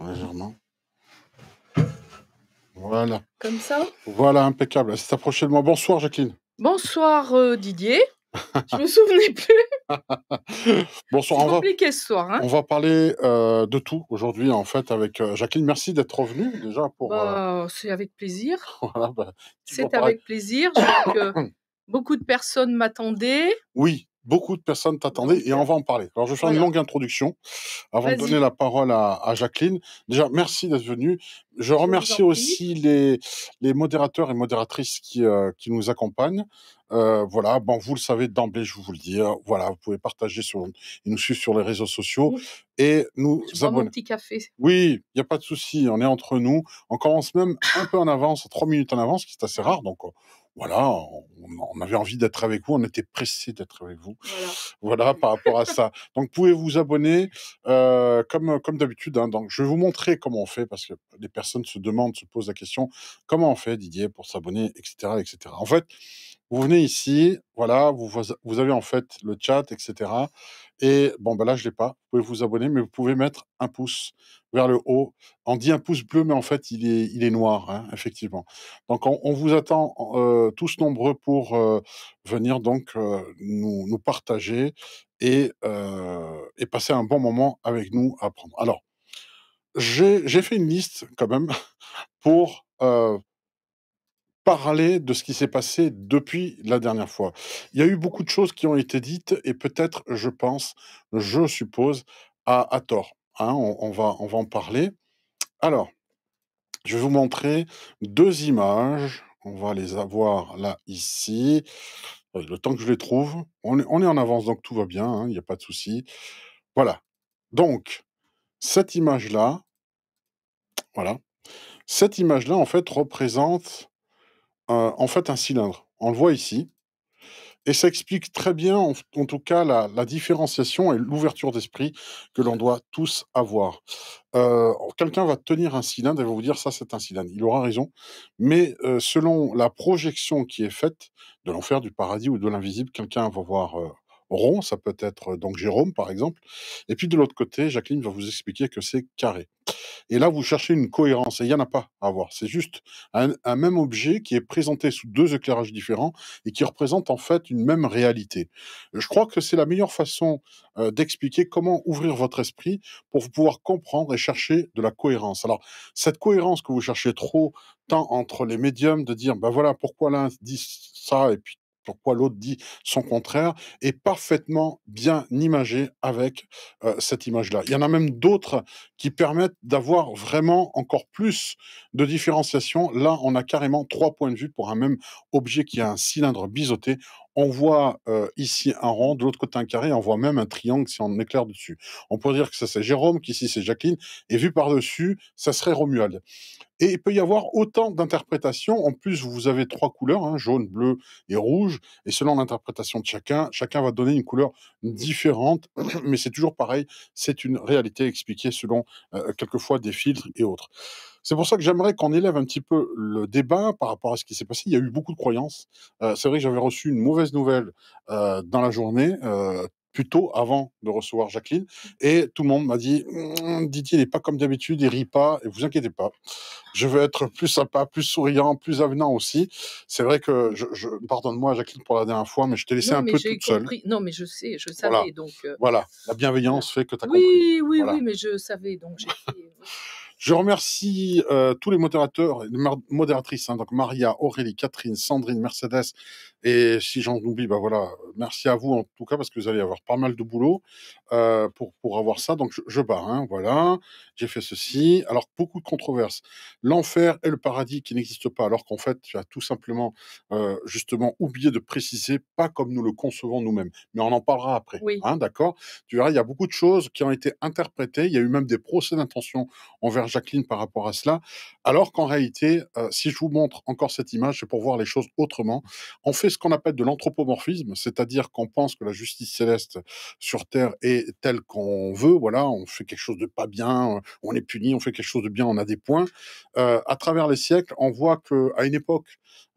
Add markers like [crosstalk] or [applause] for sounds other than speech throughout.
Légèrement. Voilà. Comme ça Voilà, impeccable. c'est de moi. Bonsoir, Jacqueline. Bonsoir, euh, Didier. Je me [laughs] souvenais plus. [laughs] Bonsoir. ce soir. Hein. On va parler euh, de tout aujourd'hui, en fait, avec euh, Jacqueline. Merci d'être revenue déjà pour. Bah, c'est avec plaisir. [laughs] Bah, c'est avec plaisir. [coughs] beaucoup de personnes m'attendaient. Oui beaucoup de personnes t'attendaient et on va en parler. Alors, je vais faire une longue introduction avant de donner la parole à, Jacqueline. Déjà, merci d'être venue. Je, remercie aussi les, les modérateurs et modératrices qui, euh, qui nous accompagnent. Euh, voilà, bon, vous le savez d'emblée, je vous le dis. Hein, voilà, vous pouvez partager sur, et nous suivre sur les réseaux sociaux et nous je abonner. Mon petit café. Oui, il n'y a pas de souci, on est entre nous. On commence même un peu en avance, trois minutes en avance, ce qui est assez rare, donc euh, voilà, on, avait envie d'être avec vous, on était pressé d'être avec vous. [laughs] Voilà. par rapport à ça. Donc, pouvez vous abonner euh, comme, comme d'habitude. Hein. donc, je vais vous montrer comment on fait parce que les personnes se demandent, se posent la question comment on fait, Didier, pour s'abonner, etc., etc. En fait, vous venez ici, voilà, vous, avez en fait le chat, etc. Et bon, ben là, je ne l'ai pas. Vous pouvez vous abonner, mais vous pouvez mettre un pouce vers le haut. On dit un pouce bleu, mais en fait, il est, il est noir, hein, effectivement. Donc, on, vous attend euh, tous nombreux pour euh, venir donc euh, nous, partager et, et, passer un bon moment avec nous à apprendre. Alors, j'ai fait une liste quand même [laughs] pour parler de ce qui s'est passé depuis la dernière fois. Il y a eu beaucoup de choses qui ont été dites et peut-être, je pense, je suppose, à, tort. Hein, on, va, on va en parler. Alors, je vais vous montrer deux images. On va les avoir là, ici. Le temps que je les trouve, on est, en avance, donc tout va bien, hein, il n'y a pas de souci. Voilà. Donc, cette image-là, voilà. Cette image-là, en fait, représente en fait un cylindre. On le voit ici. Et ça explique très bien, en, tout cas, la, différenciation et l'ouverture d'esprit que l'on doit tous avoir. Euh, quelqu'un va tenir un cylindre et va vous dire ça, c'est un cylindre. Il aura raison. Mais euh, selon la projection qui est faite de l'enfer, du paradis ou de l'invisible, quelqu'un va voir euh, rond, ça peut être donc Jérôme par exemple. Et puis de l'autre côté, Jacqueline va vous expliquer que c'est carré. Et là, vous cherchez une cohérence, et il n'y en a pas à voir, C'est juste un, même objet qui est présenté sous deux éclairages différents et qui représente en fait une même réalité. Je crois que c'est la meilleure façon d'expliquer comment ouvrir votre esprit pour pouvoir comprendre et chercher de la cohérence. Alors, cette cohérence que vous cherchez trop, tant entre les médiums, de dire, ben voilà, pourquoi l'un dit ça et puis pourquoi l'autre dit son contraire, est parfaitement bien imagé avec cette image-là. Il y en a même d'autres qui permettent d'avoir vraiment encore plus de différenciation. Là, on a carrément trois points de vue pour un même objet qui a un cylindre biseauté on voit euh, ici un rond, de l'autre côté un carré, on voit même un triangle si on éclaire dessus. On pourrait dire que ça c'est Jérôme, qu'ici c'est Jacqueline, et vu par-dessus, ça serait Romuald. Et il peut y avoir autant d'interprétations. En plus, vous avez trois couleurs, hein, jaune, bleu et rouge. Et selon l'interprétation de chacun, chacun va donner une couleur différente. [clears throat] Mais c'est toujours pareil. C'est une réalité expliquée selon euh, quelquefois des filtres et autres. C'est pour ça que j'aimerais qu'on élève un petit peu le débat par rapport à ce qui s'est passé. Il y a eu beaucoup de croyances. Euh, c'est vrai que j'avais reçu une mauvaise nouvelle euh, dans la journée. Euh, plutôt avant de recevoir Jacqueline. Et tout le monde m'a dit, «Hum, Didier n'est pas comme d'habitude, il rit pas, et vous inquiétez pas. Je veux être plus sympa, plus souriant, plus avenant aussi. C'est vrai que, je, pardonne-moi Jacqueline pour la dernière fois, mais je t'ai laissé un peu toute seule. Non, mais je sais, je savais. Voilà, donc, voilà. la bienveillance fait que tu as compris. Oui, oui, oui, mais je savais, donc j'ai je remercie euh, tous les modérateurs et les modératrices, hein. donc Maria, Aurélie, Catherine, Sandrine, Mercedes, et si j'en oublie, bah voilà, merci à vous en tout cas parce que vous allez avoir pas mal de boulot euh, pour, pour avoir ça. Donc je, je hein, voilà, j'ai fait ceci. Alors beaucoup de controverses. L'enfer et le paradis qui n'existent pas, alors qu'en fait, tu as tout simplement euh, justement oublié de préciser, pas comme nous le concevons nous-mêmes. Mais on en parlera après. Hein, D'accord Tu verras, il y a beaucoup de choses qui ont été interprétées. Il y a eu même des procès d'intention envers Jacqueline par rapport à cela. Alors qu'en réalité, euh, si je vous montre encore cette image, c'est pour voir les choses autrement. On fait ce qu'on appelle de l'anthropomorphisme, c'est-à-dire qu'on pense que la justice céleste sur Terre est telle qu'on veut, voilà, on fait quelque chose de pas bien, on est puni, on fait quelque chose de bien, on a des points. Euh, à travers les siècles, on voit qu'à une époque,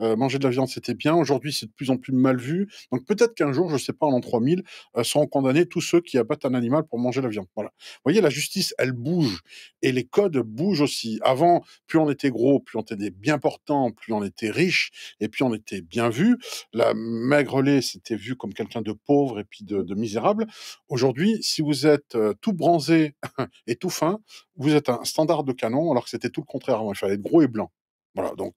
euh, manger de la viande, c'était bien. Aujourd'hui, c'est de plus en plus mal vu. Donc peut-être qu'un jour, je ne sais pas, en l'an 3000, euh, seront condamnés tous ceux qui abattent un animal pour manger la viande. Voilà. Vous voyez, la justice, elle bouge. Et les codes bougent aussi. Avant, plus on était gros, plus on était bien portant, plus on était riche, et puis on était bien vu la Maigrelet c'était vu comme quelqu'un de pauvre et puis de, misérable. Aujourd'hui, si vous êtes euh, tout bronzé [laughs] et tout fin, vous êtes un standard de canon, alors que c'était tout le contraire. Il fallait être gros et blanc. Voilà, donc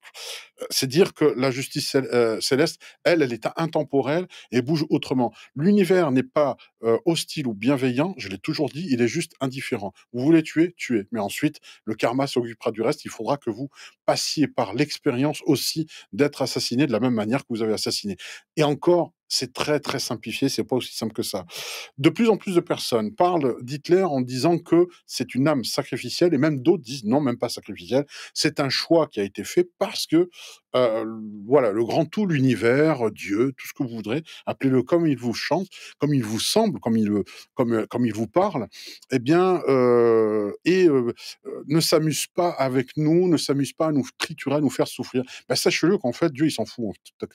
c'est dire que la justice céleste, elle, elle est intemporelle et bouge autrement. L'univers n'est pas hostile ou bienveillant, je l'ai toujours dit, il est juste indifférent. Vous voulez tuer, tuez. Mais ensuite, le karma s'occupera du reste. Il faudra que vous passiez par l'expérience aussi d'être assassiné de la même manière que vous avez assassiné. Et encore, c'est très, très simplifié, c'est pas aussi simple que ça. De plus en plus de personnes parlent d'Hitler en disant que c'est une âme sacrificielle, et même d'autres disent non, même pas sacrificielle, c'est un choix qui a été fait parce que euh, voilà, le grand tout, l'univers, euh, Dieu, tout ce que vous voudrez, appelez-le comme il vous chante, comme il vous semble, comme il, euh, comme, comme il vous parle, eh bien, euh, et ne s'amuse pas avec nous, ne s'amuse pas à nous triturer, à nous faire souffrir. Ben, Sachez-le qu'en fait, Dieu, il s'en fout. En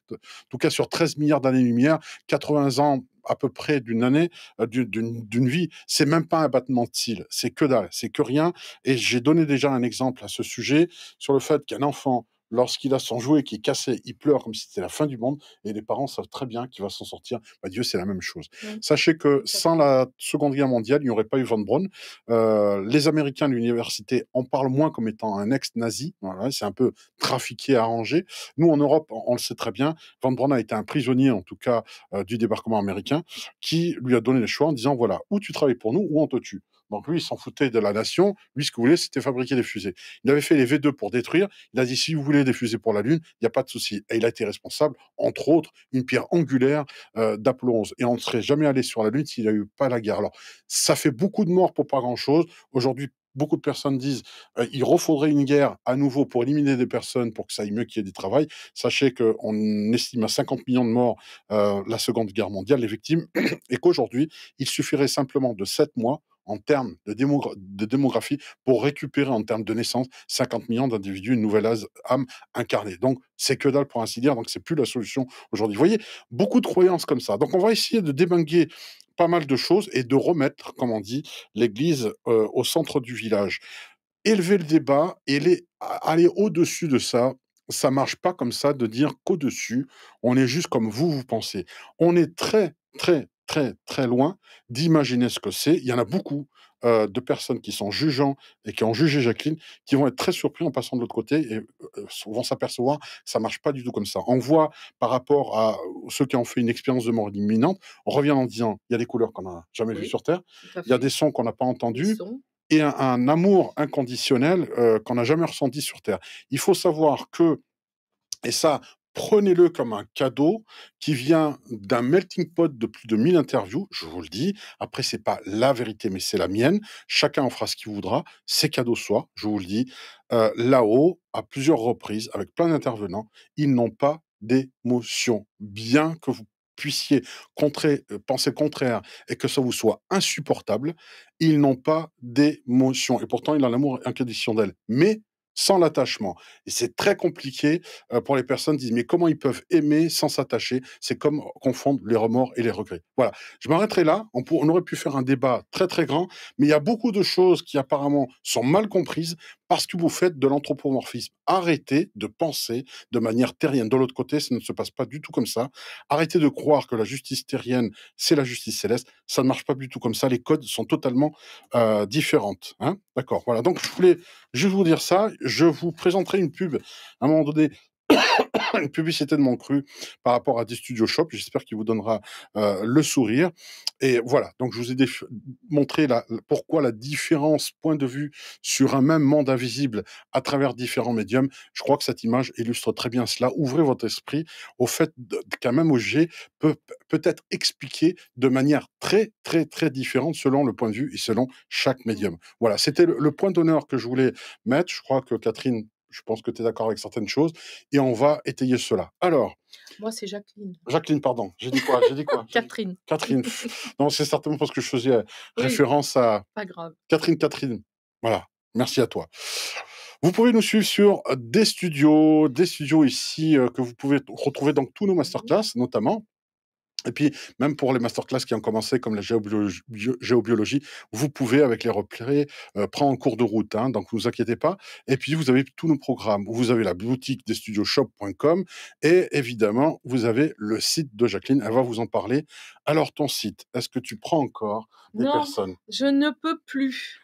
tout cas, sur 13 milliards d'années-lumière, 80 ans à peu près d'une année, d'une vie. C'est même pas un battement de cils, c'est que dalle, c'est que rien. Et j'ai donné déjà un exemple à ce sujet sur le fait qu'un enfant lorsqu'il a son jouet qui est cassé, il pleure comme si c'était la fin du monde, et les parents savent très bien qu'il va s'en sortir. Bah, Dieu, c'est la même chose. Mmh. Sachez que sans la Seconde Guerre mondiale, il n'y aurait pas eu Von Braun. Euh, les Américains de l'université en parlent moins comme étant un ex-nazi. c'est un peu trafiqué, arrangé. Nous, en Europe, on, le sait très bien, Von Braun a été un prisonnier, en tout cas, euh, du débarquement américain, qui lui a donné le choix en disant, voilà, ou tu travailles pour nous, ou on te tue. Donc lui, il s'en foutait de la nation. Lui, ce qu'il voulait, c'était fabriquer des fusées. Il avait fait les V2 pour détruire. Il a dit, si vous voulez des fusées pour la Lune, il n'y a pas de souci. Et il a été responsable, entre autres, une pierre angulaire euh, 11. Et on ne serait jamais allé sur la Lune s'il n'y a eu pas la guerre. Alors, ça fait beaucoup de morts pour pas grand-chose. Aujourd'hui, beaucoup de personnes disent euh, il refaudrait une guerre à nouveau pour éliminer des personnes pour que ça aille mieux qu'il y ait du travail. Sachez qu'on estime à 50 millions de morts euh, la Seconde Guerre mondiale, les victimes, et qu'aujourd'hui, il suffirait simplement de 7 mois en termes de, de, démographie pour récupérer en termes de naissance 50 millions d'individus, une nouvelle âme incarnée. Donc, c'est que dalle pour ainsi dire, donc c'est plus la solution aujourd'hui. Vous voyez, beaucoup de croyances comme ça. Donc, on va essayer de débunker pas mal de choses et de remettre, comme on dit, l'Église euh, au centre du village. Élever le débat et les, aller au-dessus de ça, ça marche pas comme ça de dire qu'au-dessus, on est juste comme vous, vous pensez. On est très, très, très très loin d'imaginer ce que c'est. Il y en a beaucoup euh, de personnes qui sont jugeants et qui ont jugé Jacqueline, qui vont être très surpris en passant de l'autre côté et euh, vont s'apercevoir que ça marche pas du tout comme ça. On voit par rapport à euh, ceux qui ont fait une expérience de mort imminente, on revient en disant il y a des couleurs qu'on n'a jamais vues sur Terre, il y a des sons qu'on n'a pas entendus et un, amour inconditionnel qu'on n'a jamais ressenti sur Terre. Il faut savoir que et ça, prenez-le comme un cadeau qui vient d'un melting pot de plus de 1000 interviews, je vous le dis. Après, c'est pas la vérité, mais c'est la mienne. Chacun en fera ce qu'il voudra. Ces cadeaux soient, je vous le dis. Euh, là-haut, à plusieurs reprises, avec plein d'intervenants, ils n'ont pas d'émotion. Bien que vous puissiez contrer, euh, penser contraire et que ça vous soit insupportable, ils n'ont pas d'émotion. Et pourtant, il a l'amour inconditionnel. Mais sans l'attachement. Et c'est très compliqué euh, pour les personnes qui disent mais comment ils peuvent aimer sans s'attacher C'est comme euh, confondre les remords et les regrets. Voilà, je m'arrêterai là. On, on aurait pu faire un débat très très grand, mais il y a beaucoup de choses qui apparemment sont mal comprises parce que vous faites de l'anthropomorphisme. Arrêtez de penser de manière terrienne. De l'autre côté, ça ne se passe pas du tout comme ça. Arrêtez de croire que la justice terrienne, c'est la justice céleste. Ça ne marche pas du tout comme ça. Les codes sont totalement euh, différentes. Hein. D'accord. Voilà. Donc, je voulais juste vous dire ça. Je vous présenterai une pub à un moment donné [coughs] une publicité de mon cru par rapport à des studios shop. J'espère qu'il vous donnera euh, le sourire. Et voilà, donc je vous ai montré pourquoi la différence point de vue sur un même monde invisible à travers différents médiums. Je crois que cette image illustre très bien cela. Ouvrez votre esprit au fait qu'un même objet peut peut-être expliqué de manière très, très, très différente selon le point de vue et selon chaque médium. Voilà, c'était le point d'honneur que je voulais mettre. Je crois que Catherine je pense que tu es d'accord avec certaines choses, et on va étayer cela. Alors. Moi, c'est Jacqueline. Jacqueline, pardon. J'ai dit quoi J'ai dit quoi [laughs] Catherine. Catherine. [laughs] non, c'est certainement parce que je faisais euh, référence à. Pas grave. Catherine, Catherine. Voilà. Merci à toi. Vous pouvez nous suivre sur euh, des studios, des studios ici euh, que vous pouvez retrouver dans tous nos masterclass, notamment. Et puis, même pour les masterclass qui ont commencé, comme la géobiologie, vous pouvez, avec les replays euh, prendre en cours de route. Hein, donc, ne vous inquiétez pas. Et puis, vous avez tous nos programmes. Vous avez la boutique des studioshop.com et évidemment, vous avez le site de Jacqueline. Elle va vous en parler. Alors, ton site, est-ce que tu prends encore des non, personnes Je ne peux plus.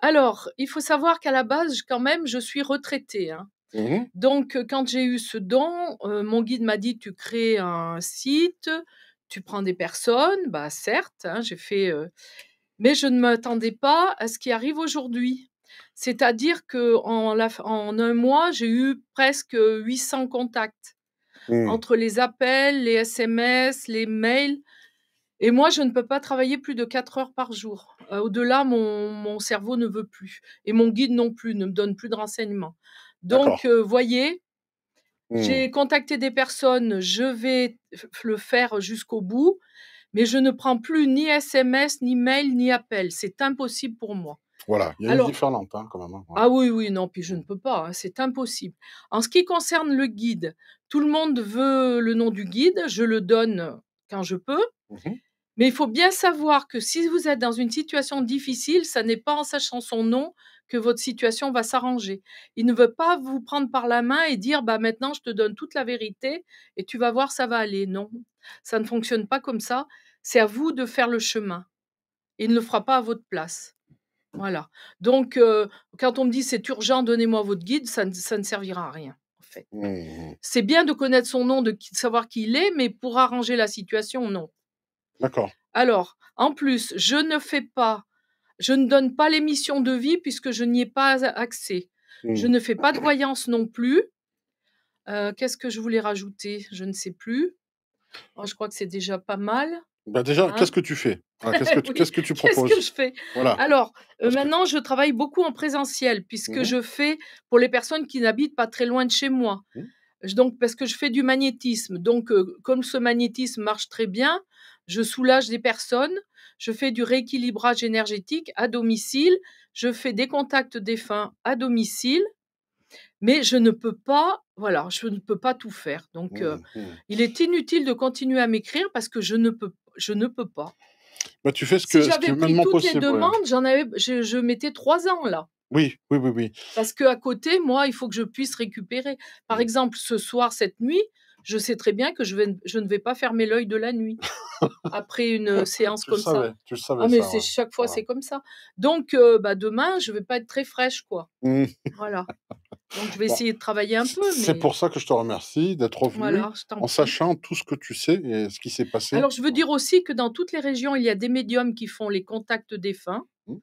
Alors, il faut savoir qu'à la base, quand même, je suis retraitée. Hein. Mmh donc, quand j'ai eu ce don, euh, mon guide m'a dit, tu crées un site, tu prends des personnes, bah certes, hein, j'ai fait, mais je ne m'attendais pas à ce qui arrive aujourd'hui. C'est-à-dire que en, en un mois, j'ai eu presque 800 contacts mmh. entre les appels, les SMS, les mails. Et moi, je ne peux pas travailler plus de 4 heures par jour. Au-delà, mon, mon, cerveau ne veut plus. Et mon guide non plus, ne me donne plus de renseignements. Donc, vous voyez, j'ai mmh. contacté des personnes, je vais le faire jusqu'au bout, mais je ne prends plus ni SMS, ni mail, ni appel. C'est impossible pour moi. Voilà, il y a Alors, une hein, quand même. Hein, ah oui, oui, non, puis je ne peux pas, hein, c'est impossible. En ce qui concerne le guide, tout le monde veut le nom du guide, je le donne quand je peux. Mmh mais il faut bien savoir que si vous êtes dans une situation difficile, ça n'est pas en sachant son nom que votre situation va s'arranger. Il ne veut pas vous prendre par la main et dire bah maintenant je te donne toute la vérité et tu vas voir ça va aller. Non, ça ne fonctionne pas comme ça. C'est à vous de faire le chemin. Il ne le fera pas à votre place. Voilà. Donc euh, quand on me dit c'est urgent, donnez-moi votre guide, ça ne, servira à rien. En fait. Mmh c'est bien de connaître son nom, de savoir qui il est, mais pour arranger la situation, non. D'accord. Alors, en plus, je ne fais pas, je ne donne pas les missions de vie puisque je n'y ai pas accès. Je mmh. ne fais pas de voyance non plus. Euh, qu'est-ce que je voulais rajouter Je ne sais plus. Oh, je crois que c'est déjà pas mal. Bah, déjà, hein. qu'est-ce que tu fais ah, [laughs] Qu'est-ce que tu proposes Qu'est-ce que je fais voilà. Alors, euh, maintenant, je travaille beaucoup en présentiel puisque mmh. je fais pour les personnes qui n'habitent pas très loin de chez moi. Mmh. Donc, parce que je fais du magnétisme. Donc, euh, comme ce magnétisme marche très bien, je soulage des personnes, je fais du rééquilibrage énergétique à domicile, je fais des contacts défunts à domicile, mais je ne peux pas, voilà, je ne peux pas tout faire. Donc, euh, mmh il est inutile de continuer à m'écrire parce que je ne peux, je ne peux pas. Bah, tu fais ce que si j'avais pris toutes les demandes, j'en avais, je, je mettais trois ans là. Oui, oui, oui, oui. Parce que à côté, moi, il faut que je puisse récupérer. Par mmh. exemple, ce soir, cette nuit, je sais très bien que je, ne vais pas fermer l'œil de la nuit après une euh, [laughs] séance comme ça. Tu savais ah, mais ça, chaque fois, c'est comme ça. Donc, euh, bah, demain, je ne vais pas être très fraîche, quoi. Mmh. Voilà. Donc, je vais essayer de travailler un peu. C'est pour ça que je te remercie d'être venu, en, en sachant tout ce que tu sais et ce qui s'est passé. Alors, je veux dire aussi que dans toutes les régions, il y a des médiums qui font les contacts défunts. Mmh.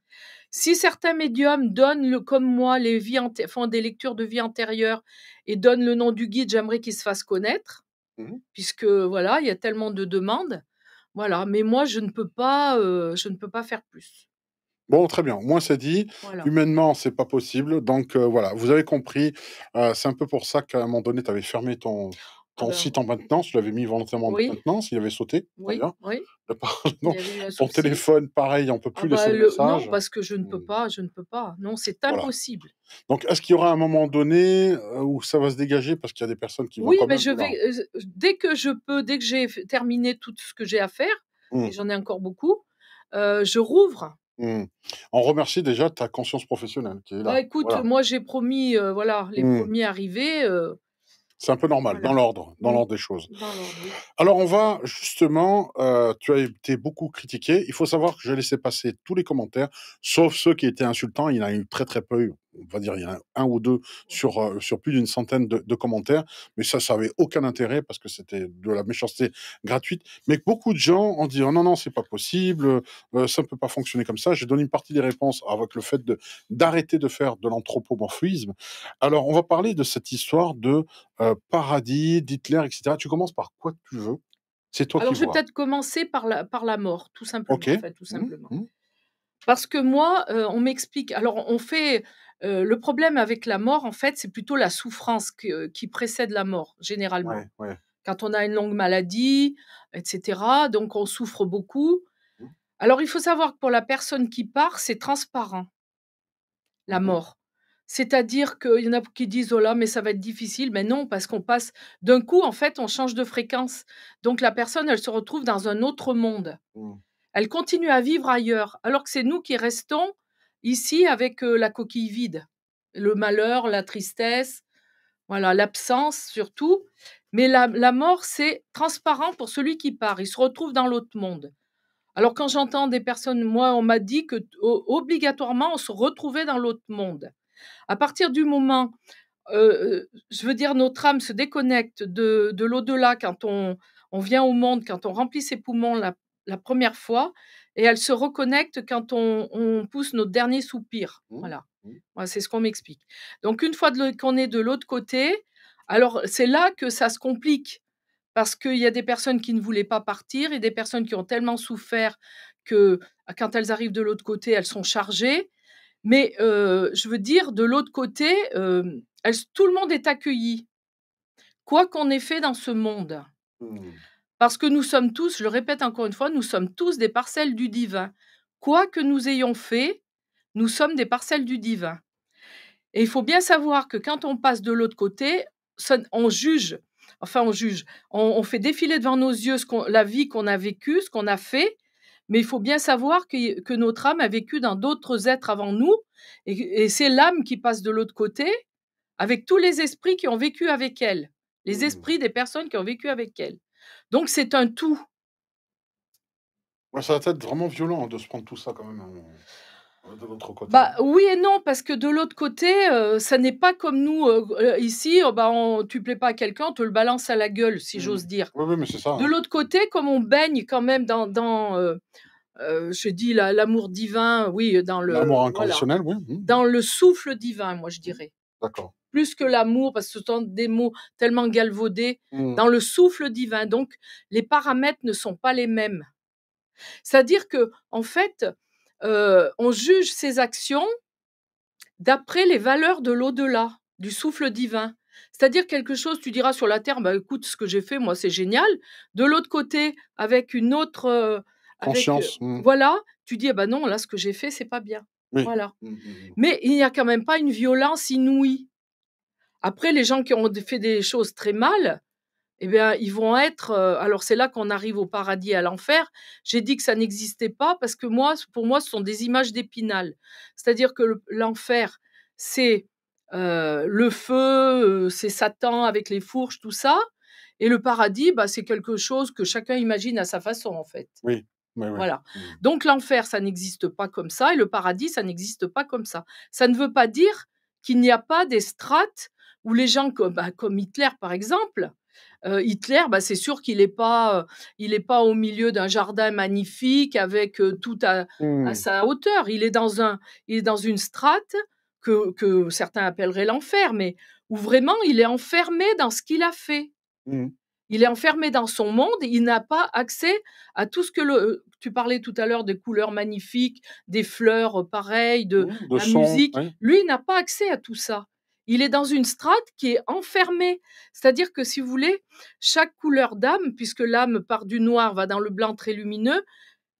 Si certains médiums donnent, comme moi, les vies font des lectures de vie antérieure et donnent le nom du guide, j'aimerais qu'il se fasse connaître, mmh. puisque voilà, il y a tellement de demandes. Voilà, mais moi, je ne peux pas, euh, je ne peux pas faire plus. Bon, très bien. Moi, c'est dit. Humainement, c'est pas possible. Donc, euh, voilà, vous avez compris. Euh, c'est un peu pour ça qu'à un moment donné, tu avais fermé ton, ton site en maintenance, tu l'avais mis volontairement en maintenance, il avait sauté. Oui, oui. [laughs] Ton téléphone, pareil, on peut ah plus bah, laisser le, message. Non, parce que je ne peux mmh. pas, je ne peux pas. Non, c'est impossible. Donc, est-ce qu'il y aura un moment donné euh, où ça va se dégager parce qu'il y a des personnes qui vont. Oui, mais je vais euh, dès que je peux, dès que j'ai terminé tout ce que j'ai à faire, et mmh. j'en ai encore beaucoup, euh, je rouvre. Mmh. On remercie déjà ta conscience professionnelle qui est là. Bah, écoute, moi j'ai promis, voilà, les premiers arrivés. C'est un peu normal, dans l'ordre, dans mmh. l'ordre des choses. Alors on va justement, euh, tu as été beaucoup critiqué. Il faut savoir que j'ai laissé passer tous les commentaires, sauf ceux qui étaient insultants. Il y en a eu très très peu on va dire, il y a un, ou deux sur, euh, sur plus d'une centaine de, commentaires, mais ça, ça avait aucun intérêt parce que c'était de la méchanceté gratuite, mais beaucoup de gens ont dit, «Oh non, non, c'est pas possible, euh, ça ne peut pas fonctionner comme ça. J'ai donné une partie des réponses avec le fait d'arrêter de, faire de l'anthropomorphisme. Alors, on va parler de cette histoire de euh, paradis, d'Hitler, etc. Tu commences par quoi tu veux. C'est toi Alors, je vais peut-être commencer par la, par la mort, tout simplement. tout mmh, simplement. Mmh. Parce que moi, on m'explique. Alors, on fait le problème avec la mort, en fait, c'est plutôt la souffrance qui précède la mort, généralement. Quand on a une longue maladie, etc., donc on souffre beaucoup. Mmh. Alors, il faut savoir que pour la personne qui part, c'est transparent, la mmh mort. C'est-à-dire qu'il y en a qui disent, oh là, mais ça va être difficile. Mais non, parce qu'on passe, d'un coup, en fait, on change de fréquence. Donc, la personne, elle se retrouve dans un autre monde. Mmh. Elle continue à vivre ailleurs, alors que c'est nous qui restons Ici, avec la coquille vide, le malheur, la tristesse, voilà, l'absence surtout. Mais la, mort, c'est transparent pour celui qui part. Il se retrouve dans l'autre monde. Alors quand j'entends des personnes, moi, on m'a dit que obligatoirement, on se retrouvait dans l'autre monde. À partir du moment, je veux dire, notre âme se déconnecte de, l'au-delà quand on, on, vient au monde, quand on remplit ses poumons la, la première fois, et elle se reconnecte quand on, pousse notre dernier soupir. Mmh, voilà. Mmh. c'est ce qu'on m'explique. Donc, une fois qu'on est de l'autre côté, alors c'est là que ça se complique parce qu'il y a des personnes qui ne voulaient pas partir et des personnes qui ont tellement souffert que ah, quand elles arrivent de l'autre côté, elles sont chargées. Mais je veux dire, de l'autre côté, tout le monde est accueilli, quoi qu'on ait fait dans ce monde. Mmh. Parce que nous sommes tous, je le répète encore une fois, nous sommes tous des parcelles du divin. Quoi que nous ayons fait, nous sommes des parcelles du divin. Et il faut bien savoir que quand on passe de l'autre côté, on juge, enfin on juge, on, fait défiler devant nos yeux la vie qu'on a vécue, ce qu'on a fait, mais il faut bien savoir que, notre âme a vécu dans d'autres êtres avant nous, et c'est l'âme qui passe de l'autre côté avec tous les esprits qui ont vécu avec elle, les mmh. esprits des personnes qui ont vécu avec elle. Donc c'est un tout. ça va être vraiment violent de se prendre tout ça quand même. de l'autre côté. Bah, hein. oui et non, parce que de l'autre côté, euh, ça n'est pas comme nous euh, euh, ici, tu oh, bah, tu plais pas à quelqu'un, on te le balance à la gueule, si j'ose dire. Oui, oui, mais c'est ça. De hein. l'autre côté, comme on baigne quand même dans, dans je dis l'amour divin, oui, dans le. inconditionnel, oui. Mmh. Dans le souffle divin, moi je mmh. dirais. D'accord plus que l'amour, parce que ce sont des mots tellement galvaudés, mmh. dans le souffle divin. Donc, les paramètres ne sont pas les mêmes. C'est-à-dire que, en fait, euh, on juge ses actions d'après les valeurs de l'au-delà, du souffle divin. C'est-à-dire quelque chose, tu diras sur la terre, bah, écoute, ce que j'ai fait, moi, c'est génial. De l'autre côté, avec une autre euh, euh, conscience, mmh. voilà, tu dis, eh ben non, là, ce que j'ai fait, c'est pas bien. Voilà. Mmh, Mais il n'y a quand même pas une violence inouïe. Après, les gens qui ont fait des choses très mal, eh bien, ils vont être. Euh, alors, c'est là qu'on arrive au paradis à l'enfer. J'ai dit que ça n'existait pas parce que moi, pour moi, ce sont des images d'épinal. C'est-à-dire que l'enfer, c'est euh, le feu, euh, c'est Satan avec les fourches, tout ça. Et le paradis, bah, c'est quelque chose que chacun imagine à sa façon, en fait. Oui. Voilà. Mmh. Donc l'enfer, ça n'existe pas comme ça, et le paradis, ça n'existe pas comme ça. Ça ne veut pas dire qu'il n'y a pas des strates où les gens comme, bah, comme Hitler, par exemple, euh, Hitler, bah, c'est sûr qu'il n'est pas, euh, il pas au milieu d'un jardin magnifique avec euh, tout à, mmh. sa hauteur. Il est dans, un, il est dans une strate que, certains appelleraient l'enfer, mais où vraiment il est enfermé dans ce qu'il a fait. Mmh. Il est enfermé dans son monde, il n'a pas accès à tout ce que le. Tu parlais tout à l'heure des couleurs magnifiques, des fleurs pareilles, de, la musique. Lui, il n'a pas accès à tout ça il est dans une strate qui est enfermée. C'est-à-dire que si vous voulez, chaque couleur d'âme, puisque l'âme part du noir, va dans le blanc très lumineux,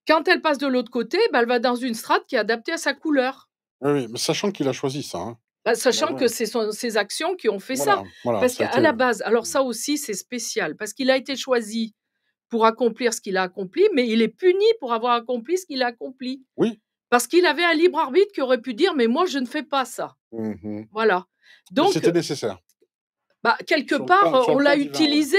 quand elle passe de l'autre côté, bah, elle va dans une strate qui est adaptée à sa couleur. Ah oui, mais sachant qu'il a choisi ça. Hein. Bah, sachant bah que c'est ses actions qui ont fait ça. parce qu'à la base, alors mmh. ça aussi c'est spécial, parce qu'il a été choisi pour accomplir ce qu'il a accompli, mais il est puni pour avoir accompli ce qu'il a accompli. Oui. Parce qu'il avait un libre arbitre qui aurait pu dire, mais moi je ne fais pas ça. Mmh voilà. Donc c'était nécessaire. Bah, quelque part, on l'a utilisé.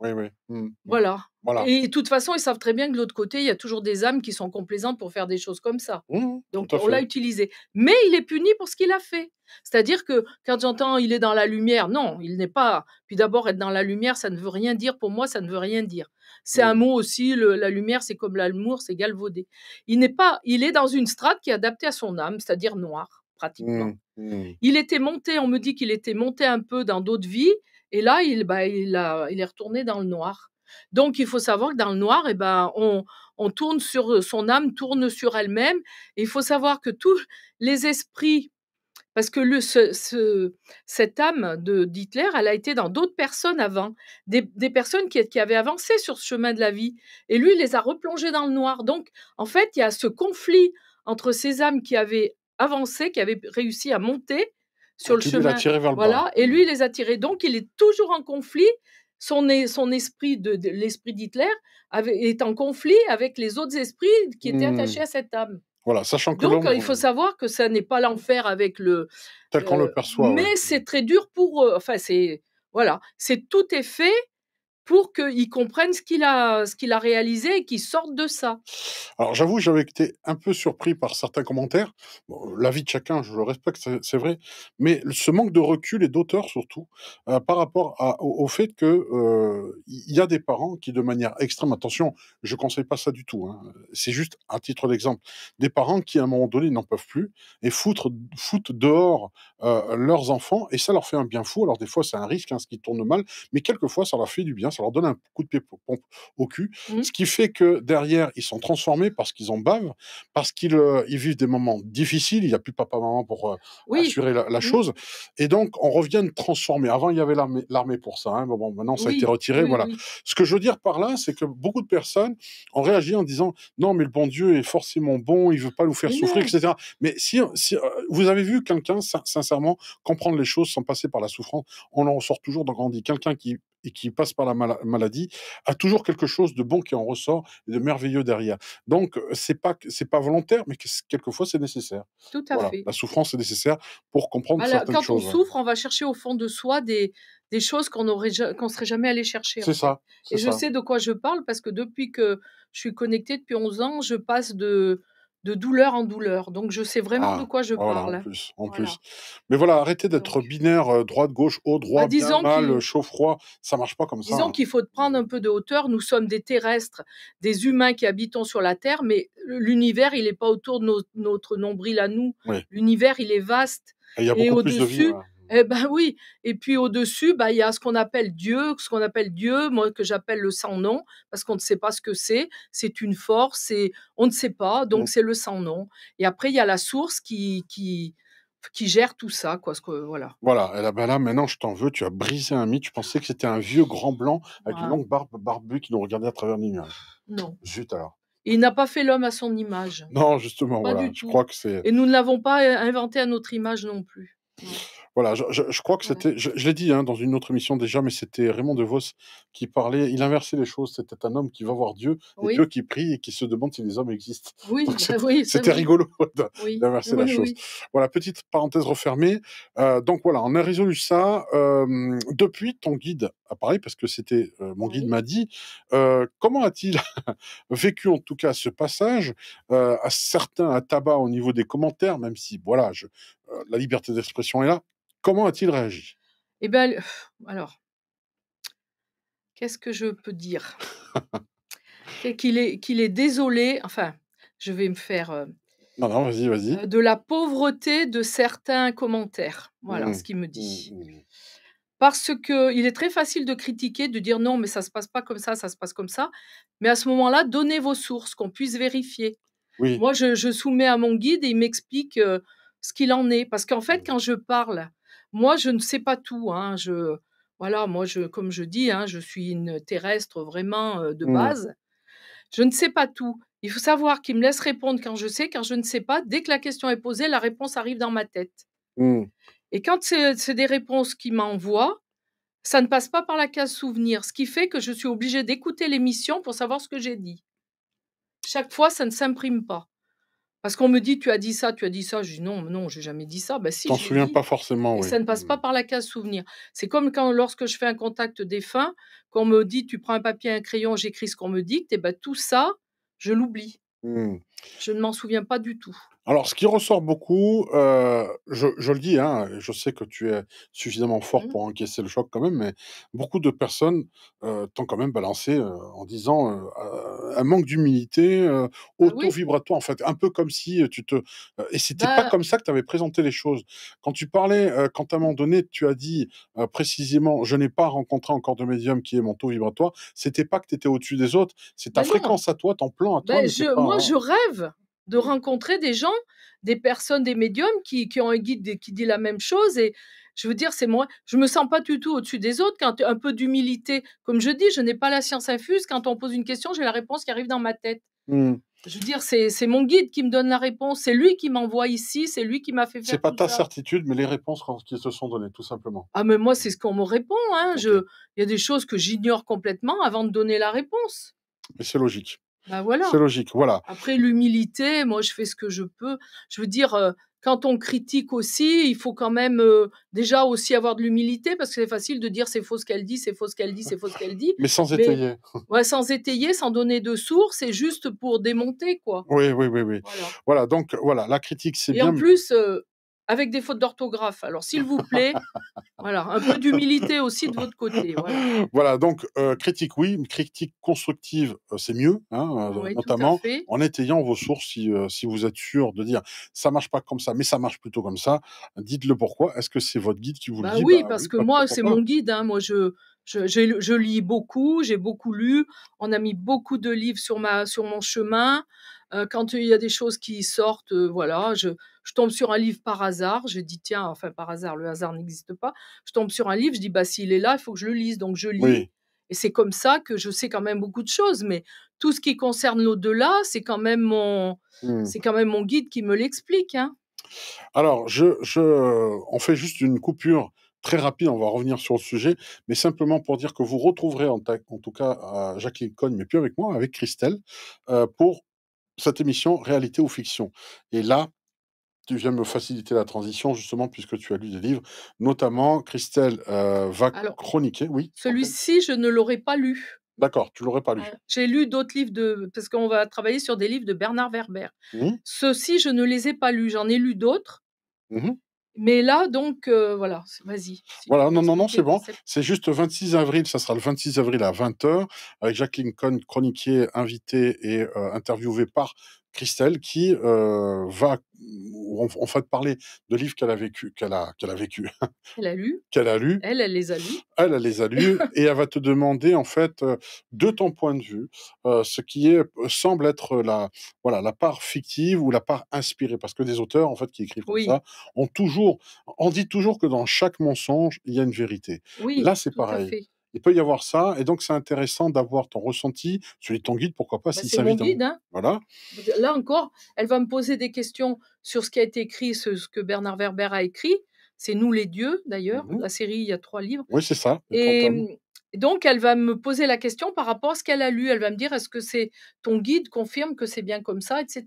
Oui, oui. Mmh, mmh. voilà. voilà. Et de toute façon, ils savent très bien que de l'autre côté, il y a toujours des âmes qui sont complaisantes pour faire des choses comme ça. Mmh, Donc, on l'a utilisé. Mais il est puni pour ce qu'il a fait. C'est-à-dire que quand j'entends il est dans la lumière, non, il n'est pas. Puis d'abord, être dans la lumière, ça ne veut rien dire. Pour moi, ça ne veut rien dire. C'est un mot aussi, la lumière, c'est comme l'amour, c'est galvaudé. Il n'est pas. Il est dans une strate qui est adaptée à son âme, c'est-à-dire noire pratiquement. Mmh, mmh. Il était monté, on me dit qu'il était monté un peu dans d'autres vies, et là, il, bah, il, il est retourné dans le noir. Donc, il faut savoir que dans le noir, eh ben, on, tourne sur son âme, tourne sur elle-même. Il faut savoir que tous les esprits, parce que le, ce, cette âme de d'Hitler, elle a été dans d'autres personnes avant, des, personnes qui, qui, avaient avancé sur ce chemin de la vie, et lui il les a replongées dans le noir. Donc, en fait, il y a ce conflit entre ces âmes qui avaient avancé, qui avait réussi à monter sur le chemin. voilà, et lui, il les a tirés. Donc, il est toujours en conflit. Son, esprit de, l'esprit d'Hitler est en conflit avec les autres esprits qui étaient hmm. attachés à cette âme. Voilà, sachant que donc il faut savoir que ça n'est pas l'enfer avec le tel qu'on le euh, perçoit. Mais c'est très dur pour. Enfin, c'est voilà, c'est tout est fait pour qu'ils comprennent ce qu'il a, ce qu'il a réalisé et qu'ils sortent de ça. Alors j'avoue, j'avais été un peu surpris par certains commentaires. Euh, l'avis de chacun, je le respecte, c'est vrai. Mais ce manque de recul et d'auteur surtout, euh, par rapport au, fait que euh, y a des parents qui, de manière extrême, attention, je ne conseille pas ça du tout, hein, c'est juste à titre d'exemple, des parents qui, à un moment donné, n'en peuvent plus et foutent dehors euh, leurs enfants et ça leur fait un bien fou. Alors des fois, c'est un risque, hein, ce qui tourne mal, mais quelquefois, ça leur fait du bien ça leur donne un coup de pied pompe au cul. Mmh. Ce qui fait que derrière, ils sont transformés parce qu'ils en bavent, parce qu'ils euh, vivent des moments difficiles. Il n'y a plus papa-maman pour euh, assurer la, mmh. chose. Et donc, on revient transformer. Avant, il y avait l'armée pour ça. Hein. Bon, maintenant, ça a été retiré. voilà. Ce que je veux dire par là, c'est que beaucoup de personnes ont réagi en disant non, mais le bon Dieu est forcément bon, il veut pas nous faire souffrir, etc. Mais si, si euh, vous avez vu quelqu'un, sincèrement, comprendre les choses sans passer par la souffrance, on en ressort toujours. Donc, grandi dit quelqu'un qui, qui passe par la maladie, maladie a toujours quelque chose de bon qui en ressort et de merveilleux derrière. Donc, euh, c'est pas, c'est pas volontaire, mais quelquefois, c'est nécessaire. Tout à fait. La souffrance est nécessaire pour comprendre certaines quand choses. Quand on souffre, on va chercher au fond de soi des, des choses qu'on aurait qu'on serait jamais allé chercher. C'est ça. Et je sais de quoi je parle parce que depuis que je suis connectée depuis 11 ans, je passe de de douleur en douleur. Donc je sais vraiment ah, de quoi je parle. En plus, Mais voilà, arrêtez d'être binaire, euh, droite, gauche, haut, bah, droit, bas mal, chaud, froid. Ça marche pas comme ça. Disons hein. qu'il faut prendre un peu de hauteur. Nous sommes des terrestres, des humains qui habitons sur la Terre, mais l'univers, il n'est pas autour de notre nombril à nous. L'univers, il est vaste. Et, au-dessus, eh ben oui. Et puis au-dessus, bah, il y a ce qu'on appelle Dieu, ce qu'on appelle Dieu, moi que j'appelle le sans nom, parce qu'on ne sait pas ce que c'est. C'est une force, c'est on ne sait pas, donc c'est le sans nom. Et après, il y a la source qui qui qui gère tout ça, quoi. Ce voilà. Voilà. Et là, ben là, maintenant, je t'en veux. Tu as brisé un mythe. Tu pensais que c'était un vieux grand blanc avec une longue barbe barbue qui nous regardait à travers l'image. Non. Zut alors. il n'a pas fait l'homme à son image. Non, justement. je crois que c'est. Et nous ne l'avons pas euh, inventé à notre image non plus. Voilà, je, crois que c'était, je, l'ai dit hein, dans une autre émission déjà, mais c'était Raymond DeVos qui parlait, il inversait les choses. C'était un homme qui va voir Dieu, et Dieu qui prie et qui se demande si les hommes existent. Oui, [laughs] bah c'était rigolo [laughs] d'inverser la chose. Voilà, petite parenthèse refermée. Euh, donc voilà, on a résolu ça. Euh, depuis, ton guide à Paris, parce que c'était euh, mon guide m'a dit, comment a-t-il [laughs] vécu en tout cas ce passage à certains à tabac au niveau des commentaires, même si, voilà, la liberté d'expression est là, Comment a-t-il réagi Eh bien, alors, qu'est-ce que je peux dire C'est qu'il est, qu'il est désolé, enfin, je vais me faire. Euh, non, non, vas-y, vas-y. Euh, de la pauvreté de certains commentaires. Voilà ce mmh, qu'il me dit. Mmh, mmh, Parce qu'il est très facile de critiquer, de dire non, mais ça ne se passe pas comme ça, ça se passe comme ça. Mais à ce moment-là, donnez vos sources, qu'on puisse vérifier. Oui. Moi, je, soumets à mon guide et il m'explique euh, ce qu'il en est. Parce qu'en fait, quand je parle moi, je ne sais pas tout. Hein, je, voilà, moi, je, comme je dis, hein, je suis une terrestre vraiment de mmh. base. Je ne sais pas tout. Il faut savoir qu'il me laisse répondre quand je sais, quand je ne sais pas. Dès que la question est posée, la réponse arrive dans ma tête. Mmh. Et quand c'est des réponses qu'il m'envoie, ça ne passe pas par la case souvenir, ce qui fait que je suis obligée d'écouter l'émission pour savoir ce que j'ai dit. Chaque fois, ça ne s'imprime pas. Parce qu'on me dit, tu as dit ça, tu as dit ça. Je dis non, non, j'ai jamais dit ça. Bah si, souviens pas forcément. Ça ne passe mm. pas par la case souvenir. C'est comme quand, lorsque je fais un contact défunt, qu'on me dit, tu prends un papier, un crayon, j'écris ce qu'on me dicte. Et ben tout ça, je l'oublie. Mm. Je ne m'en souviens pas du tout. Alors, ce qui ressort beaucoup, euh, je, le dis, hein, je sais que tu es suffisamment fort mmh. pour encaisser le choc quand même, mais beaucoup de personnes euh, t'ont quand même balancé euh, en disant un manque d'humilité, ah auto-vibratoire, en fait, un peu comme si tu te. et c'était pas bah comme ça que tu avais présenté les choses. Quand tu parlais, quand à un moment donné, tu as dit précisément, je n'ai pas rencontré encore de médium qui est mon taux vibratoire, c'était pas que tu étais au-dessus des autres, c'est ta bah fréquence à toi, ton plan à toi. Bah, moi, hein. je rêve de rencontrer des gens, des personnes, des médiums qui, ont un guide qui dit la même chose. Et je veux dire, c'est moi, je me sens pas du tout au-dessus des autres. Quand un peu d'humilité, comme je dis, je n'ai pas la science infuse. Quand on pose une question, j'ai la réponse qui arrive dans ma tête. Hmm. Je veux dire, c'est mon guide qui me donne la réponse, c'est lui qui m'envoie ici, c'est lui qui m'a fait faire. C'est pas ta certitude, mais les réponses qui se sont données, tout simplement. Ah, mais moi, c'est ce qu'on me répond. Hein. Il y a des choses que j'ignore complètement avant de donner la réponse. Mais c'est logique. Bah, voilà. C'est logique, voilà. Après, l'humilité, moi, je fais ce que je peux. Je veux dire, euh, quand on critique aussi, il faut quand même euh, déjà aussi avoir de l'humilité parce que c'est facile de dire c'est faux ce qu'elle dit, c'est faux ce qu'elle dit, c'est faux ce qu'elle dit. [laughs] Mais sans étayer. [laughs] ouais, sans étayer, sans donner de source, c'est juste pour démonter quoi. Oui, oui, oui, oui. Voilà, donc voilà, la critique c'est bien. Et en plus, euh, avec des fautes d'orthographe. Alors, s'il vous [laughs] plaît, voilà, un peu d'humilité aussi de votre côté. Voilà, donc euh, critique, oui, critique constructive, euh, c'est mieux, hein, euh, notamment en étayant vos sources si, vous êtes sûr de dire ça marche pas comme ça, mais ça marche plutôt comme ça. Dites-le pourquoi. Est-ce que c'est votre guide qui vous le bah dit Oui, bah parce que moi, c'est mon guide. Hein. moi, je, je, je, lis beaucoup, j'ai beaucoup lu. On a mis beaucoup de livres sur, ma, sur mon chemin quand il y a des choses qui sortent, voilà, je, je, tombe sur un livre par hasard. Je dis tiens, enfin par hasard, le hasard n'existe pas. Je tombe sur un livre, je dis bah s'il est là, il faut que je le lise, donc je lis. Et c'est comme ça que je sais quand même beaucoup de choses. Mais tout ce qui concerne l'au-delà, c'est quand même mon, mmh. c'est quand même mon guide qui me l'explique. Hein. Alors, je, on fait juste une coupure très rapide, on va revenir sur le sujet, mais simplement pour dire que vous retrouverez en, tout cas Jacques Cogne, mais plus avec moi, avec Christelle, pour cette émission Réalité ou Fiction. Et là, tu viens me faciliter la transition, justement, puisque tu as lu des livres, notamment Christelle va chroniquer. Oui. Celui-ci, je ne l'aurais pas lu. D'accord, tu l'aurais pas lu. J'ai lu d'autres livres de parce qu'on va travailler sur des livres de Bernard Werber. Mmh. Ceux-ci, je ne les ai pas lus. J'en ai lu d'autres. Mmh. Mais là, donc, euh, voilà, vas-y. voilà, non, non, non, c'est bon. C'est juste le 26 avril, ça sera le 26 avril à 20h, avec Jacqueline Cohn, chroniquier, invité et euh, interviewé par Christelle qui va, en fait parler de livres qu'elle a vécu, qu'elle a, qu'elle a vécu, qu'elle a lu, qu'elle a lu, elle, les a lus, elle, les a lus, [laughs] et elle va te demander en fait de ton point de vue ce qui est semble être la, voilà, la part fictive ou la part inspirée, parce que des auteurs en fait qui écrivent comme ça ont toujours, on dit toujours que dans chaque mensonge il y a une vérité. Là c'est pareil il peut y avoir ça, et donc c'est intéressant d'avoir ton ressenti, sur de ton guide, pourquoi pas, bah, si ça mon guide, hein. Voilà. Là encore, elle va me poser des questions sur ce qui a été écrit, ce, que Bernard Werber a écrit. C'est Nous les dieux, d'ailleurs. Mmh la série, il y a trois livres. Oui, c'est ça. Et donc, elle va me poser la question par rapport à ce qu'elle a lu. Elle va me dire, est-ce que c'est ton guide confirme que c'est bien comme ça, etc.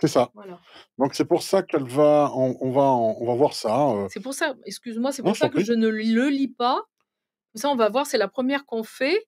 C'est ça. Voilà. Donc c'est pour ça qu'elle va, on, va, on, va voir ça. Euh. C'est pour ça. Excuse-moi, c'est pour ça que je ne le lis pas ça, on va voir, c'est la première qu'on fait.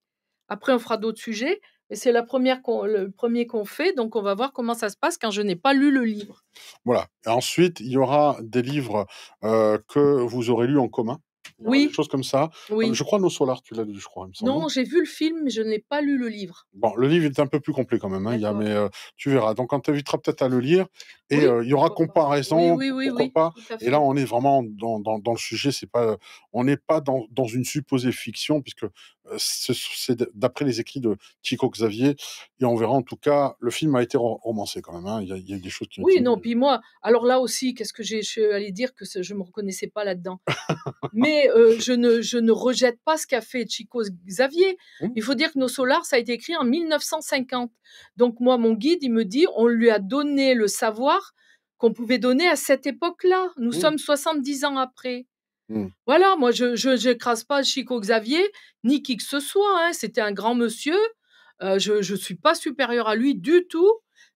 Après, on fera d'autres sujets. Et c'est la première le premier qu'on fait, donc on va voir comment ça se passe quand je n'ai pas lu le livre. Voilà. ensuite, il y aura des livres euh, que vous aurez lus en commun oui. des choses comme ça. Euh, je crois No Solar, tu l'as lu, je crois. Non, j'ai vu le film, mais je n'ai pas lu le livre. Bon, le livre est un peu plus complet quand même, hein, il y mais euh, tu verras. Donc, on t'invitera peut-être à le lire et euh, il y aura comparaison. Oui, Pas. Et là, on est vraiment dans, le sujet, c'est pas, on n'est pas dans, dans, une supposée fiction, puisque euh, c'est d'après les écrits de Chico Xavier, et on verra en tout cas, le film a été romancé quand même, hein. il, y a, des choses Oui, non, puis moi, alors là aussi, qu'est-ce que j'ai, allé dire que je ne me reconnaissais pas là-dedans. [laughs] Mais euh, je, ne, je ne rejette pas ce qu'a fait Chico Xavier. Il faut dire que Nos Solars, ça a été écrit en 1950. Donc moi, mon guide, il me dit, on lui a donné le savoir qu'on pouvait donner à cette époque-là. Nous sommes 70 ans après. Mmh. Voilà, moi, je n'écrase pas Chico Xavier, ni qui que ce soit. Hein, c'était un grand monsieur. Euh, je ne suis pas supérieur à lui du tout.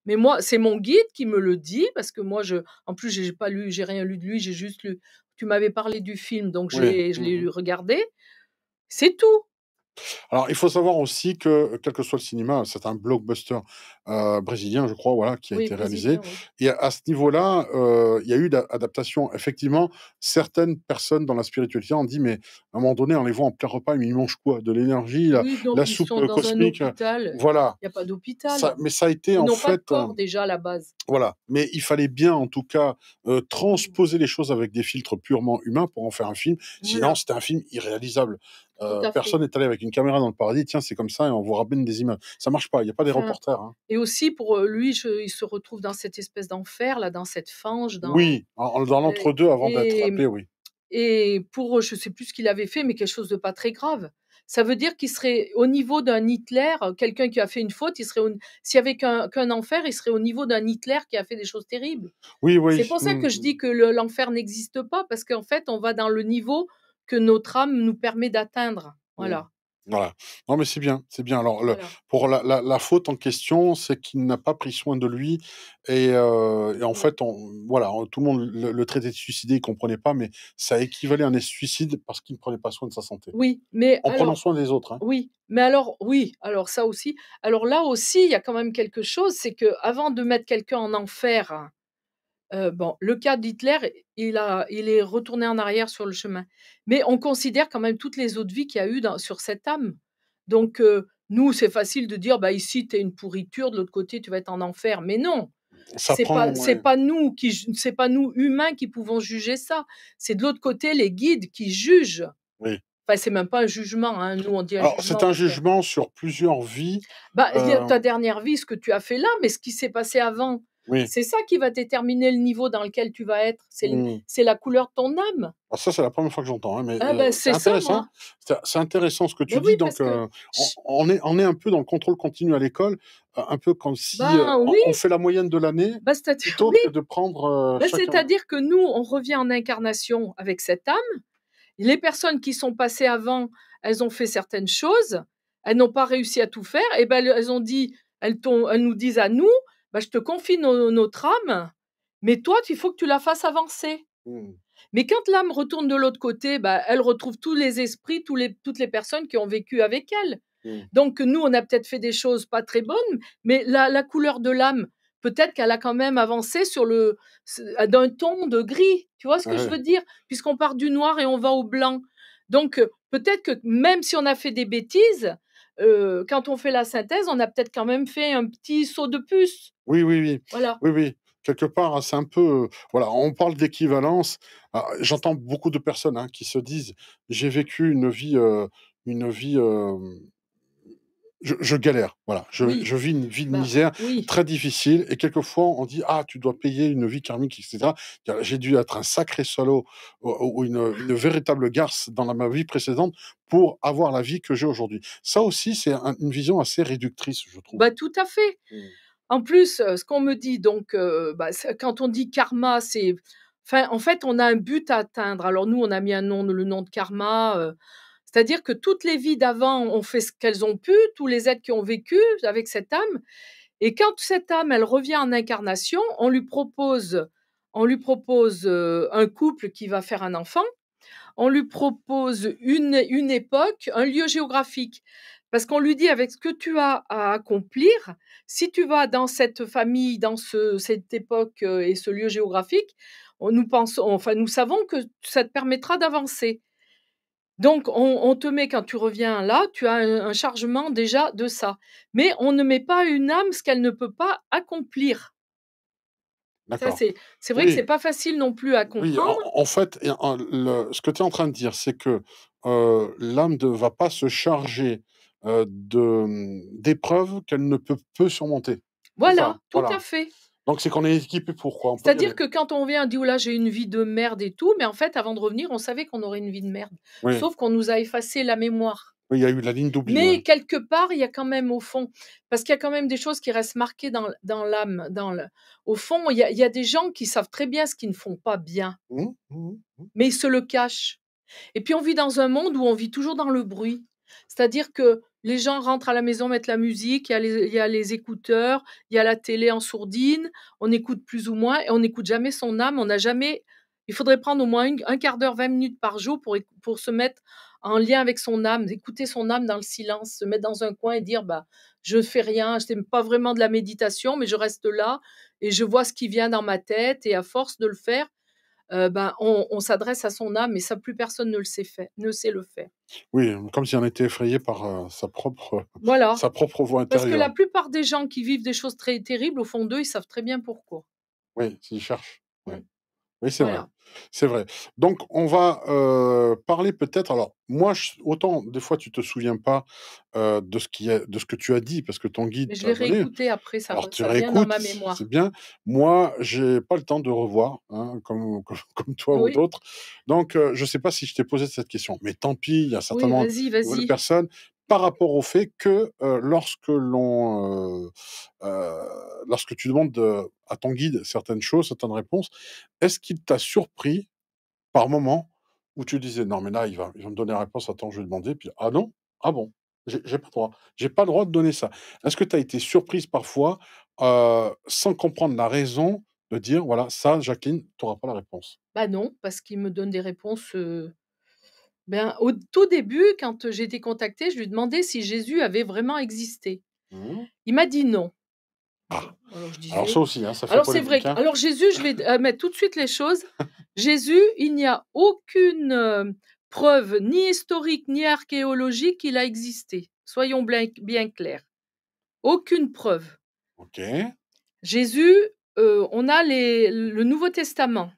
Mais moi, c'est mon guide qui me le dit, parce que moi, je, en plus, j'ai pas lu, j'ai rien lu de lui, j'ai juste lu. Tu m'avais parlé du film, donc je l'ai mmh regardé. C'est tout. Alors, il faut savoir aussi que, euh, quel que soit le cinéma, c'est un blockbuster euh, brésilien, je crois, voilà, qui a été réalisé. Et à, ce niveau-là, euh, il y a eu d'adaptation. Effectivement, certaines personnes dans la spiritualité ont dit, mais à un moment donné, on les voit en plein repas, mais ils mangent quoi De l'énergie, la, soupe cosmique. Voilà. Il n'y a pas d'hôpital. mais ça a été en fait. Pas de corps, déjà à la base. Voilà. Mais il fallait bien, en tout cas, mmh. transposer les choses avec des filtres purement humains pour en faire un film. Sinon, c'était un film irréalisable. Euh, personne n'est allé avec une caméra dans le paradis, tiens, c'est comme ça, et on vous ramène des images. Ça marche pas, il n'y a pas des reporters. Hein. Et aussi, pour euh, lui, il se retrouve dans cette espèce d'enfer, là, dans cette fange. Oui, dans l'entre-deux avant d'être appelé, oui. Et pour, euh, je sais plus ce qu'il avait fait, mais quelque chose de pas très grave. Ça veut dire qu'il serait au niveau d'un Hitler, quelqu'un qui a fait une faute, il serait s'il n'y avait qu'un enfer, il serait au niveau d'un Hitler qui a fait des choses terribles. C'est pour ça mmh, que je mmh. dis que l'enfer n'existe pas parce qu'en fait, on va dans le niveau que notre âme nous permet d'atteindre. Mmh. Voilà. Voilà. Non, mais c'est bien, c'est bien. Alors, pour la, faute en question, c'est qu'il n'a pas pris soin de lui. Et, en fait, on, voilà, tout le monde le, traitait de suicidé, il ne comprenait pas, mais ça équivalait à un suicide parce qu'il ne prenait pas soin de sa santé. Oui, mais. En prenant soin des autres. Hein. Oui, mais alors, oui, alors ça aussi. Alors là aussi, il y a quand même quelque chose, c'est que avant de mettre quelqu'un en enfer, euh, bon, le cas d'Hitler, il, il est retourné en arrière sur le chemin. Mais on considère quand même toutes les autres vies qu'il y a eu sur cette âme. Donc, euh, nous, c'est facile de dire, bah, ici, tu es une pourriture, de l'autre côté, tu vas être en enfer. Mais non, c'est pas, pas nous qui, c'est pas nous humains qui pouvons juger ça. C'est de l'autre côté les guides qui jugent. Oui. Enfin, c'est même pas un jugement. Hein. Nous, on dit. c'est un jugement sur plusieurs vies. Bah, euh, ta dernière vie, ce que tu as fait là, mais ce qui s'est passé avant. C'est ça qui va déterminer le niveau dans lequel tu vas être. C'est hmm. la couleur de ton âme. Ah, ça, c'est la première fois que j'entends. Hein, ah, euh, bah, c'est intéressant. C'est intéressant ce que tu bah dis. donc, euh, on, est, un peu dans le contrôle continu à l'école, euh, un peu comme si bah on, fait la moyenne de l'année plutôt que de prendre. C'est-à-dire que nous, on revient en incarnation avec cette âme. Les personnes qui sont passées avant, elles ont fait certaines choses, elles n'ont pas réussi à tout faire, et eh ben, elles ont dit, elles nous disent à nous, bah, je te confie notre âme, mais toi, il faut que tu la fasses avancer. Mmh. Mais quand l'âme retourne de l'autre côté, bah, elle retrouve tous les esprits, toutes les personnes qui ont vécu avec elle. Mmh. Donc nous, on a peut-être fait des choses pas très bonnes, mais la, couleur de l'âme, peut-être qu'elle a quand même avancé sur le d'un ton de gris. Tu vois ce que je veux dire Puisqu'on part du noir et on va au blanc. Donc euh, peut-être que même si on a fait des bêtises, quand on fait la synthèse, on a peut-être quand même fait un petit saut de puce. Oui, oui, oui. Voilà. Oui, oui. Quelque part, c'est un peu. Voilà, on parle d'équivalence. Ah, j'entends beaucoup de personnes hein, qui se disent j'ai vécu une vie, une vie je, galère. Voilà, je, vis une vie de bah, misère très difficile. Et quelquefois, on dit ah, tu dois payer une vie karmique, etc. J'ai dû être un sacré solo ou, une, véritable garce dans ma vie précédente pour avoir la vie que j'ai aujourd'hui. Ça aussi, c'est une vision assez réductrice, je trouve. Bah tout à fait. Mmh. En plus, euh, ce qu'on me dit donc, euh, bah, quand on dit karma, c'est Enfin, en fait, on a un but à atteindre. Alors nous, on a mis un nom, le nom de karma. Euh, c'est-à-dire que toutes les vies d'avant ont fait ce qu'elles ont pu, tous les êtres qui ont vécu avec cette âme. Et quand cette âme, elle revient en incarnation, on lui propose, on lui propose euh, un couple qui va faire un enfant, on lui propose une, une époque, un lieu géographique. Parce qu'on lui dit, avec ce que tu as à accomplir, si tu vas dans cette famille, dans cette époque euh, et ce lieu géographique, on, nous, pense, enfin, nous savons que ça te permettra d'avancer. Donc, on, te met, quand tu reviens là, tu as un, chargement déjà de ça. Mais on ne met pas une âme ce qu'elle ne peut pas accomplir. C'est vrai que c'est pas facile non plus à comprendre. en, fait, ce que tu es en train de dire, c'est que euh, l'âme ne va pas se charger euh, d'épreuves qu'elle ne peut, pas surmonter. Voilà, tout à fait. Donc c'est qu'on est équipé pour quoi C'est-à-dire que quand on vient, on dit oh là j'ai une vie de merde et tout, mais en fait avant de revenir, on savait qu'on aurait une vie de merde. Sauf qu'on nous a effacé la mémoire. il y a eu la ligne d'oubli. Mais quelque part, il y a quand même au fond, parce qu'il y a quand même des choses qui restent marquées dans, l'âme. Dans le... Au fond, il y, a, des gens qui savent très bien ce qu'ils ne font pas bien, mmh, mmh, mmh. mais ils se le cachent. Et puis on vit dans un monde où on vit toujours dans le bruit. C'est-à-dire que les gens rentrent à la maison, mettent la musique, il y, a les, écouteurs, il y a la télé en sourdine, on écoute plus ou moins, et on n'écoute jamais son âme, on n'a jamais... Il faudrait prendre au moins un quart d'heure, vingt minutes par jour pour, se mettre en lien avec son âme, écouter son âme dans le silence, se mettre dans un coin et dire bah je fais rien, je n'aime pas vraiment de la méditation, mais je reste là et je vois ce qui vient dans ma tête et à force de le faire, ben, on, s'adresse à son âme, et ça, plus personne ne le sait, fait, ne sait le faire. Oui, comme si on était effrayé par sa, propre, voilà. sa propre voix intérieure. Parce que la plupart des gens qui vivent des choses très terribles, au fond d'eux, ils savent très bien pourquoi. Oui, s'ils cherchent. Oui, c'est vrai. C'est vrai. Donc, on va parler peut-être. Alors, moi, autant des fois, tu te souviens pas de, ce qui est, de ce que tu as dit parce que ton guide. je vais réécouter après, ça, Alors, ça dans ma mémoire. C'est bien. Moi, je n'ai pas le temps de revoir, hein, [laughs] comme, toi ou d'autres. Donc, je je sais pas si je t'ai posé cette question, mais tant pis, il y a certainement oui, personnes par rapport au fait que lorsque l'on, lorsque tu demandes à ton guide certaines choses, certaines réponses, est-ce qu'il t'a surpris par moment où tu disais non mais là il va, il me donner la réponse, attends je vais demander, puis ah non, ah bon, j'ai, pas droit, j'ai pas le droit de donner ça. Est-ce que tu as été surprise parfois sans comprendre la raison de dire voilà ça Jacqueline, tu n'auras pas la réponse. Bah non, parce qu'il me donne des réponses ben, Au tout début, quand j'ai été contactée, je lui demandais si Jésus avait vraiment existé. Mmh. Il m'a dit non. Ah. Alors, ça aussi, hein, ça fait c'est vrai. Alors Jésus, je vais euh, mettre tout de suite les choses. Jésus, il n'y a aucune preuve ni historique ni archéologique qu'il a existé. Soyons bien, clairs. Aucune preuve. Ok. Jésus, on a les, le Nouveau Testament.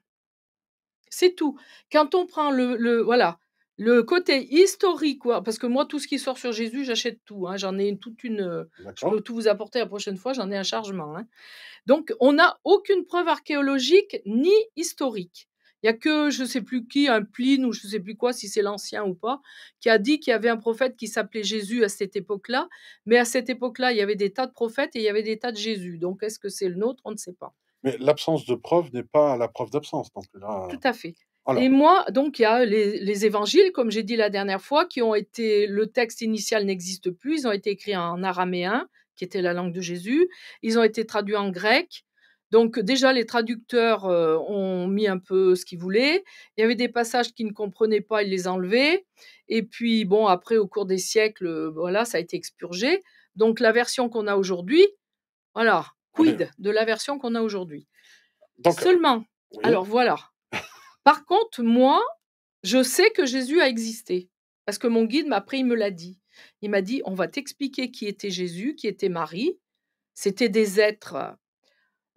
C'est tout. Quand on prend le, le voilà, le côté historique, quoi, parce que moi, tout ce qui sort sur Jésus, j'achète tout. Hein. j'en ai toute une. Euh, je peux tout vous apporter la prochaine fois, j'en ai un chargement. Hein. Donc, on n'a aucune preuve archéologique ni historique. Il n'y a que, je ne sais plus qui, un Pline ou je ne sais plus quoi, si c'est l'ancien ou pas, qui a dit qu'il y avait un prophète qui s'appelait Jésus à cette époque-là. Mais à cette époque-là, il y avait des tas de prophètes et il y avait des tas de Jésus. Donc, est-ce que c'est le nôtre On ne sait pas. Mais l'absence de preuve n'est pas la preuve d'absence. Là... Tout à fait. Et moi, donc, il y a les, évangiles, comme j'ai dit la dernière fois, qui ont été, le texte initial n'existe plus, ils ont été écrits en araméen, qui était la langue de Jésus, ils ont été traduits en grec. Donc déjà, les traducteurs euh, ont mis un peu ce qu'ils voulaient. Il y avait des passages qu'ils ne comprenaient pas, ils les enlevaient. Et puis, bon, après, au cours des siècles, voilà, ça a été expurgé. Donc la version qu'on a aujourd'hui, voilà, quid de la version qu'on a aujourd'hui. Euh, Seulement, alors voilà, par contre, moi, je sais que Jésus a existé parce que mon guide m'a pris, il me l'a dit. Il m'a dit, on va t'expliquer qui était Jésus, qui était Marie. C'était des êtres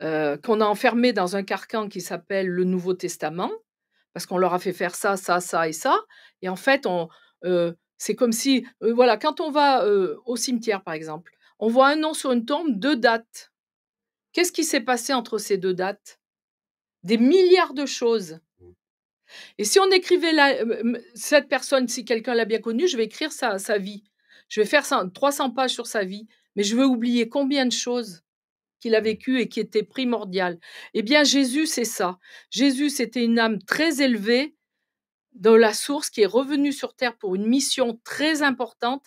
euh, qu'on a enfermés dans un carcan qui s'appelle le Nouveau Testament, parce qu'on leur a fait faire ça, ça, ça et ça. Et en fait, euh, c'est comme si, euh, voilà, quand on va au cimetière, par exemple, on voit un nom sur une tombe, deux dates. Qu'est-ce qui s'est passé entre ces deux dates Des milliards de choses. Et si on écrivait euh, cette personne, si quelqu'un l'a bien connue, je vais écrire sa, vie. Je vais faire 300 pages sur sa vie, mais je vais oublier combien de choses qu'il a vécues et qui étaient primordiales. Eh bien, Jésus, c'est ça. Jésus, c'était une âme très élevée dans la source qui est revenue sur Terre pour une mission très importante.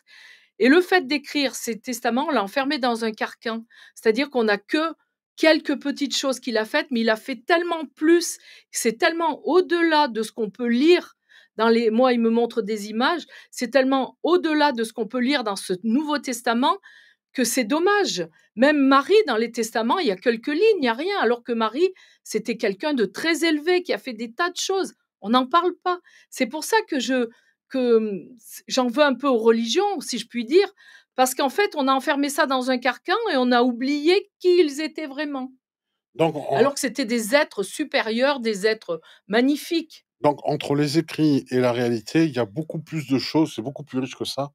Et le fait d'écrire ces testaments, on l'a enfermé dans un carcan. C'est-à-dire qu'on n'a que quelques petites choses qu'il a faites, mais il a fait tellement plus, c'est tellement au-delà de ce qu'on peut lire dans les, moi, il me montre des images, c'est tellement au-delà de ce qu'on peut lire dans ce Nouveau Testament que c'est dommage. Même Marie, dans les testaments, il y a quelques lignes, il n'y a rien, alors que Marie, c'était quelqu'un de très élevé qui a fait des tas de choses. On n'en parle pas. C'est pour ça que je que hum, j'en veux un peu aux religions, si je puis dire, parce qu'en fait, on a enfermé ça dans un carcan et on a oublié qui ils étaient vraiment. Donc, Alors que c'était des êtres supérieurs, des êtres magnifiques. Donc, entre les écrits et la réalité, il y a beaucoup plus de choses, c'est beaucoup plus riche que ça,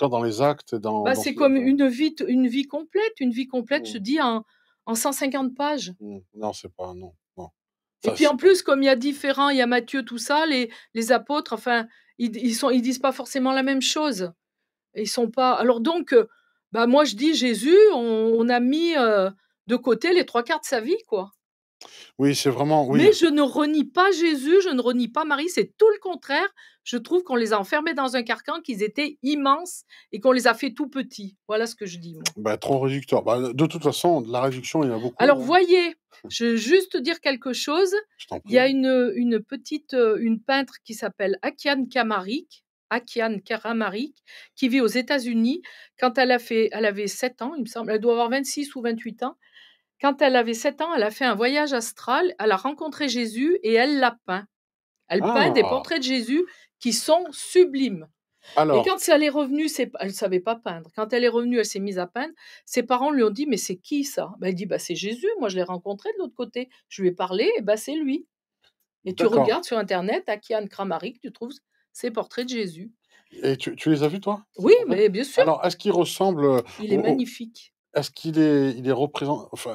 dans les actes. Bah, dans, c'est comme une vie, une vie complète. Une vie complète mmh. se dit en, 150 pages. Mmh. Non, c'est pas, non. et puis en plus, comme il y a différents, il y a Matthieu, tout ça, les, les apôtres, enfin, ils, ils disent pas forcément la même chose. Ils sont pas. Alors donc, euh, bah moi je dis Jésus, on, a mis euh, de côté les trois quarts de sa vie, quoi. Oui, c'est vraiment. Oui. Mais je ne renie pas Jésus, je ne renie pas Marie, c'est tout le contraire. Je trouve qu'on les a enfermés dans un carcan, qu'ils étaient immenses et qu'on les a fait tout petits. Voilà ce que je dis. Bah, trop réducteur. Bah, de toute façon, la réduction, il y a beaucoup. Alors, hein. voyez, je vais juste dire quelque chose. Il y a une, une petite euh, une peintre qui s'appelle Akian Kamarik, Akian Karamarik, qui vit aux États-Unis. Quand elle, a fait, elle avait 7 ans, il me semble, elle doit avoir 26 ou 28 ans. Quand elle avait 7 ans, elle a fait un voyage astral, elle a rencontré Jésus et elle l'a peint. Elle peint des ah! portraits de Jésus qui sont sublimes. Et quand elle est revenue, elle ne savait pas peindre. Quand elle est revenue, elle s'est mise à peindre. Ses parents lui ont dit Mais c'est qui ça ben, Elle dit bah, C'est Jésus. Moi, je l'ai rencontré de l'autre côté. Je lui ai parlé, et bah, c'est lui. Et tu regardes sur Internet, Akian Kramarik, tu trouves ces portraits de Jésus. Et tu, les as vus, toi Oui, mais bien sûr. Alors, est-ce qu'il ressemble. Euh, il est magnifique. Est-ce qu'il est, il est représenté. Euh,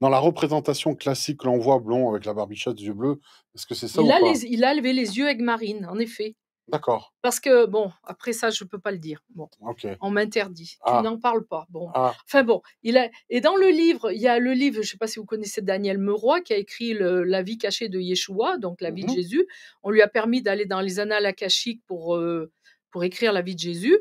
dans la représentation classique, l'on voit blond avec la barbichette, yeux bleus, est-ce que c'est ça il ou a Il a levé les yeux avec Marine, en effet. D'accord. Parce que, bon, après ça, je ne peux pas le dire. Bon, On m'interdit. Tu ah. n'en parles pas. Bon. Ah. Enfin bon, il a... et dans le livre, il y a le livre, je ne sais pas si vous connaissez Daniel Meroy, qui a écrit La vie cachée de Yeshua, donc la mmh vie de Jésus. On lui a permis d'aller dans les annales akashiques pour, euh, pour écrire la vie de Jésus.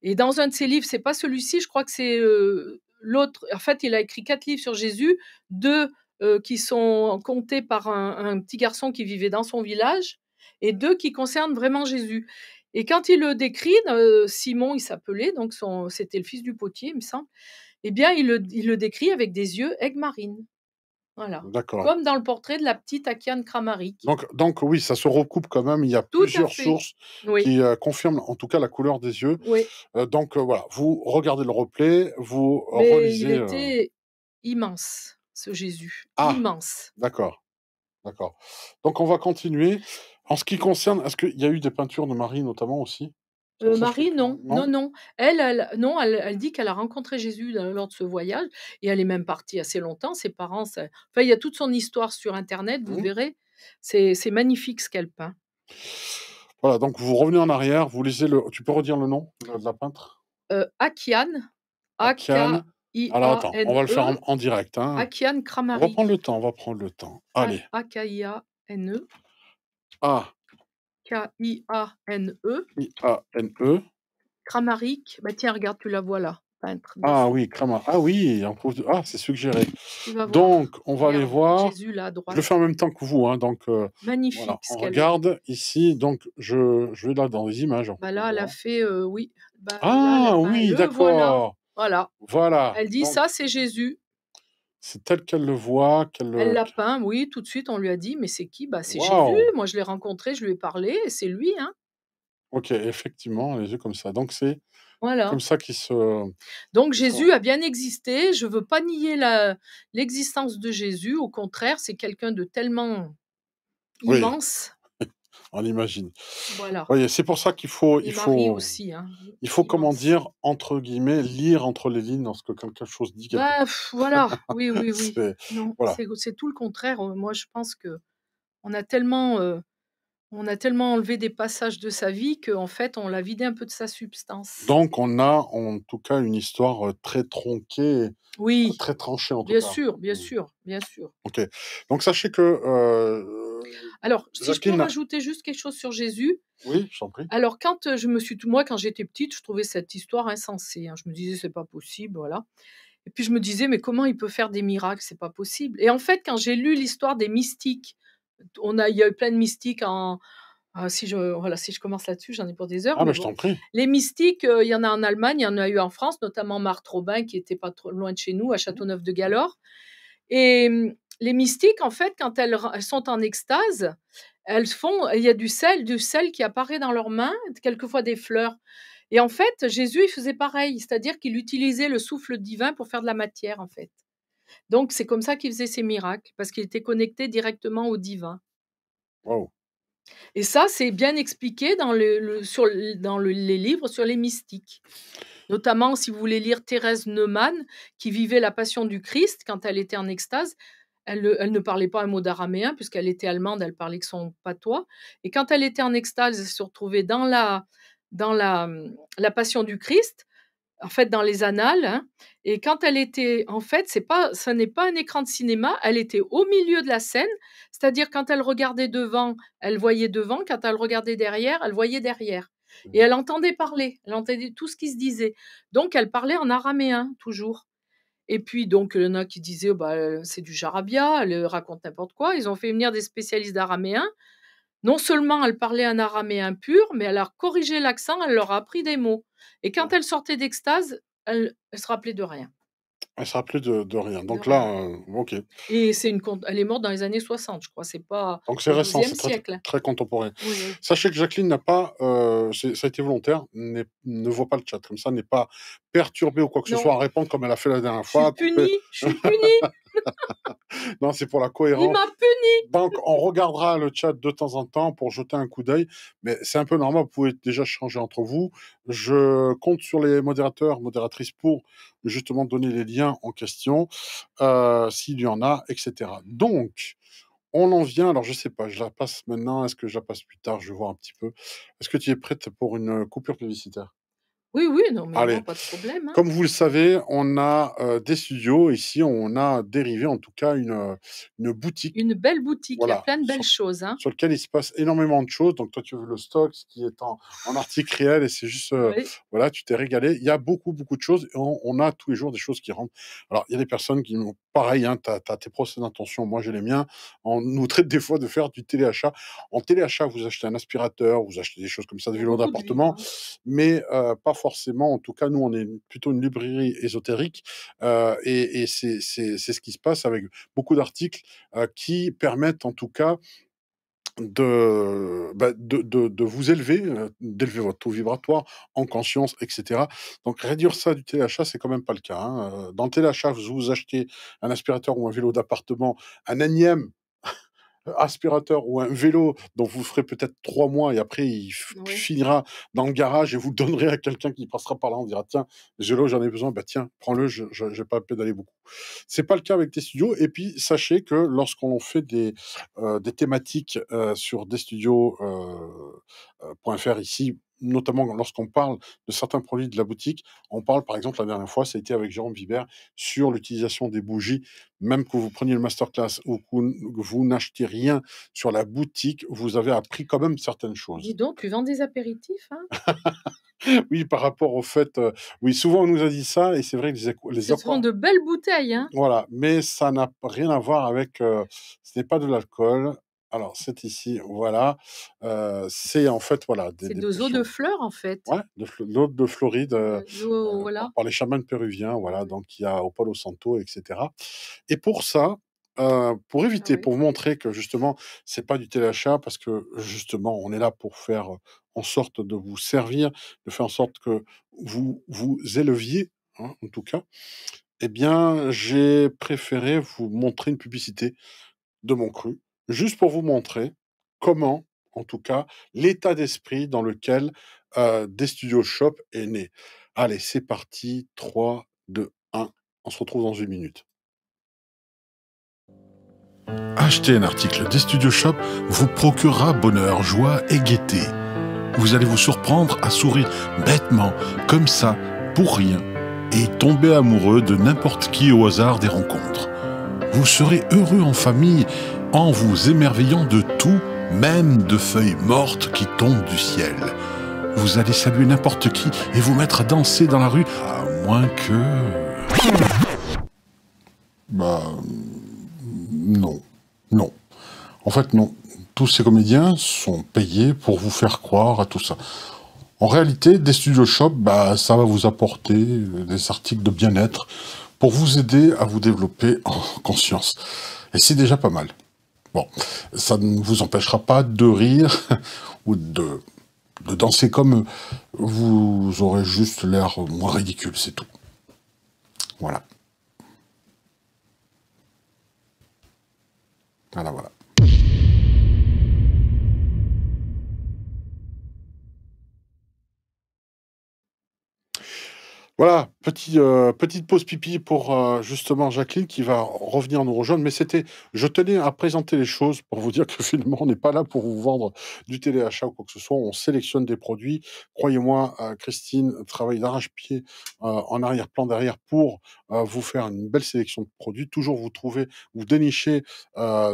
Et dans un de ses livres, c'est pas celui-ci, je crois que c'est euh, l'autre. En fait, il a écrit quatre livres sur Jésus, deux euh, qui sont comptés par un petit garçon qui vivait dans son village et deux qui concernent vraiment Jésus. Et quand il le décrit, euh, Simon, il s'appelait, donc c'était le fils du potier, il me semble, eh bien, il le, décrit avec des yeux aigues marines. Voilà. Comme dans le portrait de la petite Akiane Kramarik. Donc, donc oui, ça se recoupe quand même. Il y a plusieurs sources qui euh, confirment en tout cas la couleur des yeux. Euh, donc voilà, vous regardez le replay, vous Mais relisez. Il était immense, ce Jésus. Ah, immense. D'accord. D'accord. Donc on va continuer. En ce qui concerne, est-ce qu'il y a eu des peintures de Marie notamment aussi euh, Marie, non. non, non, Elle, non, elle, dit qu'elle a rencontré Jésus lors de ce voyage et elle est même partie assez longtemps. Ses parents, enfin, il y a toute son histoire sur Internet, vous mmh. verrez. C'est magnifique ce qu'elle peint. Voilà, donc vous revenez en arrière, vous lisez le. Tu peux redire le nom de la peintre euh, Akian. Akian. Alors attends, on va le faire e. en, direct. Hein. Akian Kramari. On va prendre le temps, on va prendre le temps. Allez. a k n e. Ah. A. K-I-A-N-E. I-A-N-E. Kramarik, Bah tiens, regarde, tu la vois là. Ah oui, Ah oui, en ah, c'est suggéré. Donc, on va aller voir. Je le fais en même temps que vous. Hein, donc, euh, Magnifique. on regarde ici. Donc, je, je vais bah, là dans les images. Bah là, elle a fait. Ah oui. ah oui, d'accord. Voilà. voilà. Elle dit ça, c'est Jésus. C'est tel qu'elle le voit, qu'elle le... Elle l'a peint, oui, tout de suite, on lui a dit, mais c'est qui Bah, c'est Jésus, moi je l'ai rencontré, je lui ai parlé, et c'est lui, hein Ok, effectivement, les yeux comme ça. Donc c'est voilà. comme ça qu'il se... Donc Jésus a bien existé, je veux pas nier l'existence de Jésus, au contraire, c'est quelqu'un de tellement immense, on imagine. Voilà. c'est pour ça qu'il faut, il faut, aussi, hein, il faut comment dire entre guillemets lire entre les lignes lorsque quelque chose dit. Bah, voilà, [laughs] oui, oui, oui. c'est tout le contraire. Euh, moi, je pense que on a tellement, euh, on a tellement enlevé des passages de sa vie que en fait, on l'a vidé un peu de sa substance. Donc, on a en tout cas une histoire euh, très tronquée. Oui. Très tranchée en tout bien cas. Bien sûr, bien mmh. sûr, bien sûr. Ok. Donc, sachez que. Euh, euh, Alors, si je peux rajouter juste quelque chose sur Jésus. Oui, j'en prie. Alors, quand euh, je me suis, moi, quand j'étais petite, je trouvais cette histoire insensée. Hein. Je me disais, c'est pas possible, voilà. Et puis je me disais, mais comment il peut faire des miracles C'est pas possible. Et en fait, quand j'ai lu l'histoire des mystiques, on a, il y a eu plein de mystiques en, ah, si je, voilà, si je commence là-dessus, j'en ai pour des heures. Ah, mais je Les mystiques, euh, il y en a en Allemagne, il y en a eu en France, notamment Marthe Robin, qui était pas trop loin de chez nous, à Châteauneuf-de-Galore. Et, hum, les mystiques, en fait, quand elles, sont en extase, elles font, il y a du sel, du sel qui apparaît dans leurs mains, quelquefois des fleurs. Et en fait, Jésus, il faisait pareil, c'est-à-dire qu'il utilisait le souffle divin pour faire de la matière, en fait. Donc, c'est comme ça qu'il faisait ses miracles, parce qu'il était connecté directement au divin. Et ça, c'est bien expliqué dans, les livres sur les mystiques. Notamment, si vous voulez lire Thérèse Neumann, qui vivait la passion du Christ quand elle était en extase, elle, ne parlait pas un mot d'araméen puisqu'elle était allemande, elle parlait que son patois. Et quand elle était en extase, elle se retrouvait dans la, dans la, hum, la Passion du Christ, en fait dans les annales. Hein, et quand elle était, en fait, c'est pas, ce n'est pas un écran de cinéma, elle était au milieu de la scène, c'est-à-dire quand elle regardait devant, elle voyait devant, quand elle regardait derrière, elle voyait derrière. Et mmh. elle entendait parler, elle entendait tout ce qui se disait. Donc elle parlait en araméen toujours. Et puis, donc, il y en a qui disaient, bah, c'est du jarabia, elle raconte n'importe quoi. Ils ont fait venir des spécialistes d'araméens. Non seulement elle parlait un araméen pur, mais elle leur corrigé l'accent, elle leur a appris des mots. Et quand elle sortait d'extase, elle, elle se rappelait de rien. Elle ne plus de, de rien. Donc là, euh, ok. Et c'est une, elle est morte dans les années 60, je crois. C'est pas. Donc c'est récent, c'est très, contemporain. Sachez que Jacqueline n'a pas, euh, ça a été volontaire, ne voit pas le chat comme ça, n'est pas perturbée ou quoi que ce soit à répondre comme elle a fait la dernière fois. Je suis punie, je suis punie. [laughs] non, c'est pour la cohérence. Il m'a puni. Donc, on regardera le chat de temps en temps pour jeter un coup d'œil. Mais c'est un peu normal, vous pouvez déjà changer entre vous. Je compte sur les modérateurs, modératrices pour justement donner les liens en question, euh, s'il y en a, etc. Donc, on en vient. Alors, je sais pas, je la passe maintenant. Est-ce que je la passe plus tard Je vois un petit peu. Est-ce que tu es prête pour une coupure publicitaire oui, oui, non, mais pas de problème. Hein. Comme vous le savez, on a euh, des studios ici, on a dérivé en tout cas une, euh, une boutique. Une belle boutique, il y a plein de belles choses. Hein. Sur lequel il se passe énormément de choses. Donc toi, tu veux le stock, ce qui est en, en article réel, et c'est juste, euh, voilà, tu t'es régalé. Il y a beaucoup, beaucoup de choses, et on, a tous les jours des choses qui rentrent. Alors, il y a des personnes qui, pareil, hein, tu as, tes procès d'intention, moi j'ai les miens, on nous traite des fois de faire du téléachat. En téléachat, vous achetez un aspirateur, vous achetez des choses comme ça, des vélos d'appartement, hein. mais parfois, forcément, en tout cas, nous, on est plutôt une librairie ésotérique euh, et, c'est ce qui se passe avec beaucoup d'articles euh, qui permettent, en tout cas, de, bah, de, vous élever, euh, d'élever votre taux vibratoire en conscience, etc. Donc réduire ça du téléachat, c'est quand même pas le cas. Hein. Dans le téléachat, vous achetez un aspirateur ou un vélo d'appartement, un énième aspirateur ou un vélo dont vous ferez peut-être trois mois et après il finira dans le garage et vous le [laughs] donnerez à quelqu'un qui passera par là, on dira tiens, vélo j'en ai besoin, bah tiens, prends-le, je n'ai pas pédalé beaucoup. C'est pas le cas avec des studios. Et puis sachez que lorsqu'on fait des, euh, des thématiques euh, sur des euh, fr ici notamment lorsqu'on parle de certains produits de la boutique, on parle par exemple la dernière fois, ça a été avec Jérôme Vibert sur l'utilisation des bougies. Même que vous preniez le masterclass ou que vous n'achetez rien sur la boutique, vous avez appris quand même certaines choses. Dis donc, tu vends des apéritifs hein? [laughs] Oui, par rapport au fait. Euh, oui, souvent on nous a dit ça et c'est vrai que les, les Ce sont de belles bouteilles. Hein? voilà, mais ça n'a rien à voir avec. Euh, ce n'est pas de l'alcool, alors, c'est ici, voilà. c'est en fait, voilà. C'est deux eaux de fleurs, en fait. Oui, de de Floride, voilà. par les chamans péruviens, voilà, donc il y a au Palo Santo, etc. Et pour ça, pour ah éviter, pour vous pour montrer que justement, c'est pas du téléachat, parce que justement, on est là pour faire en sorte de vous servir, de faire en sorte que vous vous éleviez, hein, en tout cas, eh bien, j'ai préféré vous montrer une publicité de mon cru juste pour vous montrer comment, en tout cas, l'état d'esprit dans lequel des studios shop est né. Allez, c'est parti, 3, 2, 1, on se retrouve dans une minute. Acheter un article des studios shop vous procurera bonheur, joie et gaieté. Vous allez vous surprendre à sourire bêtement, comme ça, pour rien, et tomber amoureux de n'importe qui au hasard des rencontres. Vous serez heureux en famille en vous émerveillant de tout, même de feuilles mortes qui tombent du ciel. Vous allez saluer n'importe qui et vous mettre à danser dans la rue, à moins que... Bah... Non. Non. En fait, non. Tous ces comédiens sont payés pour vous faire croire à tout ça. En réalité, des studios shop, bah, ben, ça va vous apporter des articles de bien-être pour vous aider à vous développer en conscience. Et c'est déjà pas mal ça ne vous empêchera pas de rire [laughs] ou de, danser comme Vous aurez juste l'air moins ridicule, c'est tout. Voilà. Voilà, voilà. Voilà, euh, petite pause pipi pour euh, justement Jacqueline qui va revenir nous rejoindre. Mais c'était, je tenais à présenter les choses pour vous dire que [laughs] finalement, on n'est pas là pour vous vendre du téléachat ou quoi que ce soit. On sélectionne des produits. Croyez-moi, euh, Christine travaille d'arrache-pied en arrière-plan derrière pour vous faire une belle sélection de produits. Toujours vous trouver, vous dénicher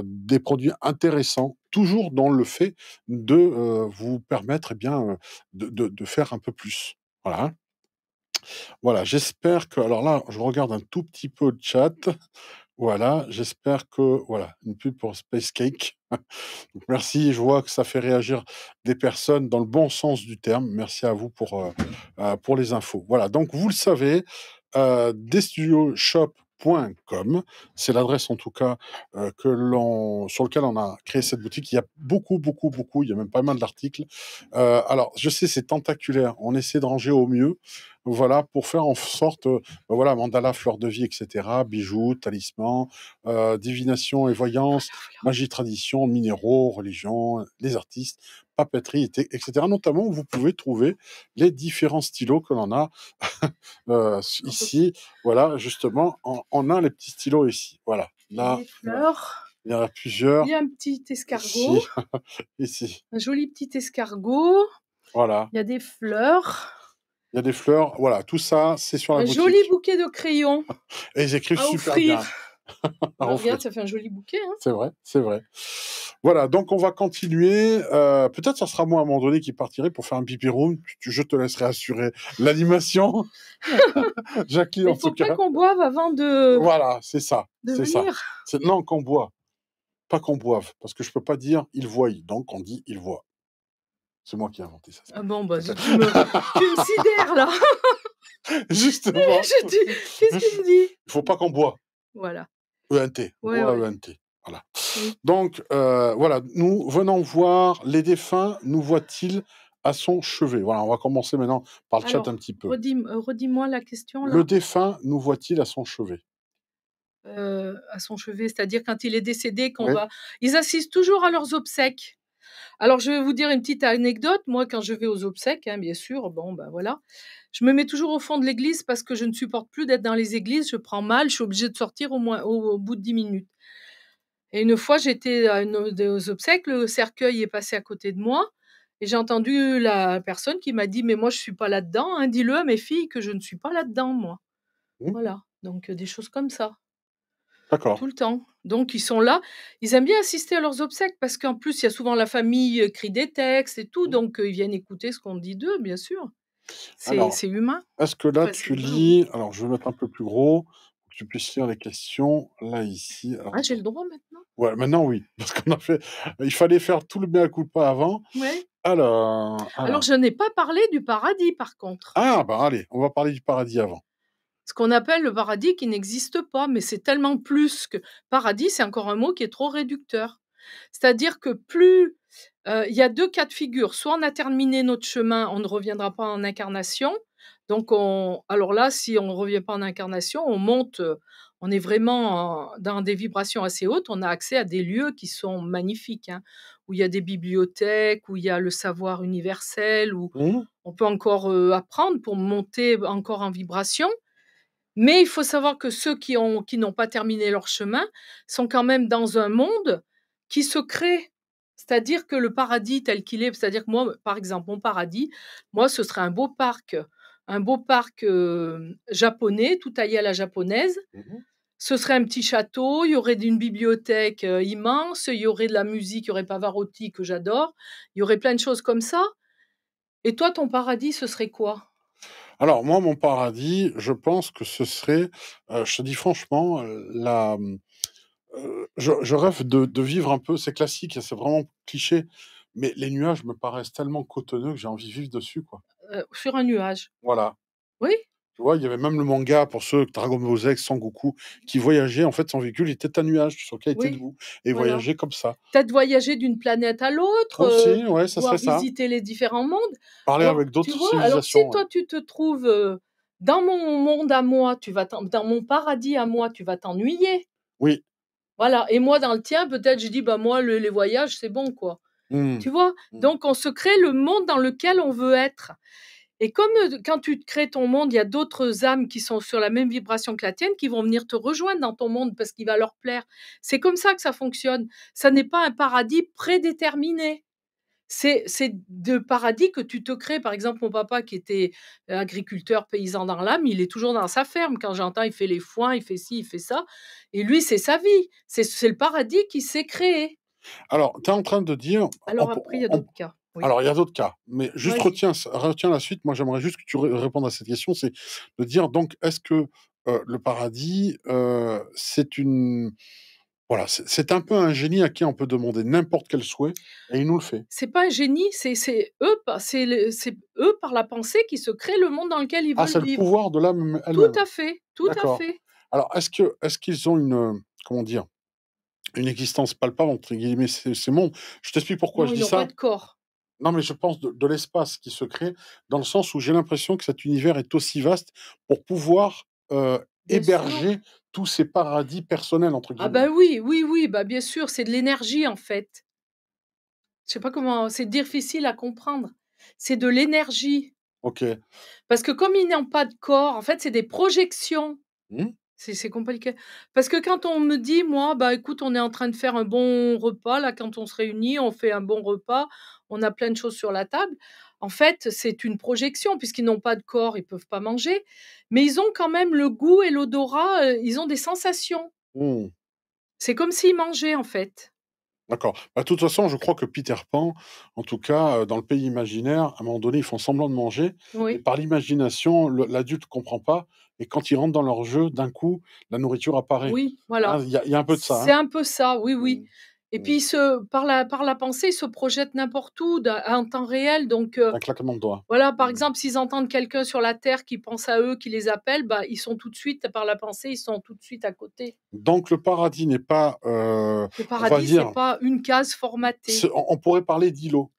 des produits intéressants toujours dans le fait de vous permettre eh bien, de faire un peu plus. Voilà. Hein. Voilà, j'espère que. Alors là, je regarde un tout petit peu le chat. Voilà, j'espère que. Voilà, une pub pour Space Cake. [laughs] Merci, je vois que ça fait réagir des personnes dans le bon sens du terme. Merci à vous pour, euh, euh, pour les infos. Voilà, donc vous le savez, euh, c'est l'adresse en tout cas euh, que l'on, sur lequel on a créé cette boutique. Il y a beaucoup, beaucoup, beaucoup. Il y a même pas mal d'articles. alors, je sais, c'est tentaculaire. On essaie de ranger au mieux voilà, pour faire en sorte, euh, ben voilà, mandala, fleur de vie, etc., bijoux, talismans, euh, divination et voyance, magie, tradition, minéraux, religion, les artistes, papeterie, etc. Notamment, vous pouvez trouver les différents stylos que l'on a [laughs] euh, ici. Voilà, justement, on, a les petits stylos ici. Voilà. Là, Il y en a plusieurs. Il y a un petit escargot. ici. [laughs] Un joli petit escargot. Voilà. Il y a des fleurs il y a des fleurs. Voilà, tout ça, c'est sur la un joli bouquet de crayons. Et ils écrivent à super bien. [laughs] Bah, regarde, ça fait un joli bouquet. Hein. C'est vrai, c'est vrai. Voilà, donc on va continuer. Euh, peut-être ce sera moi à un moment donné qui partirai pour faire un pipi room. Je te laisserai assurer l'animation. [laughs] Jackie, en faut qu'on boive avant de. Voilà, c'est ça. C'est ça. C'est Non, qu'on boive. Pas qu'on boive, parce que je peux pas dire il voit, donc on dit il voit. C'est moi qui ai inventé ça. Ah bon, bah, tu, me, sidères là. [laughs] Justement. [laughs] qu'est-ce qu'il me dit Il faut pas qu'on boit. Voilà. ENT. Ouais, e Voilà. Donc, euh, voilà, nous venons voir les défunts, nous voit-il à son chevet Voilà, on va commencer maintenant par le chat un petit peu. Euh, redis-moi la question. Là. Le défunt nous voit-il à son chevet euh, à son chevet, c'est-à-dire quand il est décédé, qu'on va. Ils assistent toujours à leurs obsèques. Alors, je vais vous dire une petite anecdote. Moi, quand je vais aux obsèques, hein, bien sûr, bon, ben voilà, je me mets toujours au fond de l'église parce que je ne supporte plus d'être dans les églises. Je prends mal, je suis obligée de sortir au, moins, au, bout de dix minutes. Et une fois, j'étais aux obsèques, le cercueil est passé à côté de moi. Et j'ai entendu la personne qui m'a dit Mais moi, je ne suis pas là-dedans. Hein. Dis-le à mes filles que je ne suis pas là-dedans, moi. Mmh. Voilà. Donc, euh, des choses comme ça. Tout le temps. Donc, ils sont là. Ils aiment bien assister à leurs obsèques parce qu'en plus, il y a souvent la famille qui euh, crie des textes et tout. Mmh. Donc, euh, ils viennent écouter ce qu'on dit d'eux, bien sûr. C'est humain. Est-ce que là, tu lis. Alors, je vais mettre un peu plus gros pour que tu puisses lire les questions. Là, ici. Ah, j'ai le droit maintenant Ouais, maintenant, oui. [laughs] fait. Il fallait faire tout le bien coup pas avant. Ouais. Alors, alors. je n'ai pas parlé du paradis, par contre. Ah, ben allez, on va parler du paradis avant ce qu'on appelle le paradis qui n'existe pas, mais c'est tellement plus que paradis, c'est encore un mot qui est trop réducteur. C'est-à-dire que plus euh, il y a deux cas de figure, soit on a terminé notre chemin, on ne reviendra pas en incarnation. Donc on, alors là, si on ne revient pas en incarnation, on monte, euh, on est vraiment dans des vibrations assez hautes. On a accès à des lieux qui sont magnifiques, hein, où il y a des bibliothèques, où il y a le savoir universel, où mmh. on peut encore euh, apprendre pour monter encore en vibration. Mais il faut savoir que ceux qui n'ont qui pas terminé leur chemin sont quand même dans un monde qui se crée. C'est-à-dire que le paradis tel qu'il est, c'est-à-dire que moi, par exemple, mon paradis, moi, ce serait un beau parc, un beau parc euh, japonais, tout taillé à la japonaise. Mmh ce serait un petit château, il y aurait une bibliothèque euh, immense, il y aurait de la musique, il y aurait Pavarotti que j'adore, il y aurait plein de choses comme ça. Et toi, ton paradis, ce serait quoi alors, moi, mon paradis, je pense que ce serait, euh, je te dis franchement, euh, la, euh, je, rêve de, vivre un peu, c'est classique, c'est vraiment cliché, mais les nuages me paraissent tellement cotonneux que j'ai envie de vivre dessus. quoi. sur un nuage Voilà. Oui tu vois, il y avait même le manga pour ceux, Dragon Ball Z, Sangoku, qui voyageait. En fait, son véhicule était un nuage sur lequel il de était debout et voyager voyageait comme ça. Peut-être voyager d'une planète à l'autre. Euh, visiter les différents mondes. Parler avec d'autres civilisations. Alors, si toi, tu te trouves euh, dans mon monde à moi, tu vas dans mon paradis à moi, tu vas t'ennuyer. Oui. Voilà. Et moi, dans le tien, peut-être, je dis, bah, moi, les voyages, c'est bon, quoi. Mmh. Tu vois mmh. Donc, on se crée le monde dans lequel on veut être. Et comme euh, quand tu crées ton monde, il y a d'autres âmes qui sont sur la même vibration que la tienne qui vont venir te rejoindre dans ton monde parce qu'il va leur plaire. C'est comme ça que ça fonctionne. Ça n'est pas un paradis prédéterminé. C'est de paradis que tu te crées. Par exemple, mon papa qui était agriculteur, paysan dans l'âme, il est toujours dans sa ferme. Quand j'entends, il fait les foins, il fait ci, il fait ça. Et lui, c'est sa vie. C'est le paradis qui s'est créé. Alors, tu es en train de dire. Alors, après, il y a d'autres cas. Alors, il y a d'autres cas, mais juste retiens, retiens, la suite. Moi, j'aimerais juste que tu répondes à cette question, c'est de dire, donc, est-ce que euh, le paradis, euh, c'est une... Voilà, c'est un peu un génie à qui on peut demander n'importe quel souhait et il nous le fait. C'est pas un génie, c'est eux, c'est eux par la pensée qui se créent le monde dans lequel ils vont ah, veulent vivre. c'est le pouvoir de l'âme Tout à fait, tout à fait. Alors, est-ce que est-ce qu'ils ont une comment dire une existence palpable entre guillemets ces, mondes Je t'explique pourquoi je dis ça. Ils pas de corps. Non, mais je pense de, l'espace qui se crée, dans le sens où j'ai l'impression que cet univers est aussi vaste pour pouvoir euh, héberger tous ces paradis personnels, entre guillemets. Ah bah oui, oui, oui, bah bien sûr, c'est de l'énergie en fait. Je sais pas comment, c'est difficile à comprendre. C'est de l'énergie. Ok. Parce que comme ils n'ont pas de corps, en fait, c'est des projections. Mmh. C'est compliqué. Parce que quand on me dit, moi, bah écoute, on est en train de faire un bon repas, là, quand on se réunit, on fait un bon repas, on a plein de choses sur la table. En fait, c'est une projection, puisqu'ils n'ont pas de corps, ils peuvent pas manger, mais ils ont quand même le goût et l'odorat, euh, ils ont des sensations. Mmh. C'est comme s'ils mangeaient, en fait. D'accord. Bah, de toute façon, je crois que Peter Pan, en tout cas, euh, dans le pays imaginaire, à un moment donné, ils font semblant de manger. par l'imagination, l'adulte ne comprend pas. Et quand ils rentrent dans leur jeu, d'un coup, la nourriture apparaît. Oui, voilà. Hein, il y, a un peu de ça. C'est hein. un peu ça, oui, oui. Mmh. Et puis, se, par, la, par la pensée, ils se projettent n'importe où en temps réel. Donc, euh, un claquement de doigts. Voilà, par mmh. exemple, s'ils entendent quelqu'un sur la Terre qui pense à eux, qui les appelle, bah, ils sont tout de suite, par la pensée, ils sont tout de suite à côté. Donc, le paradis n'est pas. Euh, le paradis, n'est pas une case formatée. On, pourrait parler d'îlot.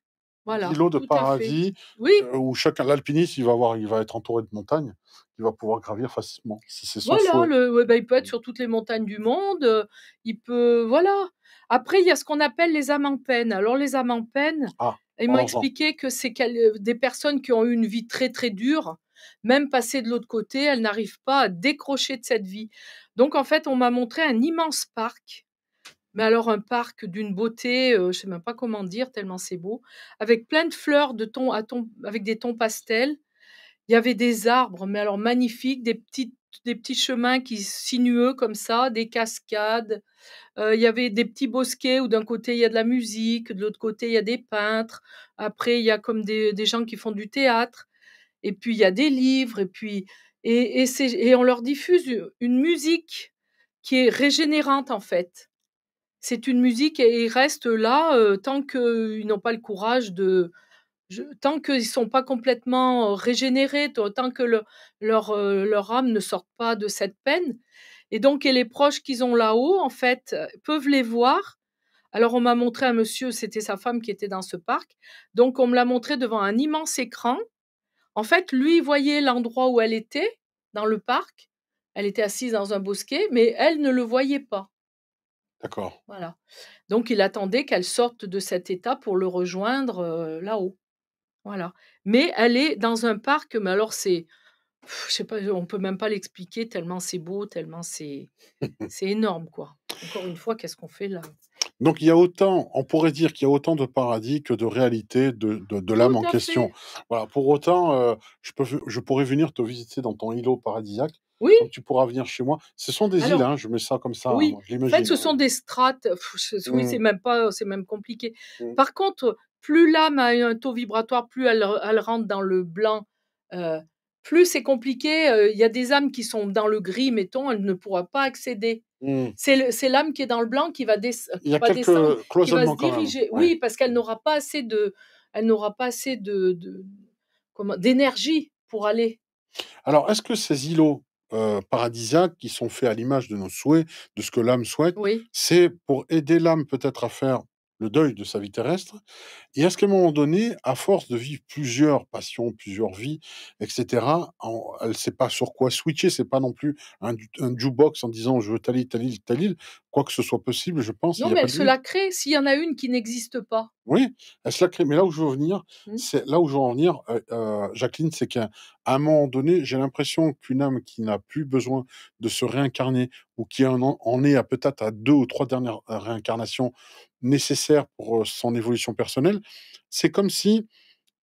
Voilà. de paradis, euh, où l'alpiniste, il va, voir il va être entouré de montagnes il va pouvoir gravir facilement. C'est son voilà, il peut être sur toutes les montagnes du monde. Euh, il peut, voilà. Après, il y a ce qu'on appelle les âmes en peine. Alors, les âmes en peine, ah, ils m'ont expliqué que c'est euh, des personnes qui ont eu une vie très, très dure. Même passées de l'autre côté, elles n'arrivent pas à décrocher de cette vie. Donc, en fait, on m'a montré un immense parc. Mais alors, un parc d'une beauté, euh, je ne sais même pas comment dire, tellement c'est beau, avec plein de fleurs de ton, à avec des tons pastels. Il y avait des arbres, mais alors magnifiques, des des petits chemins qui sinueux comme ça, des cascades. Euh, il y avait des petits bosquets où d'un côté il y a de la musique, de l'autre côté il y a des peintres. Après il y a comme des, gens qui font du théâtre. Et puis il y a des livres. Et puis et, et, et on leur diffuse une musique qui est régénérante en fait. C'est une musique et ils restent là euh, tant qu'ils n'ont pas le courage de tant qu'ils ne sont pas complètement régénérés, tant que leur, âme ne sort pas de cette peine. Et donc, les proches qu'ils ont là-haut, en fait, peuvent les voir. Alors, on m'a montré un monsieur, c'était sa femme qui était dans ce parc. Donc, on me l'a montré devant un immense écran. En fait, lui, voyait l'endroit où elle était, dans le parc. Elle était assise dans un bosquet, mais elle ne le voyait pas. D'accord. Voilà. Donc, il attendait qu'elle sorte de cet état pour le rejoindre là-haut. Voilà. Mais elle est dans un parc, mais alors c'est. Je sais pas, on peut même pas l'expliquer tellement c'est beau, tellement c'est [laughs] c'est énorme, quoi. Encore une fois, qu'est-ce qu'on fait là donc il y a autant, on pourrait dire qu'il y a autant de paradis que de réalité de, l'âme en question. Voilà. Pour autant, euh, je, peux, je pourrais venir te visiter dans ton îlot paradisiaque. Oui. tu pourras venir chez moi. Ce sont des îles, hein, je mets ça comme ça. Hein, oui. en fait, ce sont des strates. oui, mmh. c'est même pas, c'est même compliqué. Mmh. Par contre, plus l'âme a un taux vibratoire, plus elle, rentre dans le blanc, euh, plus c'est compliqué. Euh, il y a des âmes qui sont dans le gris, mettons, elle ne pourra pas accéder. Mmh. C'est l'âme qui est dans le blanc qui va, descendre, qui va se diriger. Oui, parce qu'elle n'aura pas assez de, elle n'aura pas assez de, d'énergie pour aller. Alors, est-ce que ces îlots euh, paradisiaques qui sont faits à l'image de nos souhaits, de ce que l'âme souhaite, c'est pour aider l'âme peut-être à faire le deuil de sa vie terrestre. Et à ce moment donné, à force de vivre plusieurs passions, plusieurs vies, etc., elle ne sait pas sur quoi switcher. C'est pas non plus un, jukebox en disant je veux talil, talil, talil », Quoi que ce soit possible, je pense. Non, mais elle se crée s'il y en a une qui n'existe pas. Oui, elle se la crée. Mais là où je veux venir, mmh. c'est là où je veux en venir, euh, euh, Jacqueline, c'est qu'à un moment donné, j'ai l'impression qu'une âme qui n'a plus besoin de se réincarner ou qui en, en est à peut-être à deux ou trois dernières euh, réincarnations nécessaire pour son évolution personnelle, c'est comme si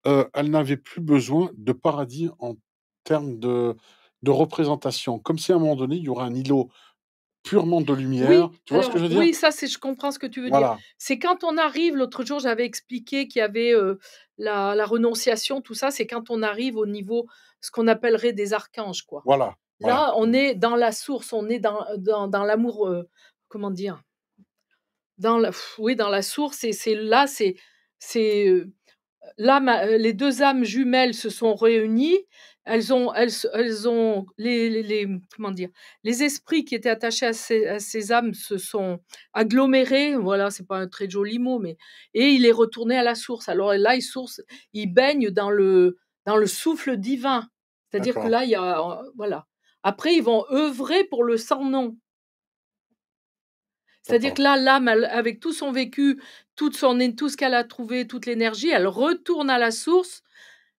elle n'avait plus besoin de paradis en termes de, de, représentation, comme si à un moment donné, il y aurait un îlot purement de lumière. Oui, tu vois ce que je veux dire Oui, ça, c'est, je comprends ce que tu veux dire. C'est quand on arrive, l'autre jour, j'avais expliqué qu'il y avait la, renonciation, tout ça, c'est quand on arrive au niveau, ce qu'on appellerait des archanges, quoi. Voilà. Là, on est dans la source, on est dans, dans, l'amour, comment dire dans la, oui, dans la source. Et c'est là, c'est, c'est les deux âmes jumelles se sont réunies. Elles ont, elles, ont les, les, comment dire, les esprits qui étaient attachés à ces, âmes se sont agglomérés. Voilà, c'est pas un très joli mot, mais et il est retourné à la source. Alors là, ils source, il baigne dans le dans le souffle divin. C'est-à-dire que là, il y a voilà. Après, ils vont œuvrer pour le sans nom. C'est-à-dire que là, l'âme, avec tout son vécu, son, tout ce qu'elle a trouvé, toute l'énergie, elle retourne à la source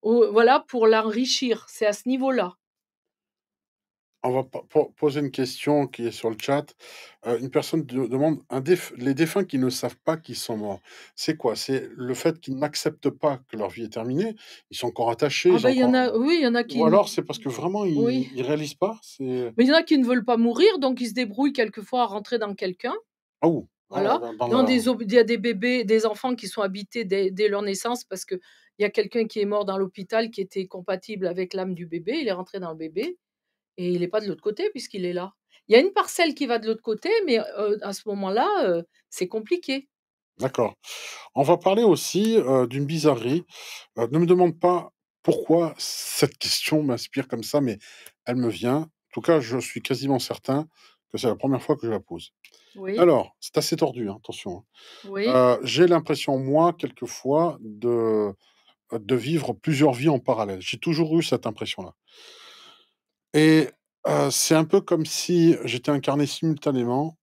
voilà, pour l'enrichir. C'est à ce niveau-là. On va poser une question qui est sur le chat. Euh, une personne demande un les défunts qui ne savent pas qu'ils sont morts, c'est quoi C'est le fait qu'ils n'acceptent pas que leur vie est terminée. Ils sont encore attachés. Ah ben, y a... Oui, il y en a qui. Ou alors c'est parce que vraiment ils ne réalisent pas. Mais il y en a qui ne veulent pas mourir, donc ils se débrouillent quelquefois à rentrer dans quelqu'un. Ah voilà. Dans, des, il y a des bébés, des enfants qui sont habités dès, leur naissance parce qu'il y a quelqu'un qui est mort dans l'hôpital qui était compatible avec l'âme du bébé. Il est rentré dans le bébé et il n'est pas de l'autre côté puisqu'il est là. Il y a une parcelle qui va de l'autre côté, mais euh, à ce moment-là, euh, c'est compliqué. D'accord. On va parler aussi euh, d'une bizarrerie. ne me demande pas pourquoi cette question m'inspire comme ça, mais elle me vient. En tout cas, je suis quasiment certain que c'est la première fois que je la pose. Alors, c'est assez tordu, hein, attention. Hein. Euh, j'ai l'impression, moi, quelquefois, de, euh, de vivre plusieurs vies en parallèle. J'ai toujours eu cette impression-là. Et euh, c'est un peu comme si j'étais incarné simultanément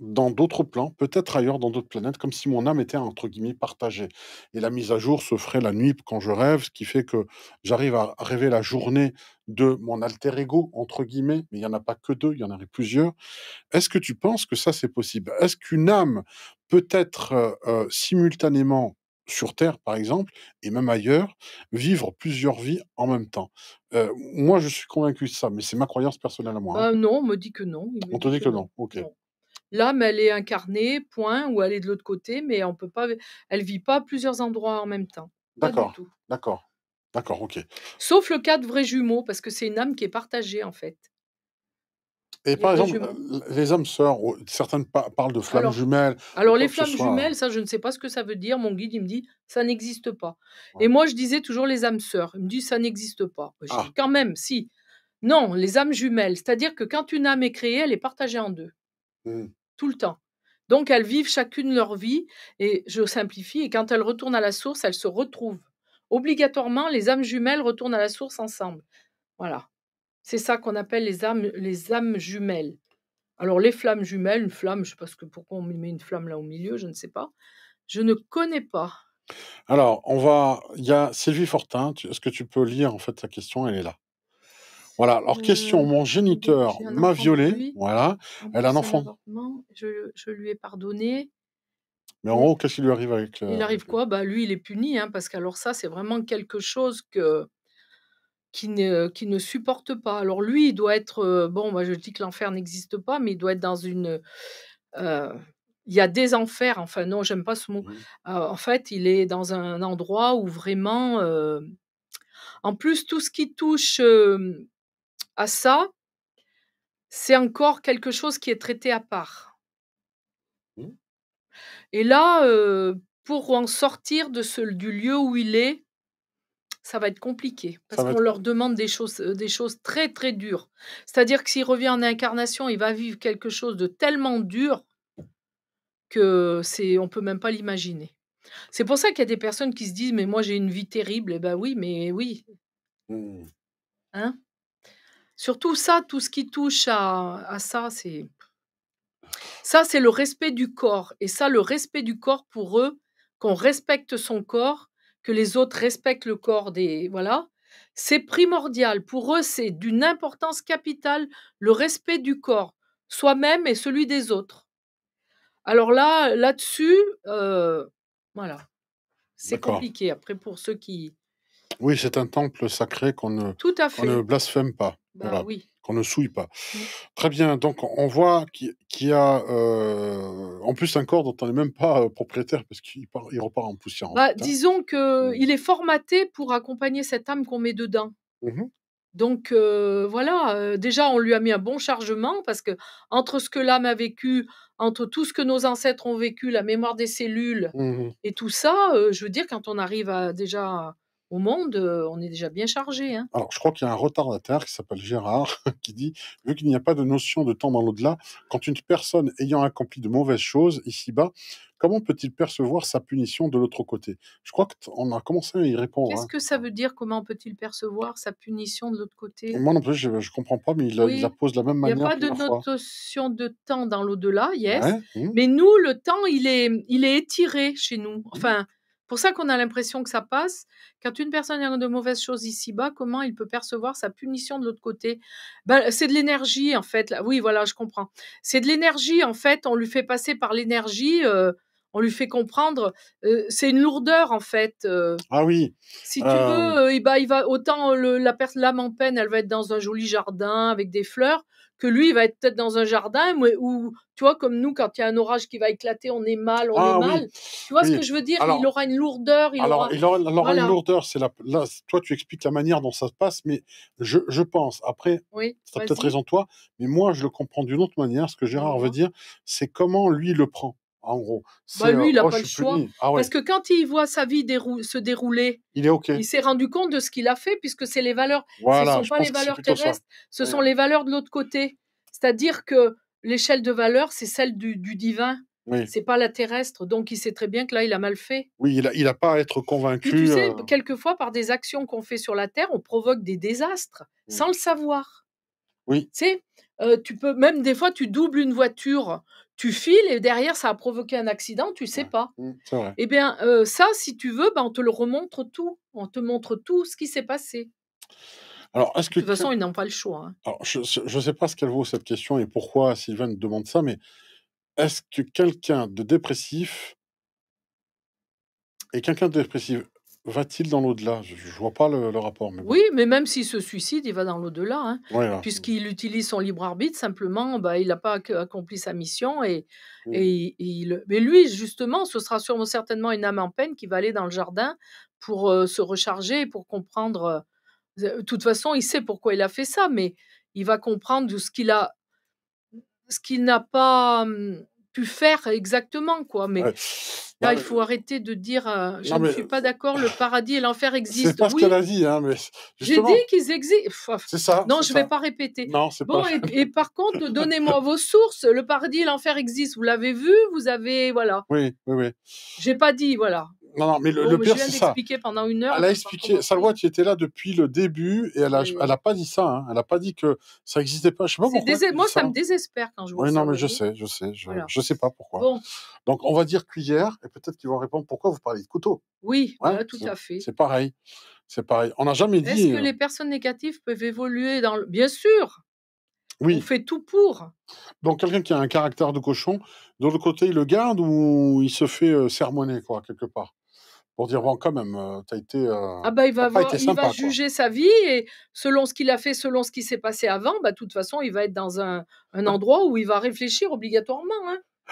dans d'autres plans, peut-être ailleurs dans d'autres planètes, comme si mon âme était entre guillemets partagée. Et la mise à jour se ferait la nuit quand je rêve, ce qui fait que j'arrive à rêver la journée de mon alter ego, entre guillemets, mais il n'y en a pas que deux, il y en aurait plusieurs. Est-ce que tu penses que ça c'est possible Est-ce qu'une âme peut être euh, euh, simultanément sur Terre, par exemple, et même ailleurs, vivre plusieurs vies en même temps. Euh, moi, je suis convaincu de ça, mais c'est ma croyance personnelle à moi. Hein. non, on me dit que non. on te dit que, non, ok l'âme, elle est incarnée, point, ou elle est de l'autre côté, mais on peut pas, elle vit pas à plusieurs endroits en même temps. D'accord. D'accord. D'accord, ok. Sauf le cas de vrais jumeaux, parce que c'est une âme qui est partagée, en fait. Et par exemple, euh, les âmes sœurs, oh, certaines parlent de flammes jumelles. Alors, les flammes jumelles, ça, je ne sais pas ce que ça veut dire. Mon guide, il me dit, ça n'existe pas. Et moi, je disais toujours les âmes sœurs. Il me dit, ça n'existe pas. Bah, ah. quand même, si. Non, les âmes jumelles. C'est-à-dire que quand une âme est créée, elle est partagée en deux. Mmh tout le temps. Donc elles vivent chacune leur vie, et je simplifie, et quand elles retournent à la source, elles se retrouvent. Obligatoirement, les âmes jumelles retournent à la source ensemble. Voilà. C'est ça qu'on appelle les âmes, les âmes jumelles. Alors les flammes jumelles, une flamme, je ne sais pas que, pourquoi on met une flamme là au milieu, je ne sais pas. Je ne connais pas. Alors, on va. Il y a Sylvie Fortin. Est-ce que tu peux lire en fait ta question Elle est là. Voilà. Alors, question, euh, mon géniteur m'a violée. Voilà. Elle a un enfant. Je, lui ai pardonné. Mais en gros, qu'est-ce qui lui arrive avec Il arrive quoi bah, Lui, il est puni, hein, parce qu'alors ça, c'est vraiment quelque chose que, qui, ne, qui ne supporte pas. Alors lui, il doit être... Euh, bon, moi, je dis que l'enfer n'existe pas, mais il doit être dans une... Euh, il y a des enfers, enfin non, j'aime pas ce mot. Mmh. en fait, il est dans un endroit où vraiment... en plus, tout ce qui touche ça, c'est encore quelque chose qui est traité à part. Mmh. Et là, pour en sortir de du lieu où il est, ça va être compliqué parce qu'on leur demande des choses, des choses très très dures. C'est-à-dire que s'il revient en incarnation, il va vivre quelque chose de tellement dur que c'est, on peut même pas l'imaginer. C'est pour ça qu'il y a des personnes qui se disent mais moi j'ai une vie terrible. et eh ben oui, mais oui. Mmh. Hein Surtout ça, tout ce qui touche à, ça, c'est ça, c'est le respect du corps. Et ça, le respect du corps pour eux, qu'on respecte son corps, que les autres respectent le corps des voilà, c'est primordial. Pour eux, c'est d'une importance capitale le respect du corps, soi-même et celui des autres. Alors là, là-dessus, euh, voilà, c'est compliqué. Après, pour ceux qui oui, c'est un temple sacré qu'on ne, ne blasphème pas. Bah oui. qu'on ne souille pas. Mmh. Très bien, donc on voit qu'il y a en plus un corps dont on n'est même pas propriétaire parce qu'il il repart en poussière. Bah, hein. Disons qu'il mmh. il est formaté pour accompagner cette âme qu'on met dedans. Mmh donc voilà, déjà on lui a mis un bon chargement parce que entre ce que l'âme a vécu, entre tout ce que nos ancêtres ont vécu, la mémoire des cellules et tout ça, je veux dire quand on arrive à déjà au monde, on est déjà bien chargé. Hein. Alors, je crois qu'il y a un retardataire qui s'appelle Gérard [laughs] qui dit Vu qu'il n'y a pas de notion de temps dans l'au-delà, quand une personne ayant accompli de mauvaises choses ici-bas, comment peut-il percevoir sa punition de l'autre côté Je crois qu'on a commencé à y répondre. Qu'est-ce hein. que ça veut dire Comment peut-il percevoir sa punition de l'autre côté Moi non plus, je ne comprends pas, mais il, la pose de la même manière. Il n'y a pas de notion de temps dans l'au-delà, yes. Mmh. Mais nous, le temps, il est, il est étiré chez nous. Enfin pour ça qu'on a l'impression que ça passe. Quand une personne a de mauvaises choses ici-bas, comment il peut percevoir sa punition de l'autre côté ben, C'est de l'énergie, en fait. Oui, voilà, je comprends. C'est de l'énergie, en fait. On lui fait passer par l'énergie. Euh, on lui fait comprendre, euh, c'est une lourdeur en fait. Euh. ah oui. Si tu veux, bah il va autant la la, l'âme en peine, elle va être dans un joli jardin avec des fleurs, que lui, il va être peut-être dans un jardin où, tu vois, comme nous, quand il y a un orage qui va éclater, on est mal, on ah est mal. Tu vois ce que je veux dire Il aura une lourdeur. Il alors, il aura, une lourdeur. C'est la, là, toi, tu expliques la manière dont ça se passe, mais je, pense, après, oui, tu as peut-être raison toi, mais moi, je le comprends d'une autre manière. Ce que Gérard mmh veut dire, c'est comment lui le prend en gros. Bah lui, euh, il n'a oh, pas le choix. Ah Parce que quand il voit sa vie se dérouler, il s'est rendu compte de ce qu'il a fait, puisque c'est les valeurs. ce sont pas les valeurs terrestres, ce sont les valeurs de l'autre côté. C'est-à-dire que l'échelle de valeur, c'est celle du, divin. Ce C'est pas la terrestre, donc il sait très bien que là, il a mal fait. Oui, il n'a a pas à être convaincu. tu euh quelquefois, par des actions qu'on fait sur la Terre, on provoque des désastres mmh. sans le savoir. Oui. Tu sais, euh, tu peux même des fois, tu doubles une voiture, tu files et derrière ça a provoqué un accident, tu sais pas. Mmh, eh bien, euh, ça, si tu veux, ben, on te le remontre tout, on te montre tout ce qui s'est passé. Alors, est-ce que de toute façon, ils n'ont pas le choix. Hein. je ne sais pas ce qu'elle vaut cette question et pourquoi Sylvain demande ça, mais est-ce que quelqu'un de dépressif et quelqu'un de dépressif va-t-il dans l'au-delà Je ne vois pas le, rapport. Oui, mais même s'il se suicide, il va dans l'au-delà, hein, puisqu'il utilise son libre arbitre, simplement, bah, il n'a pas accompli sa mission. Et, mm. il... Mais lui, justement, ce sera sûrement certainement une âme en peine qui va aller dans le jardin pour euh, se recharger, pour comprendre. Euh, de toute façon, il sait pourquoi il a fait ça, mais il va comprendre ce qu'il a, ce qu'il n'a pas, hum, pu faire exactement, quoi. Mais là, il faut arrêter de dire euh, je ne suis pas d'accord, le paradis et l'enfer existent. C'est pas ce qu'elle a dit, hein, mais J'ai dit qu'ils existent. C'est ça. Non, je ne vais pas répéter. Non, c'est bon, et, et, par contre, donnez-moi vos sources. Le paradis et l'enfer existent. Vous l'avez vu, vous avez. Voilà. Oui, oui, oui. J'ai pas dit, voilà. Non, non, mais le, pire, le pire, c'est ça. pendant une heure. Elle a expliqué. Salwa, tu étais là depuis le début et elle a, elle a pas dit ça. Hein. Elle a pas dit que ça n'existait pas. Je sais pas pourquoi. Moi, ça, me désespère quand je vois oui, non, mais je sais, je sais. Je, ne sais pas pourquoi. Bon. Donc, on va dire cuillère et peut-être qu'ils vont répondre pourquoi vous parlez de couteau. Oui, tout à fait. C'est pareil. C'est pareil. On n'a jamais dit. Est-ce que euh, les personnes négatives peuvent évoluer dans le. Bien sûr oui. On fait tout pour. Donc quelqu'un qui a un caractère de cochon, de l'autre côté, il le garde ou il se fait euh, sermonner, quoi, quelque part pour dire bon quand même euh, tu as été euh, ah bah il va, il va juger sa vie et selon ce qu'il a fait selon ce qui s'est passé avant bah de toute façon il va être dans un, ah. endroit où il va réfléchir obligatoirement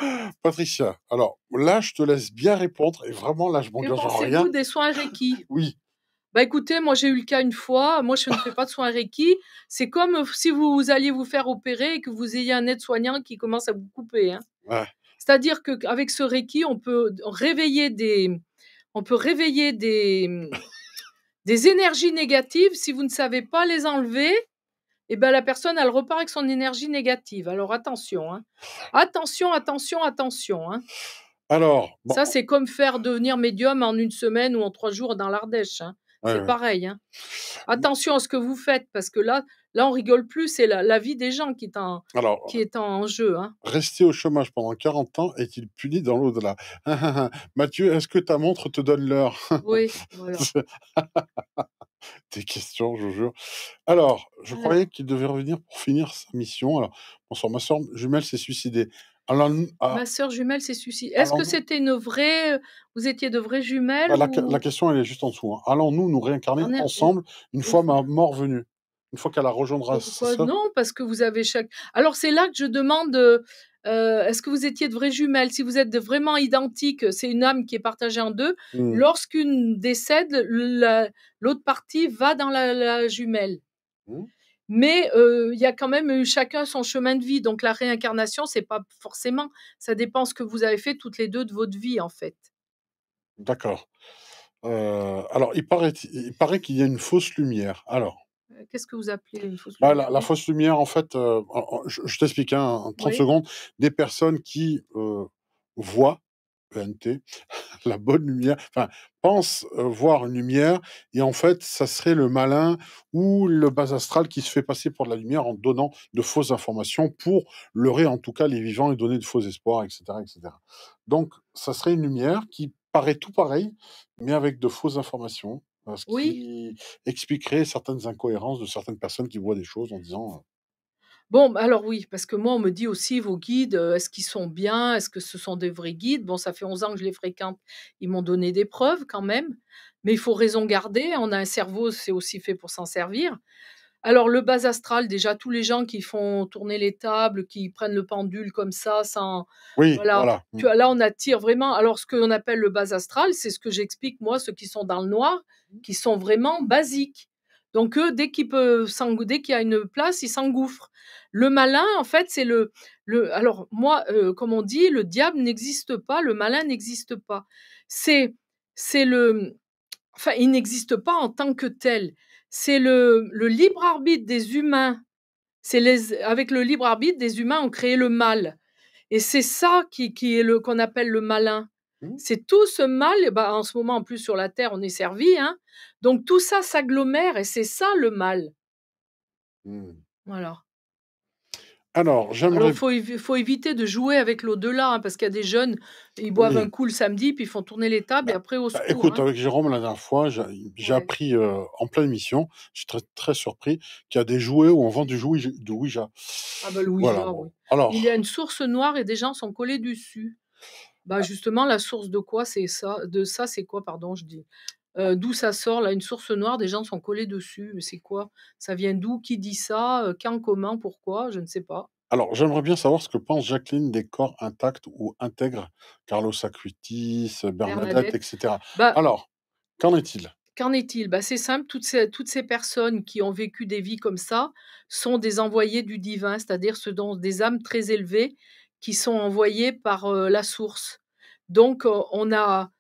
hein. [gasps] Patricia alors là je te laisse bien répondre et vraiment là je m'engage en rien des soins Reiki [laughs] oui bah écoutez, moi j'ai eu le cas une fois, moi je ne fais pas de soins Reiki, c'est comme euh, si vous, alliez vous faire opérer et que vous ayez un aide-soignant qui commence à vous couper. Hein. C'est-à-dire qu'avec ce Reiki, on peut réveiller des, on peut réveiller des, des énergies négatives. Si vous ne savez pas les enlever, eh ben, la personne, elle repart avec son énergie négative. Alors attention, hein. attention, attention, attention. Hein. Alors, ça c'est comme faire devenir médium en une semaine ou en trois jours dans l'Ardèche. Hein. c'est pareil. Attention à ce que vous faites parce que là, là, on rigole plus, c'est la, vie des gens qui est en, jeu. Hein. Rester au chômage pendant 40 ans est-il puni dans l'au-delà hein, hein, Mathieu, est-ce que ta montre te donne l'heure Oui, [laughs] voilà. [laughs] Des questions, je vous jure. Alors, je croyais qu'il devait revenir pour finir sa mission. Alors, bonsoir, ma soeur jumelle s'est suicidée. Ah ma sœur jumelle s'est suicidée. Est-ce que c'était une vraie. Euh, vous étiez de vraies jumelles bah, la, question, elle est juste en dessous. Allons-nous nous réincarner ensemble une fois ma mort venue une fois qu'elle la rejoindra Non, parce que vous avez chaque. Alors c'est là que je demande. Euh, est-ce que vous étiez de vraies jumelles Si vous êtes vraiment identiques, c'est une âme qui est partagée en deux. Hmm. Lorsqu'une décède, l'autre partie va dans la, jumelle. Hmm. Mais euh, il y a quand même eu chacun son chemin de vie. Donc la réincarnation, c'est pas forcément. Ça dépend ce que vous avez fait toutes les deux de votre vie, en fait. D'accord. Euh, alors, il paraît qu'il paraît y a une fausse lumière. Alors, euh, qu'est-ce que vous appelez une fausse bah, lumière la, fausse lumière, en fait, euh, je, t'explique hein, en 30 secondes, des personnes qui euh, voient e [laughs] la bonne lumière, enfin, pensent voir une lumière, et en fait, ça serait le malin ou le bas astral qui se fait passer pour de la lumière en donnant de fausses informations pour leurrer en tout cas les vivants et donner de faux espoirs, etc. etc. Donc, ça serait une lumière qui paraît tout pareil, mais avec de fausses informations Hein, qui oui. expliquerait certaines incohérences de certaines personnes qui voient des choses en disant. Bon, bah, alors oui, parce que moi, on me dit aussi, vos guides, est-ce qu'ils sont bien Est-ce que ce sont des vrais guides Bon, ça fait 11 ans que je les fréquente, ils m'ont donné des preuves quand même, mais il faut raison garder, hein, on a un cerveau, c'est aussi fait pour s'en servir. Alors, le bas astral, déjà, tous les gens qui font tourner les tables, qui prennent le pendule comme ça, sans. Oui, voilà. Tu mm. là, on attire vraiment. Alors, ce qu'on appelle le bas astral, c'est ce que j'explique, moi, ceux qui sont dans le noir, mm. qui sont vraiment basiques. Donc, eux, dès qu'il y a une place, ils s'engouffrent. Le malin, en fait, c'est le, Alors, moi, euh, comme on dit, le diable n'existe pas, le malin n'existe pas. C'est. C'est le, enfin, il n'existe pas en tant que tel. C'est le, libre arbitre des humains. C'est avec le libre arbitre des humains, on crée le mal. Et c'est ça qui, est le qu'on appelle le malin. Mmh. C'est tout ce mal, et eh ben, en ce moment en plus sur la Terre, on est servi. Hein. donc tout ça s'agglomère et c'est ça le mal. Mmh. Voilà. Alors, j'aimerais. Il faut, éviter de jouer avec l'au-delà, hein, parce qu'il y a des jeunes, ils boivent un coup le samedi, puis ils font tourner les tables, et bah, après, au bah, secours. écoute, hein. avec Jérôme, la dernière fois, j'ai appris euh, en pleine mission, je suis très, très surpris, qu'il y a des jouets où on vend du, jouet, de Ouija. Ah, ben, le Ouija, oui. Alors... Il y a une source noire et des gens sont collés dessus. Bah ah. justement, la source de quoi c'est ça De ça, c'est quoi Pardon, je dis d'où ça sort là Une source noire, des gens sont collés dessus. Mais c'est quoi Ça vient d'où Qui dit ça Quand Comment Pourquoi Je ne sais pas. Alors, j'aimerais bien savoir ce que pense Jacqueline des corps intacts ou intègres, Carlos Acuitis, Bernadette, etc. Bah Alors, qu'en est-il Qu'en est-il bah, C'est simple, toutes ces, personnes qui ont vécu des vies comme ça sont des envoyés du divin, c'est-à-dire ce dont des âmes très élevées qui sont envoyées par la source. Donc, on a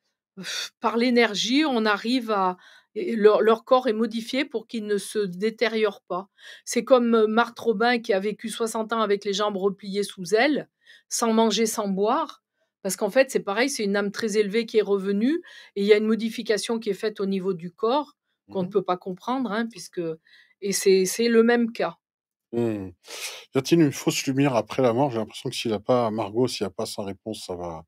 par l'énergie, on arrive à, leur, corps est modifié pour qu'il ne se détériorent pas. C'est comme euh, Marthe Robin qui a vécu 60 ans avec les jambes repliées sous elle, sans manger, sans boire. Parce qu'en fait, c'est pareil, c'est une âme très élevée qui est revenue et il y a une modification qui est faite au niveau du corps qu'on ne mmh peut pas comprendre, hein, puisque et c'est le même cas. Mmh. Y a-t-il une fausse lumière après la mort J'ai l'impression que s'il n'a a pas Margot, s'il n'y a pas sa réponse, ça va.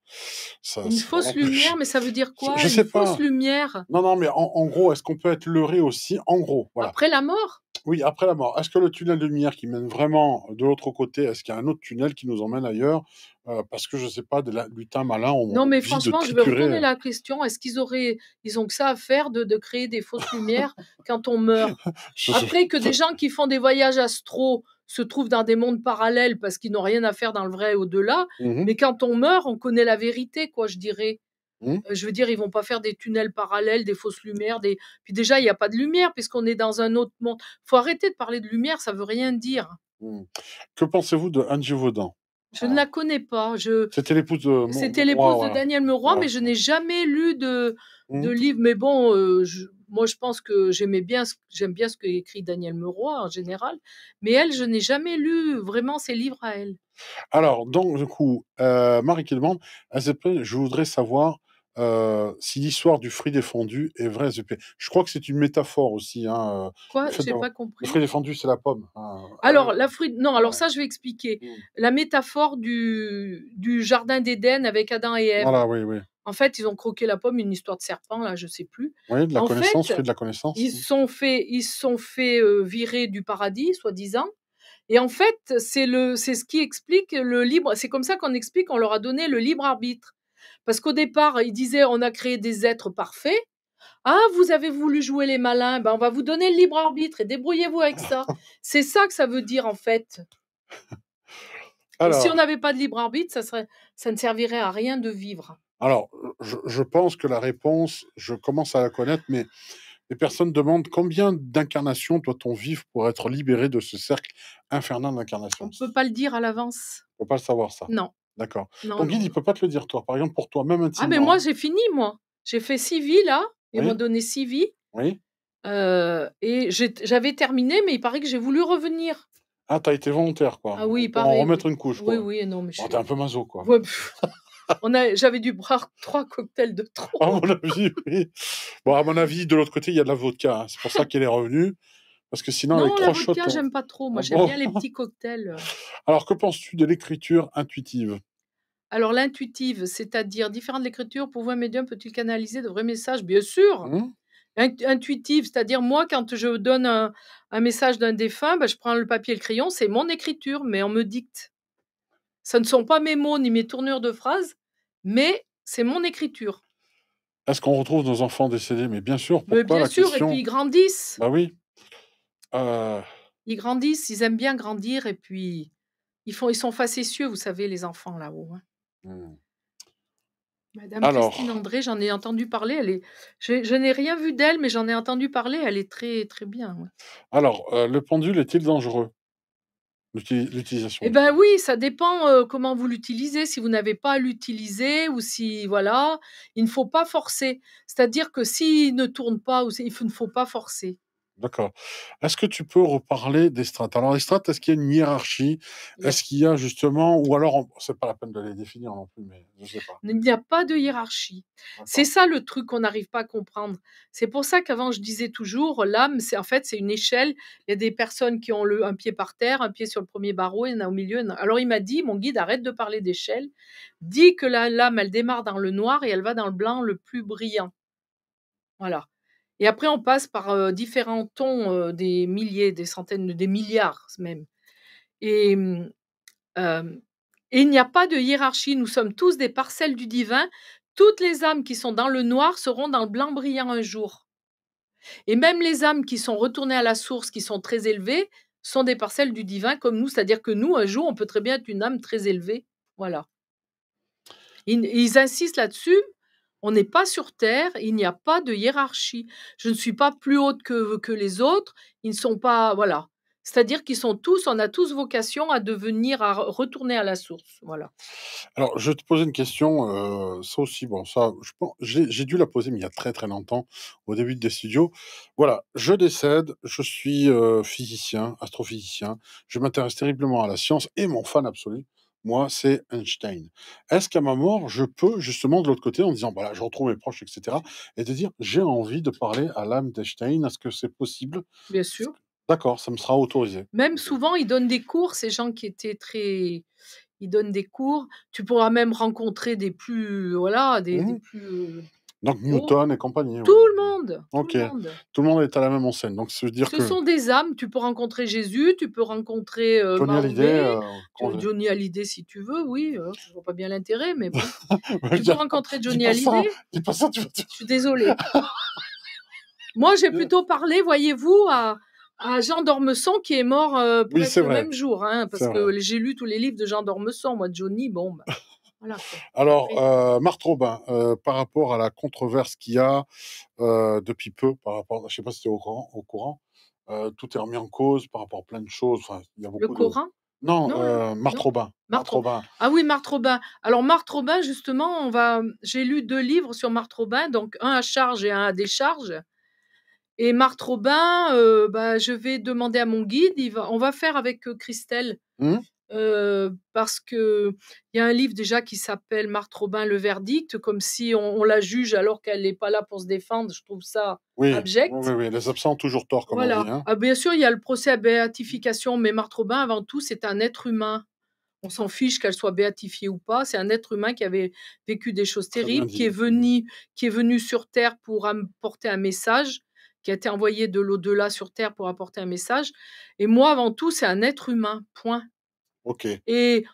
Ça, une fausse [laughs] lumière, mais ça veut dire quoi Une fausse lumière. Non, non, mais en, en gros, est-ce qu'on peut être leurré aussi En gros, voilà. Après la mort oui, après la mort. Est-ce que le tunnel de lumière qui mène vraiment de l'autre côté, est-ce qu'il y a un autre tunnel qui nous emmène ailleurs euh, Parce que je ne sais pas, des lutins malins ont. Non, mais franchement, je vais retourner euh. la question. Est-ce qu'ils auraient, ils ont que ça à faire de, créer des fausses lumières quand on meurt [laughs] Après que des gens qui font des voyages astro se trouvent dans des mondes parallèles parce qu'ils n'ont rien à faire dans le vrai au-delà, mmh mais quand on meurt, on connaît la vérité, quoi, je dirais. Mmh. Je veux dire, ils vont pas faire des tunnels parallèles, des fausses lumières, des. Puis déjà, il n'y a pas de lumière puisqu'on est dans un autre monde. Faut arrêter de parler de lumière, ça veut rien dire. Mmh. Que pensez-vous de Angie Vaudan Je ne la connais pas. C'était l'épouse de. C'était l'épouse de Daniel Meroy, mais je n'ai jamais lu de, de mmh. livre. Mais bon, moi, je pense que j'aimais bien, ce... j'aime bien ce qu'écrit Daniel Meroy en général. Mais elle, je n'ai jamais lu vraiment ses livres à elle. Alors, donc, du coup, Marie qui demande, je voudrais savoir euh, si l'histoire du fruit défendu est vraie. Je crois que c'est une métaphore aussi. Hein. Euh, Quoi J'ai pas compris. Le fruit défendu, c'est la pomme. Hein, euh, alors, la fruit... Non, alors ça, je vais expliquer. Mmh. La métaphore du, jardin d'Éden avec Adam et Ève. Voilà, oui, oui. En fait, ils ont croqué la pomme, une histoire de serpent, là, je sais plus. Oui, de la connaissance, fait, de la connaissance. Ils se mmh. sont fait, ils sont fait virer du paradis, soi-disant. Et en fait, c'est c'est ce qui explique le libre. C'est comme ça qu'on explique on leur a donné le libre arbitre. Parce qu'au départ, il disait on a créé des êtres parfaits. Ah, vous avez voulu jouer les malins, ben, on va vous donner le libre arbitre et débrouillez-vous avec ça. [laughs] C'est ça que ça veut dire en fait. si on n'avait pas de libre arbitre, ça, ne servirait à rien de vivre. Alors, je, pense que la réponse, je commence à la connaître, mais les personnes demandent combien d'incarnations doit-on vivre pour être libéré de ce cercle infernal d'incarnation On ne peut pas le dire à l'avance. On ne peut pas le savoir, ça. Non. D'accord. Ton guide, il ne peut pas te le dire, toi. Par exemple, pour toi-même, intimement. Ah, mais moi, hein. j'ai fini, moi. J'ai fait six vies, là. Ils m'ont donné six vies. Oui. et j'avais terminé, mais il paraît que j'ai voulu revenir. Ah, tu as été volontaire, quoi. Ah oui, Pour remettre une couche, quoi. Oui, oui, non, mais je. t'es un peu mazo, quoi. on a, j'avais dû boire trois cocktails de trop. À mon avis, oui. Bon, à mon avis, de l'autre côté, il y a de la vodka. Hein. C'est pour ça qu'elle est revenue. Parce que sinon, non, avec la vodka, j'aime pas trop. Moi, ah j'aime bien les petits cocktails. Alors, que penses-tu de l'écriture intuitive alors l'intuitive, c'est-à-dire différent de l'écriture, pour vous un médium peut-il canaliser de vrais messages Bien sûr mmh. Intuitive, c'est-à-dire moi quand je donne un, message d'un défunt, ben, je prends le papier et le crayon, c'est mon écriture, mais on me dicte. Ce ne sont pas mes mots ni mes tournures de phrases, mais c'est mon écriture. Est-ce qu'on retrouve nos enfants décédés Mais bien sûr, pourquoi mais Bien sûr, et puis ils grandissent. Bah oui. Euh. Ils grandissent, ils aiment bien grandir, et puis ils, font, ils sont facétieux, vous savez, les enfants là-haut. Hein. Mmh. Madame Christine André, j'en ai entendu parler. est, je, n'ai rien vu d'elle, mais j'en ai entendu parler. Elle est très très bien. Alors, euh, le pendule est-il dangereux L'utilisation. Eh ben oui, ça dépend comment vous l'utilisez. Si vous n'avez pas à l'utiliser ou si voilà, il ne faut pas forcer. C'est-à-dire que s'il ne tourne pas ou il ne faut pas forcer. D'accord. Est-ce que tu peux reparler des strates Alors, les strates, est-ce qu'il y a une hiérarchie Est-ce qu'il y a justement, ou alors, c'est pas la peine de les définir non plus, mais je sais pas. Il n'y a pas de hiérarchie. C'est ça le truc qu'on n'arrive pas à comprendre. C'est pour ça qu'avant, je disais toujours, l'âme, c'est en fait, c'est une échelle. Il y a des personnes qui ont le, un pied par terre, un pied sur le premier barreau, il y en a au milieu. Alors, il m'a dit, mon guide, arrête de parler d'échelle. Dis que l'âme, elle démarre dans le noir et elle va dans le blanc le plus brillant. Voilà. Et après, on passe par différents tons, des milliers, des centaines, des milliards même. Mmh, et, il n'y a pas de hiérarchie. Nous sommes tous des parcelles du divin. Toutes les âmes qui sont dans le noir seront dans le blanc brillant un jour. Et même les âmes qui sont retournées à la source, qui sont très élevées, sont des parcelles du divin comme nous. C'est-à-dire que nous, un jour, on peut très bien être une âme très élevée. Voilà. ils insistent là-dessus on n'est pas sur Terre, il n'y a pas de hiérarchie. Je ne suis pas plus haute que, les autres, ils ne sont pas. Voilà. C'est-à-dire qu'ils sont tous, on a tous vocation à devenir, à retourner à la source. Voilà. Alors, je te poser une question, euh, ça aussi, bon, ça, j'ai dû la poser, mais il y a très très longtemps, au début des studios. Voilà, je décède, je suis euh, physicien, astrophysicien, je m'intéresse terriblement à la science et mon fan absolu, moi, c'est Einstein. Est-ce qu'à ma mort, je peux, justement, de l'autre côté, en disant, voilà, je retrouve mes proches, etc., et de dire, j'ai envie de parler à l'âme d'Einstein, est-ce que c'est possible Bien sûr. D'accord, ça me sera autorisé. Même souvent, ils donnent des cours, ces gens qui étaient très... Ils donnent des cours. Tu pourras même rencontrer des plus... Voilà, des mmh. plus euh, donc oh. Newton et compagnie. Tout le monde. Tout Le monde. Tout le monde est à la même enseigne. Donc dire Ce sont des âmes. Tu peux rencontrer Jésus, tu peux rencontrer euh, Johnny, Hallyday, euh, Johnny Hallyday. si tu veux, oui. je euh, je vois pas bien l'intérêt, mais bon. [laughs] tu peux rencontrer Johnny Hallyday. Pas ça, tu... Je suis désolée. [laughs] Moi, j'ai plutôt parlé, voyez-vous, à, à Jean d'Ormesson qui est mort euh, le même jour, hein, parce que j'ai lu tous les livres de Jean d'Ormesson. Moi, Johnny, bon. Bah. [laughs] Alors, euh, Marthe Robin, euh, par rapport à la controverse qu'il y a euh, depuis peu, par rapport, je ne sais pas si tu au courant, euh, tout est remis en cause par rapport à plein de choses. Enfin, Le Non, Marthe Robin. Ah oui, Marthe Robin. Alors, Marthe Robin, justement, on va... j'ai lu deux livres sur Marthe Robin, donc un à charge et un à décharge. Et Marthe Robin, bah, je vais demander à mon guide, on va faire avec Christelle mmh parce que il y a un livre déjà qui s'appelle Marthe Robin le verdict, comme si on, la juge alors qu'elle n'est pas là pour se défendre. Je trouve ça oui, abject. Oui, oui, les absents ont toujours tort, comme on dit. Hein. Ah, bien sûr, il y a le procès à béatification, mais Marthe Robin, avant tout, c'est un être humain. On s'en fiche qu'elle soit béatifiée ou pas. C'est un être humain qui avait vécu des choses terribles, qui est qui est venu sur terre pour apporter un message, qui a été envoyé de l'au-delà sur terre pour apporter un message. Et moi, avant tout, c'est un être humain. Point. Et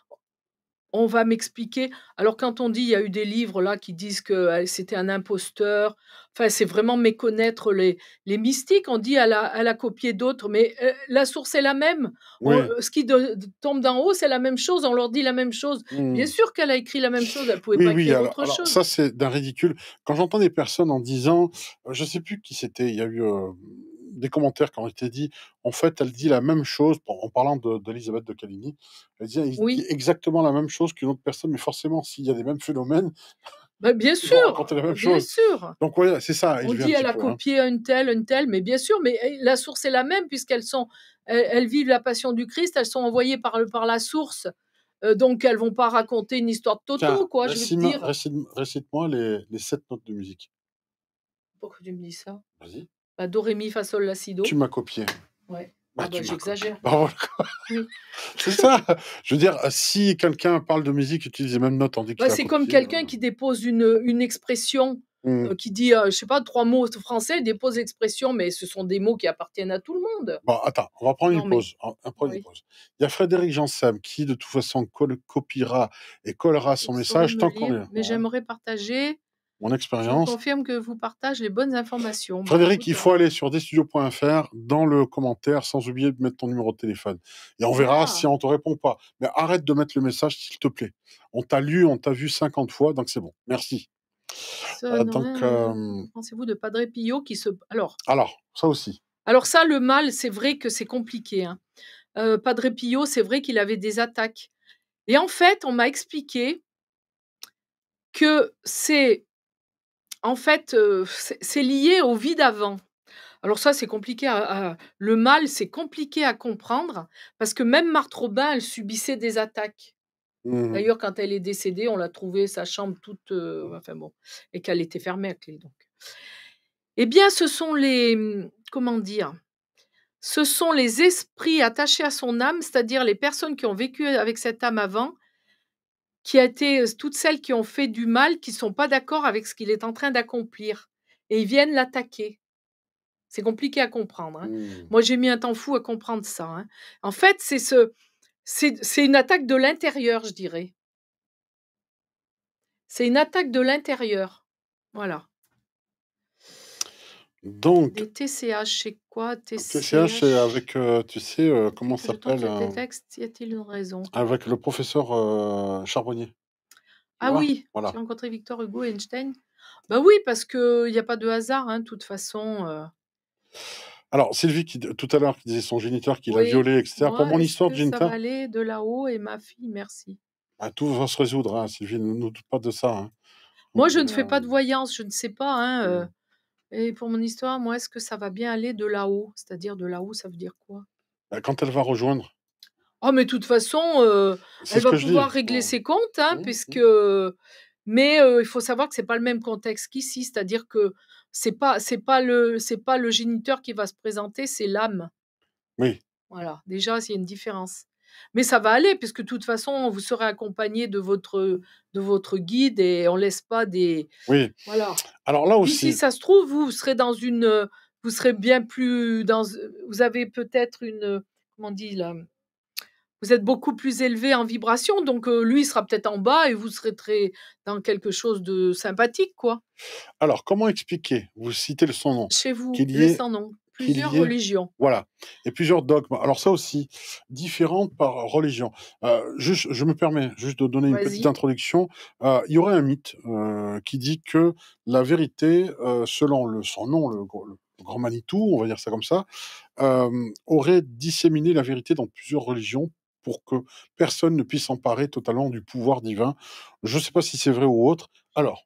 on va m'expliquer. Alors quand on dit, il y a eu des livres là qui disent que c'était un imposteur. Enfin, c'est vraiment méconnaître les, les mystiques. On dit, elle a, elle a copié d'autres, mais euh, la source est la même. ce qui tombe d'en haut, c'est la même chose. On leur dit la même chose. Bien mmh. sûr qu'elle a écrit la même chose. Elle pouvait pas écrire autre chose. Ça, c'est d'un ridicule. Quand j'entends des personnes en disant, je sais plus qui c'était. Il y a eu. Euh, des commentaires qui ont été dit, En fait, elle dit la même chose, en parlant d'Elisabeth de, de, Caligny, elle dit, exactement la même chose qu'une autre personne, mais forcément, s'il y a des mêmes phénomènes. mais bah, bien sûr, la même bien sûr. Donc oui, c'est ça. On dit elle a hein. copié une telle, une telle, mais bien sûr, mais eh, la source est la même puisqu'elles sont, elles, vivent la passion du Christ, elles sont envoyées par la source, euh, donc elles vont pas raconter une histoire de Toto, quoi. Récite-moi les, les sept notes de musique. Pourquoi tu me dis ça Vas-y. Bah, do, ré, mi, fa, sol, la, si, do. Tu m'as copié. Ouais. J'exagère. c'est ça. Je veux dire, si quelqu'un parle de musique, utilise les mêmes notes. c'est comme quelqu'un euh. qui dépose une, une expression, mmh. euh, qui dit, euh, je sais pas, trois mots français, dépose expression, mais ce sont des mots qui appartiennent à tout le monde. Bon, attends, on va prendre, une, pause. Il y a Frédéric Jansem qui, de toute façon, copiera et collera son message tant qu'on Mais j'aimerais partager mon expérience. confirme que vous partagez les bonnes informations. Frédéric, il faut aller sur destudio.fr dans le commentaire, sans oublier de mettre ton numéro de téléphone. Et on verra ah. si on te répond pas. Mais arrête de mettre le message, s'il te plaît. On t'a lu, on t'a vu 50 fois, donc c'est bon. Merci. Euh, euh, Pensez-vous de Padre Pio qui se. Alors. Alors, ça aussi. Alors, ça, le mal, c'est vrai que c'est compliqué. Hein. Euh, Padre Pio, c'est vrai qu'il avait des attaques. Et en fait, on m'a expliqué que c'est en fait, euh, c'est lié au vide avant. Alors ça, c'est compliqué. le mal, c'est compliqué à comprendre parce que même Marthe Robin, elle subissait des attaques. Mmh D'ailleurs, quand elle est décédée, on l'a trouvé sa chambre toute, euh, mmh. enfin bon, et qu'elle était fermée à clé. Donc, eh bien, ce sont les, comment dire, ce sont les esprits attachés à son âme, c'est-à-dire les personnes qui ont vécu avec cette âme avant, qui a été toutes celles qui ont fait du mal, qui ne sont pas d'accord avec ce qu'il est en train d'accomplir. Et ils viennent l'attaquer. C'est compliqué à comprendre. Hein. Mmh. Moi, j'ai mis un temps fou à comprendre ça. Hein. En fait, c'est ce, c'est une attaque de l'intérieur, je dirais. C'est une attaque de l'intérieur. Voilà. Donc. TCH, c'est quoi TCH, c'est avec, euh, tu sais, euh, comment ça s'appelle euh, une raison Avec le professeur Charbonnier. Ah oui, j'ai rencontré Victor Hugo Einstein. Bah oui, parce qu'il n'y a pas de hasard, hein, de toute façon. Alors, Sylvie, qui, tout à l'heure, qui disait son géniteur qui a l'a violé etc. Pour mon histoire de géniteur. Ça va aller de là-haut et ma fille, merci. Bah, tout va se résoudre, hein, Sylvie, ne nous doute pas de ça. Hein. Moi, je ne fais pas de voyance, je ne sais pas. Mmh. Et pour mon histoire, moi, est-ce que ça va bien aller de là-haut C'est-à-dire de là-haut, ça veut dire quoi bah, Quand elle va rejoindre. Oh, mais de toute façon, euh, elle va pouvoir régler hein. ses comptes, hein, mmh, puisque. Mmh. Mais il faut savoir que c'est pas le même contexte qu'ici, c'est-à-dire que c'est pas c'est pas le c'est pas le géniteur qui va se présenter, c'est l'âme. Oui. Voilà, déjà, il y a une différence. Mais ça va aller, puisque de toute façon, vous serez accompagné de votre, de votre guide et on laisse pas des. Oui. Voilà. Alors là aussi. si ça se trouve, vous serez dans une. Euh, vous serez bien plus. Dans, euh, vous avez peut-être une. Euh, comment on dit là vous êtes beaucoup plus élevé en vibration, donc lui sera peut-être en bas et vous serez très dans quelque chose de sympathique, quoi. Alors comment expliquer Vous citez le son nom. Chez vous, il est nom. Plusieurs religions. Voilà. Et plusieurs dogmes. Alors ça aussi, différentes par religion. Euh, juste, je me permets juste de donner une petite introduction. Euh, il y aurait un mythe euh, qui dit que la vérité, selon le, son nom, le, le, grand Manitou, on va dire ça comme ça, aurait disséminé la vérité dans plusieurs religions pour que personne ne puisse s'emparer totalement du pouvoir divin. Je ne sais pas si c'est vrai ou autre. Alors,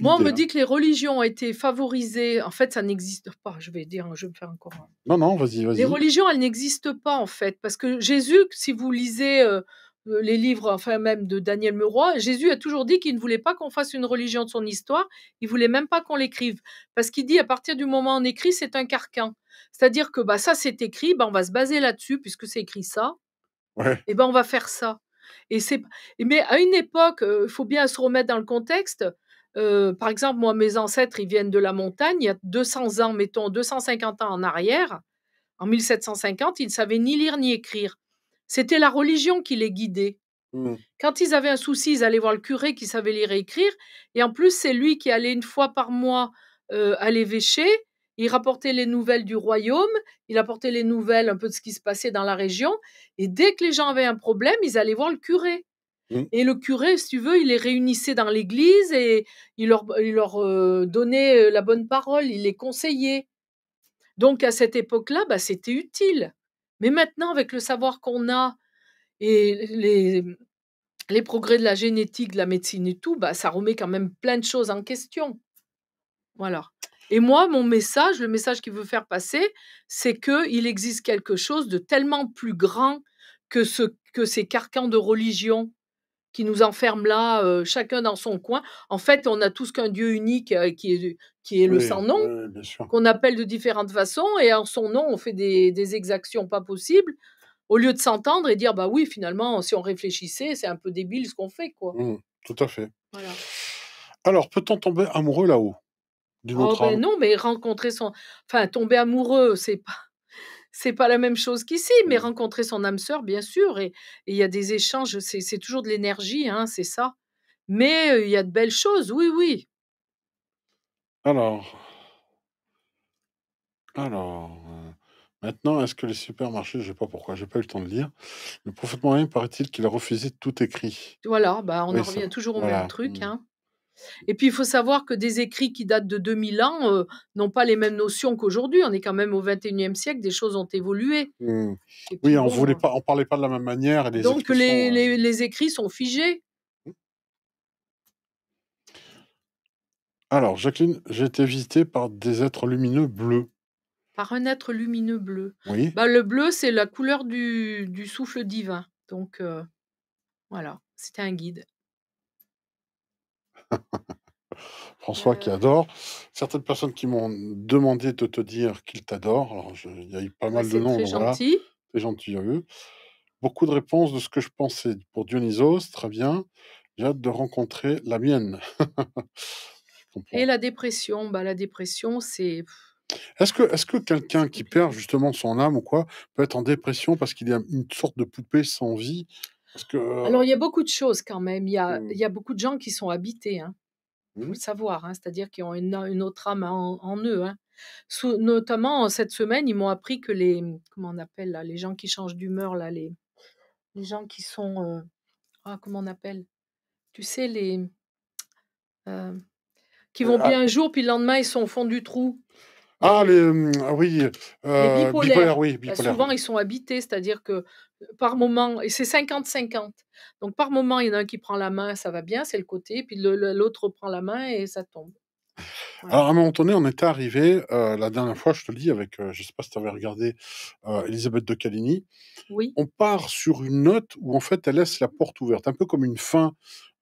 moi, on me hein. dit que les religions ont été favorisées. En fait, ça n'existe pas. Je vais dire, je me faire encore. Non, non, vas-y, vas-y. Les religions, elles n'existent pas, en fait. Parce que Jésus, si vous lisez euh, euh, les livres, enfin, même de Daniel Meroy, Jésus a toujours dit qu'il ne voulait pas qu'on fasse une religion de son histoire. Il voulait même pas qu'on l'écrive. Parce qu'il dit, à partir du moment où on écrit, c'est un carcan. C'est-à-dire que bah, ça, c'est écrit, bah, on va se baser là-dessus, puisque c'est écrit ça. Ouais. Et ben, on va faire ça. Et c'est, mais à une époque, il faut bien se remettre dans le contexte. par exemple, moi, mes ancêtres, ils viennent de la montagne. Il y a 200 ans, mettons 250 ans en arrière, en 1750, ils ne savaient ni lire ni écrire. C'était la religion qui les guidait. Mmh. Quand ils avaient un souci, ils allaient voir le curé qui savait lire et écrire. Et en plus, c'est lui qui allait une fois par mois à l'évêché il rapportait les nouvelles du royaume, il apportait les nouvelles un peu de ce qui se passait dans la région. Et dès que les gens avaient un problème, ils allaient voir le curé. Et le curé, si tu veux, il les réunissait dans l'église et il leur, euh, donnait euh, la bonne parole, il les conseillait. Donc à cette époque-là, bah, c'était utile. Mais maintenant, avec le savoir qu'on a et les, progrès de la génétique, de la médecine et tout, bah, ça remet quand même plein de choses en question. Voilà. Et moi, mon message, le message qu'il veut faire passer, c'est qu'il existe quelque chose de tellement plus grand que, ce, que ces carcans de religion qui nous enferment là, euh, chacun dans son coin. En fait, on a tous qu'un Dieu unique euh, qui est, qui est le sans-nom, qu'on appelle de différentes façons, et en son nom, on fait des, exactions pas possibles, au lieu de s'entendre et dire, bah oui, finalement, si on réfléchissait, c'est un peu débile ce qu'on fait, quoi. Mmh, tout à fait. Alors, peut-on tomber amoureux là-haut Oh, ben non, mais rencontrer son. Enfin, tomber amoureux, c'est pas. [laughs] C'est pas la même chose qu'ici, mais rencontrer son âme sœur, bien sûr, et il y a des échanges, c'est toujours de l'énergie, hein, c'est ça. Mais il y a de belles choses, oui, oui. Alors, alors, maintenant, est-ce que les supermarchés, je ne sais pas pourquoi, j'ai pas eu le temps de lire, le prophète il paraît-il qu'il a refusé tout écrit. Voilà, bah on en revient toujours au même truc. Mmh. Hein. Et puis, il faut savoir que des écrits qui datent de 2000 ans euh, n'ont pas les mêmes notions qu'aujourd'hui. On est quand même au 21e siècle, des choses ont évolué. Mmh. oui, on ne hein. on parlait pas de la même manière. donc, euh, les, écrits sont figés. Alors, Jacqueline, j'ai été visitée par des êtres lumineux bleus. Par un être lumineux bleu. Oui. Bah, le bleu, c'est la couleur du, souffle divin. Donc, euh, voilà, c'était un guide. [laughs] François qui adore. Certaines personnes qui m'ont demandé de te dire qu'ils t'adorent. Il y a eu pas mal de noms. C'est gentil. gentil, Beaucoup de réponses de ce que je pensais pour Dionysos. Très bien. J'ai hâte de rencontrer la mienne. [laughs] Et la dépression, bah, la dépression, c'est. Est-ce que, est que quelqu'un qui perd justement son âme ou quoi peut être en dépression parce qu'il a une sorte de poupée sans vie euh, Alors, il y a beaucoup de choses quand même. Il y a, mmh. il a beaucoup de gens qui sont habités, hein. Mmh. le savoir, hein, c'est-à-dire qui ont une, une, autre âme en, eux. Hein. notamment, cette semaine, ils m'ont appris que les, mmh, comment on appelle, là, les gens qui changent d'humeur, là, les, les gens qui sont... Euh, ah, comment on appelle Tu sais, les... Euh, qui vont ah bien un jour, puis le lendemain, ils sont au fond du trou. Ah, les, ah oui, les bipolaires. oui, bah, souvent, ils sont habités, c'est-à-dire que par moment, et c'est 50-50. Donc par moment, il y en a un qui prend la main, ça va bien, c'est le côté, puis l'autre prend la main et ça tombe. [laughs] Alors, à un moment donné, on était arrivé, euh, la dernière fois, je te le dis, avec, euh, je ne sais pas si tu avais regardé euh, Elisabeth de Caligny. Oui. On part sur une note où, en fait, elle laisse la porte ouverte, un peu comme une fin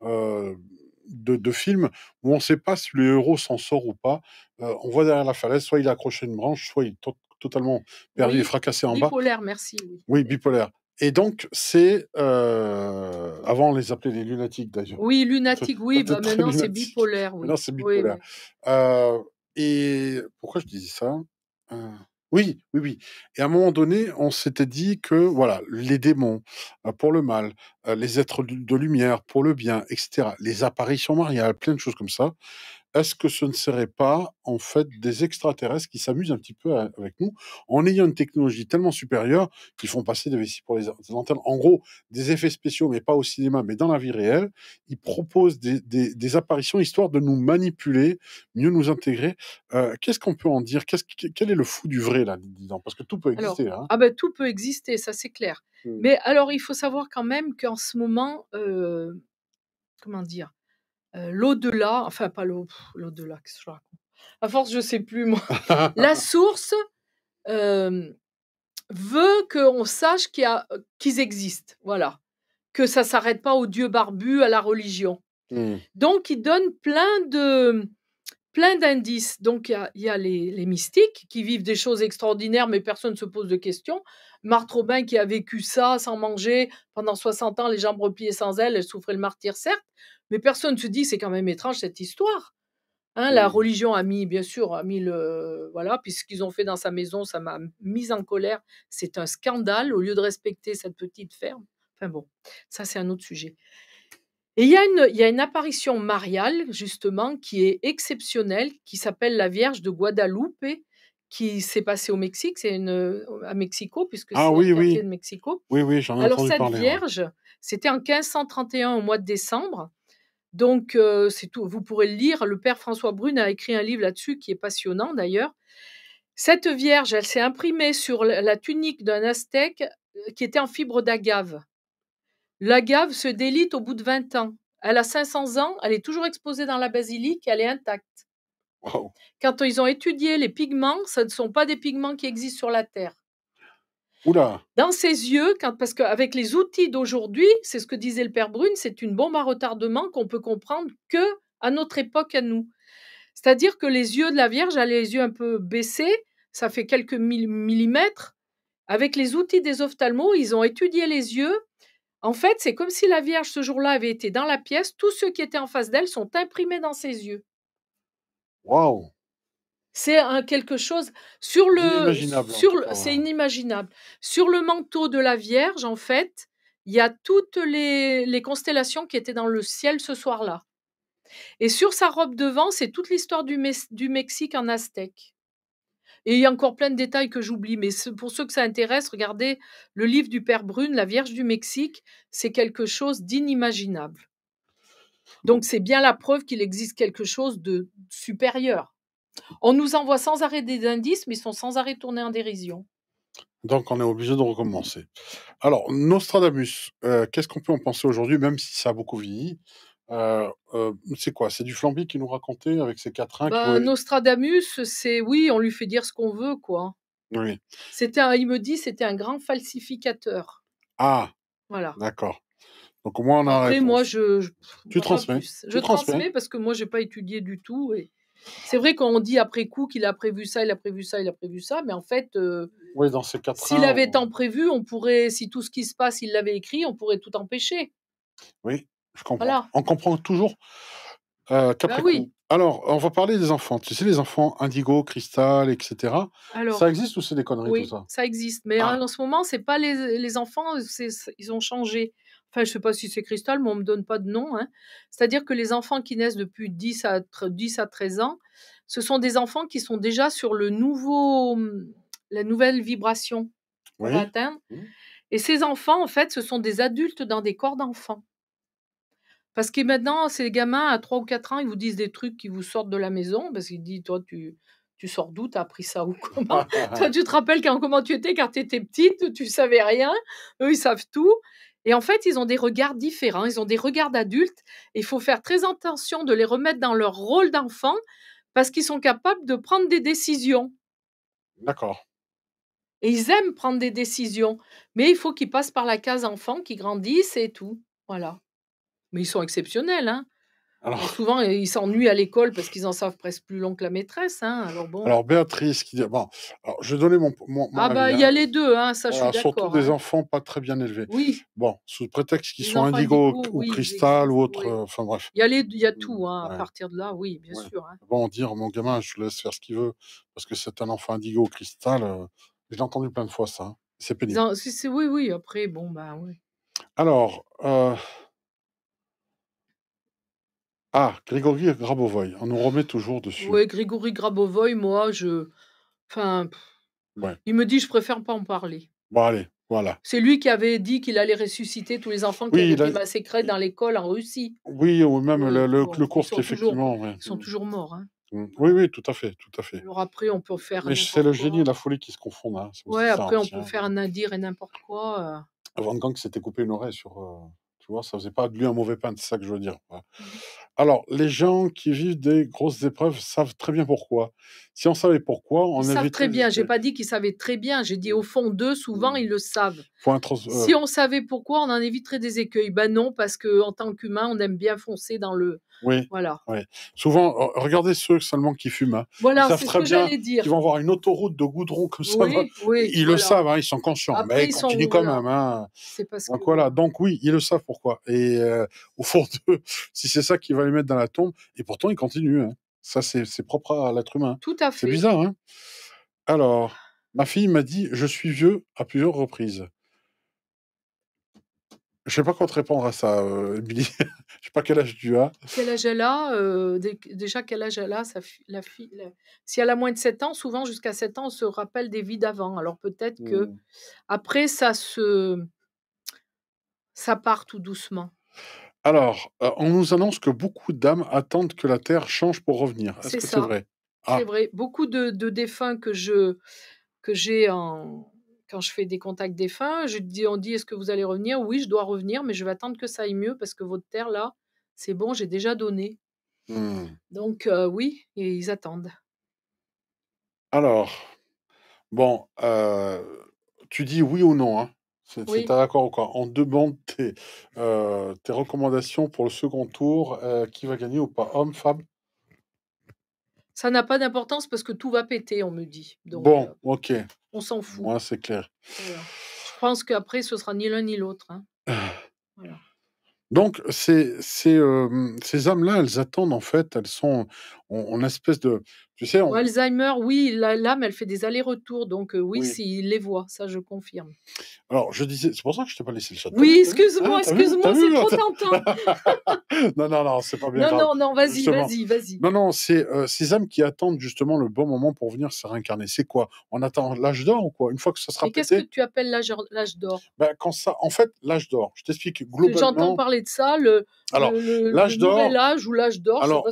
de, film où on ne sait pas si le héros s'en sort ou pas. on voit derrière la falaise, soit il a accroché une branche, soit il est totalement perdu et fracassé en bas. Bipolaire, merci. oui bipolaire. Et donc, c'est. Euh, avant, on les appelait les lunatiques, d'ailleurs. Oui, lunatiques, oui. Bah, maintenant, c'est bipolaire. Oui. Maintenant, c'est bipolaire. Euh, et pourquoi je disais ça euh, Oui, oui, oui. Et à un moment donné, on s'était dit que, voilà, les démons pour le mal, les êtres de lumière pour le bien, etc., les apparitions mariales, plein de choses comme ça, est-ce que ce ne serait pas en fait des extraterrestres qui s'amusent un petit peu avec nous en ayant une technologie tellement supérieure qu'ils font passer des vessies pour les antennes En gros, des effets spéciaux, mais pas au cinéma, mais dans la vie réelle, ils proposent des, apparitions histoire de nous manipuler, mieux nous intégrer. Euh, qu'est-ce qu'on peut en dire Quel est le fou du vrai là Parce que tout peut exister. Hein. Ah ben tout peut exister, ça c'est clair. Mmh. Mais alors il faut savoir quand même qu'en ce moment, euh, comment dire l'au-delà, enfin pas l'au-delà, quest À force, je sais plus moi. [laughs] la [laughs] source veut qu'on sache qu'il a, qu'ils existent, voilà, que ça s'arrête pas aux dieux barbus, à la religion. Mmh. Donc, il donne plein de plein d'indices. Donc, il y a, les, mystiques qui vivent des choses extraordinaires, mais personne ne se pose de questions. Marthe Robin qui a vécu ça sans manger pendant 60 ans, les jambes repliées sans elle, elle souffrait le martyr, certes. Mais personne ne se dit, c'est quand même étrange cette histoire. Hein, la religion a mis, bien sûr, a mis Voilà, puis ce qu'ils ont fait dans sa maison, ça m'a mise en colère. C'est un scandale, au lieu de respecter cette petite ferme. Enfin bon, ça, c'est un autre sujet. Et il y, a une, il y a une apparition mariale, justement, qui est exceptionnelle, qui s'appelle la Vierge de Guadalupe, qui s'est passée au Mexique, c'est une, à Mexico, puisque ah c'est oui, oui. de Mexico. Oui, oui, j'en ai Alors, cette Vierge, c'était en 1531, au mois de décembre. Donc, c'est tout. Vous pourrez le lire. Le père François Brune a écrit un livre là-dessus qui est passionnant d'ailleurs. Cette Vierge, elle s'est imprimée sur la tunique d'un aztèque qui était en fibre d'agave. L'agave se délite au bout de 20 ans. Elle a 500 ans, elle est toujours exposée dans la basilique, elle est intacte. Quand ils ont étudié les pigments, ce ne sont pas des pigments qui existent sur la Terre. Dans ses yeux, quand, parce qu'avec les outils d'aujourd'hui, c'est ce que disait le père Brune, c'est une bombe à retardement qu'on peut comprendre que à notre époque, à nous. C'est-à-dire que les yeux de la Vierge, elle a les yeux un peu baissés, ça fait quelques millimètres. Avec les outils des ophtalmos, ils ont étudié les yeux. En fait, c'est comme si la Vierge, ce jour-là, avait été dans la pièce. Tous ceux qui étaient en face d'elle sont imprimés dans ses yeux. Waouh c'est quelque chose sur le sur c'est inimaginable. Sur le manteau de la Vierge, en fait, il y a toutes les, les constellations qui étaient dans le ciel ce soir-là. Et sur sa robe devant, c'est toute l'histoire du, du Mexique en aztèque. Et il y a encore plein de détails que j'oublie, mais pour ceux que ça intéresse, regardez le livre du Père Brune, La Vierge du Mexique, c'est quelque chose d'inimaginable. Donc c'est bien la preuve qu'il existe quelque chose de supérieur. On nous envoie sans arrêt des indices, mais ils sont sans arrêt tournés en dérision. Donc on est obligé de recommencer. Alors, Nostradamus, euh, qu'est-ce qu'on peut en penser aujourd'hui, même si ça a beaucoup vieilli euh, euh, c'est quoi C'est du flambi qui nous racontait avec ses quatre bah, Nostradamus, c'est oui, on lui fait dire ce qu'on veut, quoi. Oui. C'était, il me dit, c'était un grand falsificateur. Ah. Voilà. D'accord. Donc au moins on a. moi, je, tu transmets. Je transmets. transmets parce que moi, j'ai pas étudié du tout et c'est vrai qu'on dit après coup qu'il a prévu ça, il a prévu ça, il a prévu ça, mais en fait, euh, oui, dans ces s'il avait tant prévu, on pourrait, si tout ce qui se passe, il l'avait écrit, on pourrait tout empêcher. Oui, je comprends. On comprend toujours euh, bah qu'après Alors, on va parler des enfants. Tu sais, les enfants indigo, cristal, etc. ça existe ou c'est des conneries tout ça Ça existe, mais ah. en ce moment, c'est pas les, les enfants, ils ont changé enfin je sais pas si c'est Cristal, mais on me donne pas de nom, hein. c'est-à-dire que les enfants qui naissent depuis 10 à, 10 à 13 ans, ce sont des enfants qui sont déjà sur le nouveau, hum, la nouvelle vibration atteindre. Mmh. Et ces enfants, en fait, ce sont des adultes dans des corps d'enfants. Parce que maintenant, ces gamins à 3 ou 4 ans, ils vous disent des trucs qui vous sortent de la maison, parce qu'ils disent, toi, tu, tu sors d'où, Tu as appris ça ou [laughs] comment Toi, tu te rappelles comment tu étais quand tu étais petite, tu savais rien, eux, ils savent tout. Et en fait, ils ont des regards différents, ils ont des regards d'adultes. Il faut faire très attention de les remettre dans leur rôle d'enfant parce qu'ils sont capables de prendre des décisions. D'accord. Et ils aiment prendre des décisions, mais il faut qu'ils passent par la case enfant, qu'ils grandissent et tout. Voilà. Mais ils sont exceptionnels. Hein alors... Souvent, ils s'ennuient à l'école parce qu'ils en savent presque plus long que la maîtresse. Hein. Alors, bon... alors, Béatrice, qui... bon, je vais donner mon. mon, ah, bah, hein. il y a les deux, hein, ça, je suis Surtout des hein. enfants pas très bien élevés. Oui. Bon, sous prétexte qu'ils sont indigo, ou cristal ou autre. Euh, enfin, bref. Il y a, les, y a tout, hein, à partir de là, oui, bien sûr. Hein. Bon, dire, mon gamin, je le laisse faire ce qu'il veut parce que c'est un enfant indigo ou cristal. Euh, J'ai entendu plein de fois ça. C'est pénible. oui, oui, après, bon, bah, oui. Alors. Euh... Ah, Grégory Grabovoy, on nous remet toujours dessus. Oui, Grégory Grabovoy, moi, je. Enfin. Il me dit, je préfère pas en parler. Bon, allez, voilà. C'est lui qui avait dit qu'il allait ressusciter tous les enfants qui avaient massacrés dans l'école en Russie. Oui, ou même le, le, qui cours, effectivement. Ils sont toujours morts. Hein. Mmh. Oui, oui, tout à fait, tout à fait. Alors après, on peut faire. Mais c'est le génie et la folie qui se confondent. Hein, oui, après, on peut hein. faire un nadir et n'importe quoi. avant euh. quand que c'était coupé une oreille sur, euh, ça ça faisait pas de lui un mauvais peintre, c'est ça que je veux dire. Mmh Alors, les gens qui vivent des grosses épreuves savent très bien pourquoi. Si on savait pourquoi, on ils savent très bien. J'ai euh pas dit qu'ils savaient très bien. J'ai dit au fond d'eux, souvent mmh. ils le savent. Si euh on savait pourquoi, on en éviterait des écueils. Ben non, parce que en tant qu'humain, on aime bien foncer dans le oui. Voilà. Souvent, regardez ceux seulement qui fument. Hein. Voilà, ils savent très bien qu'ils vont avoir une autoroute de goudron comme ça. [laughs] ils le savent, hein, ils sont conscients. mais ils, continuent quand même. Hein. Donc voilà. Donc oui, ils le savent pourquoi. Et euh, au fond d'eux, [laughs] si c'est ça qui va les mettre dans la tombe, et pourtant ils continuent. Hein. Ça, c'est propre à l'être humain. Tout à fait. C'est bizarre. Alors, ma fille m'a dit, je suis vieux à plusieurs reprises. Je sais pas quoi te répondre à ça, Je euh, [laughs] je sais pas quel âge tu as. Quel âge elle a euh, Déjà, quel âge elle a ça, la Si elle a moins de 7 ans, souvent jusqu'à 7 ans, on se rappelle des vies d'avant. Alors peut-être que mmh. après, ça se. Ça part tout doucement. Alors, euh, on nous annonce que beaucoup d'âmes attendent que la Terre change pour revenir. Est-ce que c'est vrai C'est ah. vrai. Beaucoup de, de défunts que je que j'ai en quand je fais des contacts défunts, je dis, on dit est-ce que vous allez revenir Oui, je dois revenir, mais je vais attendre que ça aille mieux parce que votre terre là, c'est bon, j'ai déjà donné. Mmh. Donc euh, oui, ils attendent. Alors, bon, euh, tu dis oui ou non, hein. c'est d'accord ou quoi On demande euh, tes, recommandations pour le second tour. qui va gagner ou pas Homme, femme Ça n'a pas d'importance parce que tout va péter, on me dit. Donc, bon, ok. On s'en fout. Moi, c'est clair. Je pense qu'après, ce sera ni l'un ni l'autre. Hein. Ah. Donc, ces, ces âmes-là, euh, elles attendent, en fait, elles sont on, espèce de, tu sais, on... Alzheimer, oui, l'âme, elle fait des allers-retours, donc euh, oui, s'il les voit, ça je confirme. Alors je disais, c'est pour ça que je t'ai pas laissé le chat. Oui, excuse-moi, ah, excuse-moi, c'est trop tentant. [laughs] non, non, non, c'est pas bien. Non, non, non, vas-y, vas-y, vas-y. Non, non, c'est euh, ces âmes qui attendent justement le bon moment pour venir se réincarner. C'est quoi On attend l'âge d'or ou quoi Une fois que ça sera. Mais qu'est-ce que tu appelles l'âge d'or ben, quand ça, en fait, l'âge d'or. Je t'explique globalement. J'entends parler de ça, le. Alors, l'âge d'or. L'âge ou l'âge d'or. Alors,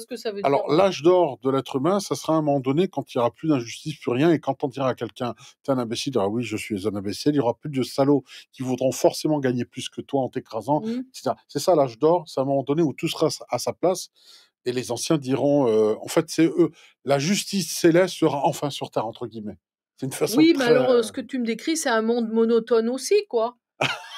l'âge d'or de l'être humain, ça sera à un moment donné quand il n'y aura plus d'injustice, plus rien, et quand on dira à quelqu'un, t'es un imbécile, ah oui, je suis un imbécile, il n'y aura plus de salauds qui voudront forcément gagner plus que toi en t'écrasant, mmh. etc. C'est ça l'âge d'or, c'est à un moment donné où tout sera à sa place, et les anciens diront, euh, en fait, c'est eux, la justice céleste sera enfin sur terre, entre guillemets. C'est une façon Oui, mais alors, euh, ce que tu me décris, c'est un monde monotone aussi, quoi. [laughs]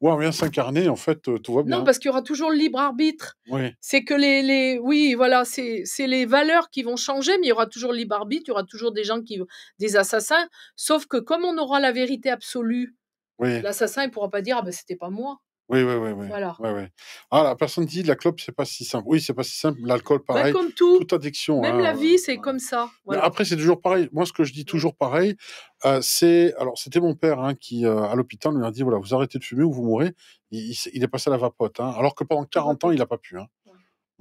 Ou on vient s'incarner, en fait, euh, tout va bien. Non, parce qu'il y aura toujours le libre arbitre. Oui. C'est que les, oui, voilà, c'est les valeurs qui vont changer, mais il y aura toujours le libre arbitre, il y aura toujours des gens qui, des assassins. Sauf que comme on aura la vérité absolue, l'assassin, il pourra pas dire, ah ben c'était pas moi. Oui, oui, oui. oui. Voilà. Ah, la personne dit la clope, c'est pas si simple. Oui, c'est pas si simple. L'alcool, pareil. comme tout. Toute addiction. Même hein, la vie, c'est comme ça. Après, c'est toujours pareil. Moi, ce que je dis mmh. toujours pareil, euh, c'est. Alors, c'était mon père hein, qui, euh, à l'hôpital, lui a dit voilà, vous arrêtez de fumer ou vous mourrez. Il, est passé à la vapote. Hein. alors que pendant 40 ans, il n'a pas pu. Hein.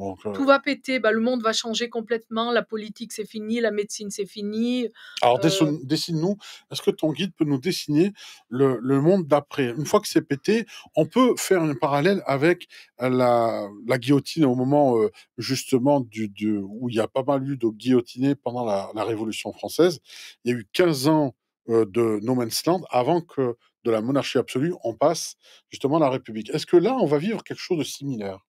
Euh, Tout va péter, bah, le monde va changer complètement, la politique c'est fini, la médecine c'est fini. Alors euh dessine-nous, est-ce que ton guide peut nous dessiner le, monde d'après Une fois que c'est pété, on peut faire un parallèle avec euh, la, guillotine au moment justement du, où il y a pas mal eu de guillotinés pendant la, la Révolution française. Il y a eu 15 ans de No Man's Land avant que de la monarchie absolue on passe justement à la République. Est-ce que là on va vivre quelque chose de similaire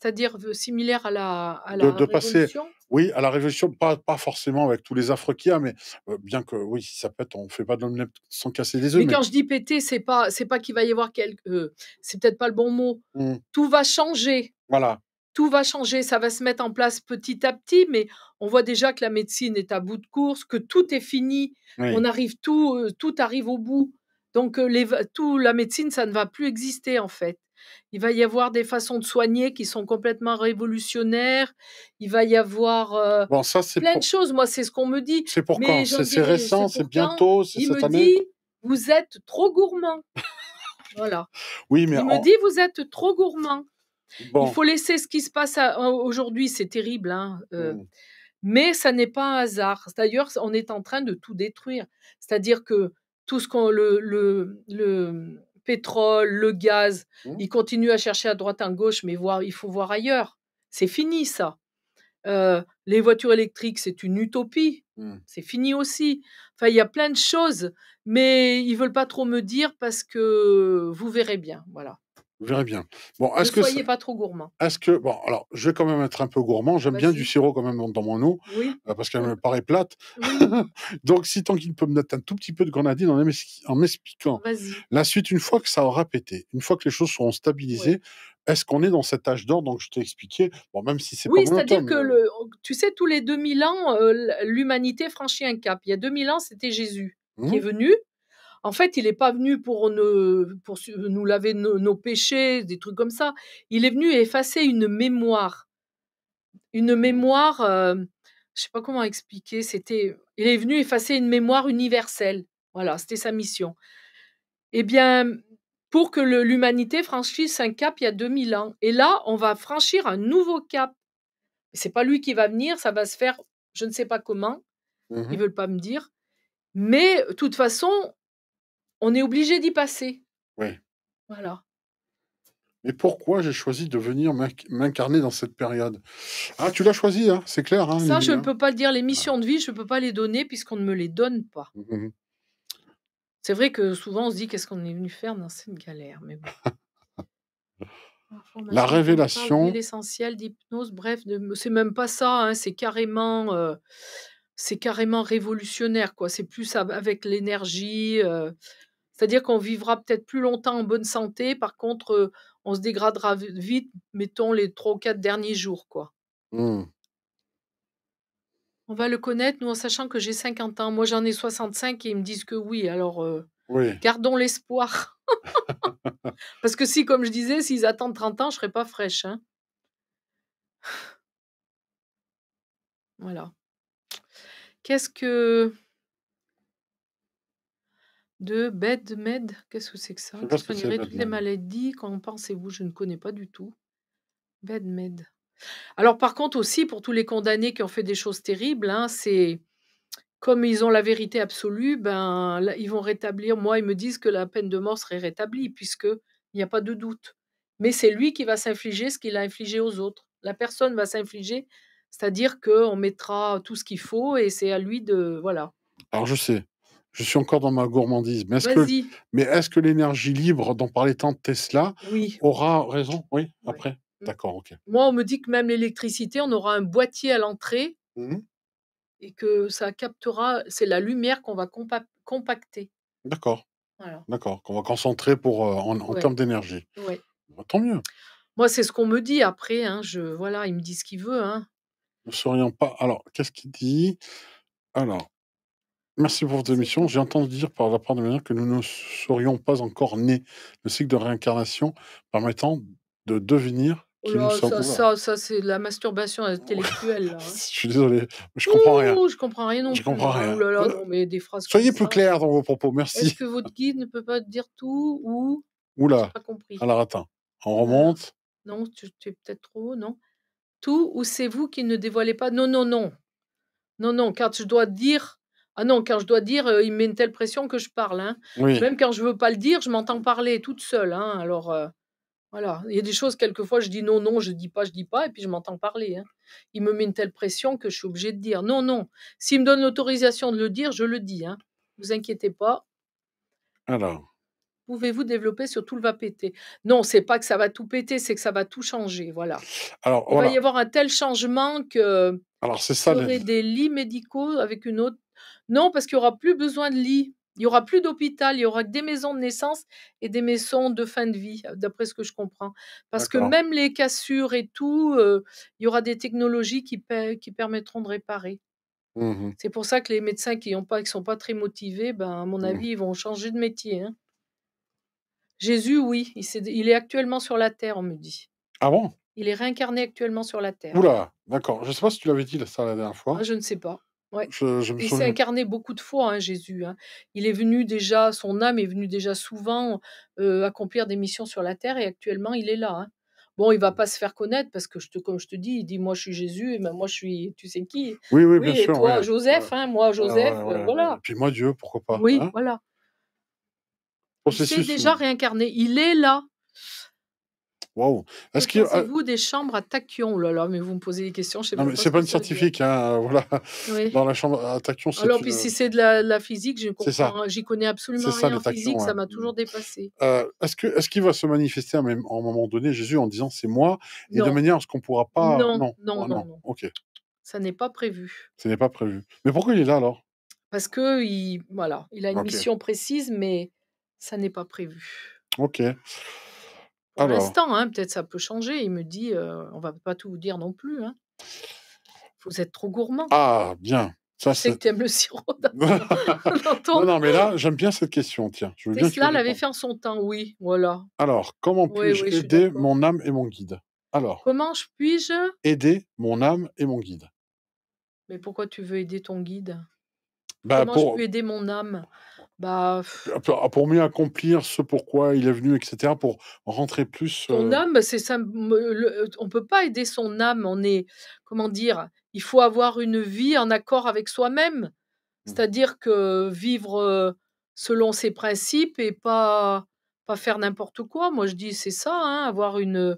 c'est-à-dire euh, similaire à la, révolution. oui, à la révolution, pas, pas forcément avec tous les affres qu'il y a, mais euh, bien que oui, ça pète, on ne fait pas de le sans casser les œufs. Mais, quand je dis péter, c'est pas c'est pas qu'il va y avoir quelque, euh, c'est peut-être pas le bon mot. Mmh. Tout va changer. Voilà. Tout va changer, ça va se mettre en place petit à petit, mais on voit déjà que la médecine est à bout de course, que tout est fini, on arrive tout, tout arrive au bout. Donc les, tout la médecine, ça ne va plus exister en fait. Il va y avoir des façons de soigner qui sont complètement révolutionnaires. Il va y avoir euh, plein de choses. Moi, c'est ce qu'on me dit. C'est pour C'est récent, c'est bientôt, c'est cette me dit, Vous êtes trop gourmand. voilà. Oui, mais il on... me dit vous êtes trop gourmand. Il faut laisser ce qui se passe aujourd'hui. C'est terrible. Hein, euh, mmh. Mais ça n'est pas un hasard. D'ailleurs, on est en train de tout détruire. C'est-à-dire que tout ce qu'on le, le pétrole, le gaz. Mmh. Ils continuent à chercher à droite, à gauche, mais voir, il faut voir ailleurs. C'est fini ça. Euh, les voitures électriques, c'est une utopie. Mmh. C'est fini aussi. Enfin, il y a plein de choses, mais ils veulent pas trop me dire parce que vous verrez bien. Voilà. Vous verrez bien. Bon, est-ce que soyez pas trop gourmand. Est-ce que bon, alors je vais quand même être un peu gourmand. J'aime bien du sirop quand même dans mon eau, euh, parce qu'elle me paraît plate. [laughs] Donc si tant qu'il peut me mettre un tout petit peu de grenadine en m'expliquant la suite une fois que ça aura pété, une fois que les choses seront stabilisées, est-ce qu'on est dans cet âge d'or Donc je t'ai expliqué. Bon, même si c'est oui, c'est-à-dire que le, tu sais, tous les 2000 ans, euh, l'humanité franchit un cap. Il y a 2000 ans, c'était Jésus qui est mmh. venu. En fait, il n'est pas venu pour, nous laver nos, péchés, des trucs comme ça. Il est venu effacer une mémoire. Une mmh. mémoire, euh, je ne sais pas comment expliquer, c'était, il est venu effacer une mémoire universelle. Voilà, c'était sa mission. Eh bien, pour que l'humanité franchisse un cap il y a 2000 ans. Et là, on va franchir un nouveau cap. C'est pas lui qui va venir, ça va se faire, je ne sais pas comment, ne mmh ils veulent pas me dire. Mais de toute façon, on est obligé d'y passer. Oui. Voilà. Mais pourquoi j'ai choisi de venir m'incarner dans cette période Ah, tu l'as choisi, hein, c'est clair. Hein, ça, je ne hein. peux pas le dire. Les ah. missions de vie, je ne peux pas les donner puisqu'on ne me les donne pas. Mmh, mmh, mmh. C'est vrai que souvent, on se dit qu'est-ce qu'on est venu faire c'est une galère. Mais [laughs] La révélation. L'essentiel d'hypnose, bref, c'est même pas ça, c'est carrément, euh, c'est carrément révolutionnaire, quoi. C'est plus avec l'énergie, euh, c'est-à-dire qu'on vivra peut-être plus longtemps en bonne santé, par contre, euh, on se dégradera vite, mettons les trois ou quatre derniers jours, quoi. Mmh. On va le connaître, nous, en sachant que j'ai 50 ans. Moi, j'en ai 65 et ils me disent que oui. Alors, euh, gardons l'espoir. [laughs] Parce que si, comme je disais, s'ils attendent 30 ans, je ne serai pas fraîche. Hein. [sighs] Voilà. Qu'est-ce que de BEDMED. Qu'est-ce que c'est que ça Je toutes les maladies, qu'en pensez-vous Je ne connais pas du tout. BEDMED. Alors, par contre, aussi, pour tous les condamnés qui ont fait des choses terribles, hein, c'est comme ils ont la vérité absolue, ben, ils vont rétablir. Moi, ils me disent que la peine de mort serait rétablie, puisqu'il n'y a pas de doute. Mais c'est lui qui va s'infliger ce qu'il a infligé aux autres. La personne va s'infliger, c'est-à-dire qu'on mettra tout ce qu'il faut et c'est à lui de. Voilà. Alors je sais, je suis encore dans ma gourmandise. Mais est-ce que, est que l'énergie libre dont parlait tant Tesla aura raison Oui, après. Mm. D'accord, ok. Moi, on me dit que même l'électricité, on aura un boîtier à l'entrée mmh et que ça captera, c'est la lumière qu'on va compacter. D'accord. D'accord, qu'on va concentrer pour, euh, en, termes d'énergie. Oui. Bah, tant mieux. Moi, c'est ce qu'on me dit après. Hein, je, voilà, il me dit ce qu'il veut. Hein. Ne serions pas. Alors, qu'est-ce qu'il dit Alors, Merci pour votre émission. J'ai entendu dire par la part de manière que nous ne serions pas encore nés. Le cycle de réincarnation permettant de devenir qui nous sommes. Ça, ça, ça c'est la masturbation intellectuelle. Hein. [laughs] je suis désolé, je comprends rien. Je comprends rien je Comprends rien. Euh, non, mais des phrases Soyez plus clair dans vos propos, merci. Est-ce que votre guide ne peut pas dire tout ou Oula, pas compris. alors attends, on remonte. Non, tu, es peut-être trop haut, non Tout ou c'est vous qui ne dévoilez pas Non, non, non. Non, non, car je dois dire ah non, quand je dois dire, euh, il met une telle pression que je parle. Hein. Même quand je ne veux pas le dire, je m'entends parler toute seule. Hein. Alors euh, voilà, il y a des choses, quelquefois, je dis non, non, je ne dis pas, je dis pas, et puis je m'entends parler. Hein. Il me met une telle pression que je suis obligée de dire non, non. S'il me donne l'autorisation de le dire, je le dis. Hein. Vous inquiétez pas. Alors. Pouvez-vous développer sur tout le va péter Non, c'est pas que ça va tout péter, c'est que ça va tout changer. Voilà. Alors, Il va y avoir un tel changement que. Alors, c'est ça. y des lits médicaux avec une autre non, parce qu'il n'y aura plus besoin de lits. Il n'y aura plus d'hôpital, il y aura des maisons de naissance et des maisons de fin de vie, d'après ce que je comprends. Parce que même les cassures et tout, il y aura des technologies qui, permettront de réparer. Mmh C'est pour ça que les médecins qui ne sont pas très motivés, ben, à mon mmh. avis, ils vont changer de métier. Hein. Jésus, oui, il, est, actuellement sur la terre, on me dit. Ah bon Il est réincarné actuellement sur la terre. Oula, d'accord. Je ne sais pas si tu l'avais dit ça la dernière fois. Ah, je ne sais pas. Je, il s'est incarné beaucoup de fois, hein, Jésus. Hein. Il est venu déjà, son âme est venue déjà souvent accomplir des missions sur la terre et actuellement il est là. Hein. Bon, il va pas se faire connaître parce que, je te, comme je te dis, il dit Moi je suis Jésus et ben, moi je suis tu sais qui. Oui, oui, et Toi, Joseph, moi Joseph, voilà. Et puis moi Dieu, pourquoi pas. Oui, voilà. Il s'est déjà euh. réincarné, il est là. Est-ce que euh, vous des chambres à tachyon. là mais vous me posez des questions. Je sais pas... mais c'est pas une scientifique, hein, euh, [laughs] voilà. Dans la chambre à tachyon. c'est. Alors, puis si euh, c'est de la, physique, hein, J'y connais absolument rien en physique, ça m'a toujours dépassé. est-ce que est-ce qu'il va se manifester à un moment donné Jésus en disant c'est moi et de manière à ce qu'on pourra pas Non, non, non, ah, non. Ok. Ça n'est pas prévu. Ça n'est pas prévu. Mais pourquoi il est là alors Parce que il voilà, il a une mission précise, mais ça n'est pas prévu. Ok. Pour l'instant, hein, peut-être ça peut changer. Il me dit, euh, on va pas tout vous dire non plus. Hein. Vous êtes trop gourmand. Ah, bien. Ça, c'est que tu aimes le sirop [laughs] ton... non, mais là, j'aime bien cette question. Tiens, je veux Tesla l'avait fait en son temps, oui. Voilà. Alors, comment puis-je aider mon âme et mon guide Alors. Comment puis-je aider mon âme et mon guide Mais pourquoi tu veux aider ton guide bah, Comment pour... je aider mon âme bah, ah, ah, pour, mieux accomplir ce pourquoi il est venu, etc., pour rentrer plus. Son euh âme, bah, c'est ça. on peut pas aider son âme. On est, comment dire, il faut avoir une vie en accord avec soi-même. Mmh. C'est-à-dire que vivre euh, selon ses principes et pas, pas faire n'importe quoi. Moi, je dis, c'est ça, hein, avoir une,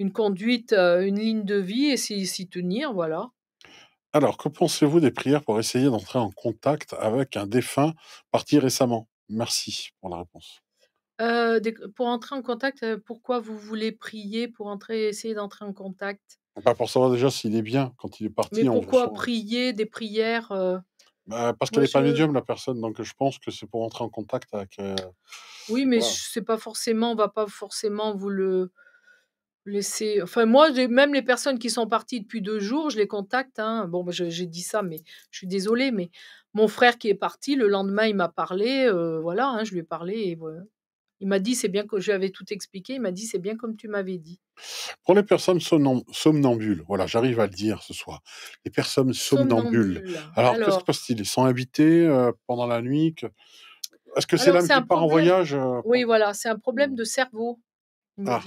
une conduite, euh, une ligne de vie et s'y tenir, voilà. Alors, que pensez-vous des prières pour essayer d'entrer en contact avec un défunt parti récemment Merci pour la réponse. Euh, pour entrer en contact, euh, pourquoi vous voulez prier pour entrer, essayer d'entrer en contact Pas pour savoir déjà s'il est bien quand il est parti, pourquoi prier des prières euh, bah, parce qu'elle n'est pas médium, la personne, donc je pense que c'est pour entrer en contact avec. Oui, mais c'est pas forcément, on va pas forcément vous le, Enfin, moi, même les personnes qui sont parties depuis deux jours, je les contacte. Hein. Bon, j'ai dit ça, mais je suis désolée, mais mon frère qui est parti, le lendemain, il m'a parlé. Euh, voilà, hein, je lui ai parlé voilà. Il m'a dit, c'est bien que j'avais tout expliqué. Il m'a dit, c'est bien comme tu m'avais dit. Pour les personnes somnambules, voilà, j'arrive à le dire ce soir. Les personnes somnambules. Alors, qu'est-ce qui se passe-t-il Ils sont invités euh, pendant la nuit Est-ce que c'est l'âme qui part en voyage euh, Oui, voilà, c'est un problème mmh. de cerveau, il ah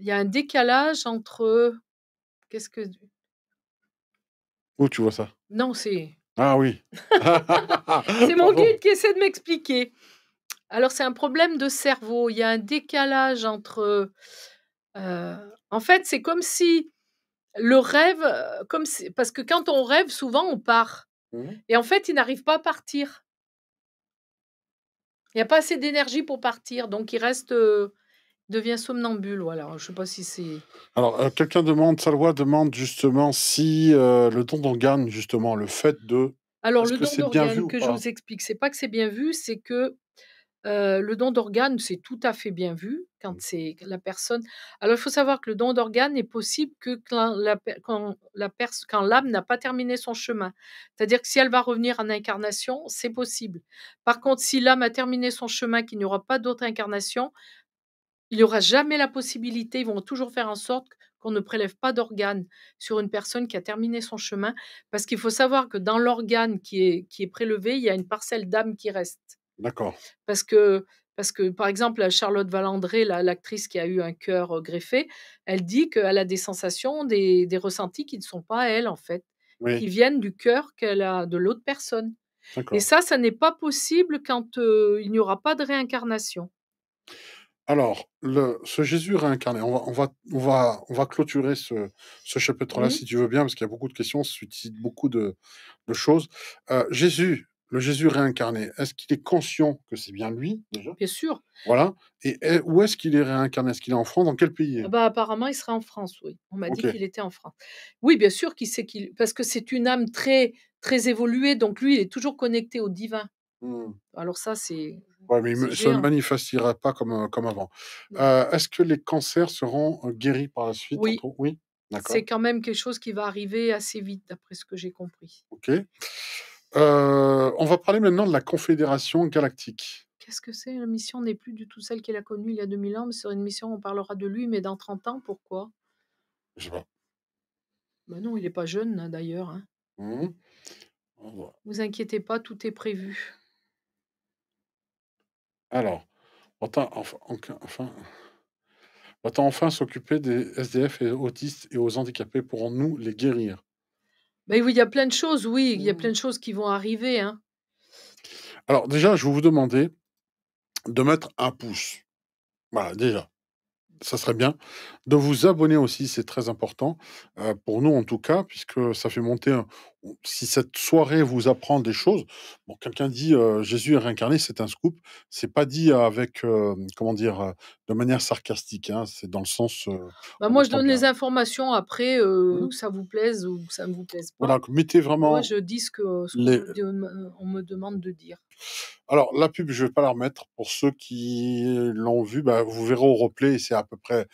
il y a un décalage entre. Qu'est-ce que. Où tu vois ça Non, c'est. Ah oui [laughs] C'est [laughs] mon guide qui essaie de m'expliquer. Alors, c'est un problème de cerveau. Il y a un décalage entre. Euh, en fait, c'est comme si le rêve. Euh, comme parce que quand on rêve, souvent, on part. Mmh. Et en fait, il n'arrive pas à partir. Il n'y a pas assez d'énergie pour partir. Donc, il reste. Euh, devient somnambule. Voilà, je sais pas si c'est. Alors, euh, quelqu'un demande, Salwa demande justement si euh, le don d'organe, justement, le fait de. Alors, le don d'organe que je vous explique, c'est pas que c'est bien vu, c'est que euh, le don d'organe, c'est tout à fait bien vu quand mmh. c'est la personne. Alors, il faut savoir que le don d'organe est possible que quand la, quand la quand l'âme n'a pas terminé son chemin. C'est-à-dire que si elle va revenir en incarnation, c'est possible. Par contre, si l'âme a terminé son chemin, qu'il n'y aura pas d'autre incarnation, il n'y aura jamais la possibilité, ils vont toujours faire en sorte qu'on ne prélève pas d'organes sur une personne qui a terminé son chemin, parce qu'il faut savoir que dans l'organe qui est, qui est prélevé, il y a une parcelle d'âme qui reste. D'accord. Parce que, parce que, par exemple, Charlotte Valandré, l'actrice qui a eu un cœur euh, greffé, elle dit qu'elle a des sensations, des, ressentis qui ne sont pas à elle, en fait, oui. qui viennent du cœur qu'elle a de l'autre personne. D'accord. Et ça, ça n'est pas possible quand euh, il n'y aura pas de réincarnation. Alors, le, ce Jésus réincarné, on va, on va, on va, on va clôturer ce, chapitre-là, mmh. si tu veux bien, parce qu'il y a beaucoup de questions, ça beaucoup de, choses. Euh, Jésus, le Jésus réincarné, est-ce qu'il est conscient que c'est bien lui, déjà Bien sûr. Voilà. Et, où est-ce qu'il est réincarné Est-ce qu'il est en France Dans quel pays ah bah, Apparemment, il serait en France, oui. On m'a dit qu'il était en France. Oui, bien sûr, sait qu'il... parce que c'est une âme très, très évoluée, donc lui, il est toujours connecté au divin. Mmh. Alors ça, c'est oui, mais ne se manifestera pas comme, euh, comme avant. Mmh. Euh, est-ce que les cancers seront euh, guéris par la suite Oui. c'est quand même quelque chose qui va arriver assez vite, d'après ce que j'ai compris. OK. on va parler maintenant de la Confédération galactique. Qu'est-ce que c'est La mission n'est plus du tout celle qu'elle a connue il y a 2000 ans, mais sur une mission, on parlera de lui, mais dans 30 ans, pourquoi Je sais pas. Ben non, il n'est pas jeune, hein, d'ailleurs. Hein. Mmh. Vous inquiétez pas, tout est prévu. Alors, va-t-on enfin, enfin s'occuper des SDF et autistes et aux handicapés Pourrons-nous les guérir Mais bah oui, il y a plein de choses, oui, il y a mmh. plein de choses qui vont arriver. Hein. Alors déjà, je vais vous demander de mettre un pouce. Voilà, déjà. Ça serait bien. De vous abonner aussi, c'est très important. Euh, pour nous, en tout cas, puisque ça fait monter, un, si cette soirée vous apprend des choses, bon, quelqu'un dit Jésus est réincarné, c'est un scoop. C'est pas dit avec, comment dire, de manière sarcastique. Hein, c'est dans le sens. Bah, moi, je donne les informations après, mmh. que ça vous plaise ou que ça ne vous plaise pas. Voilà, mettez vraiment. Moi, je dis ce qu'on on me demande de dire. Alors, la pub, je ne vais pas la remettre. Pour ceux qui l'ont vu, bah, vous verrez au replay, c'est à peu près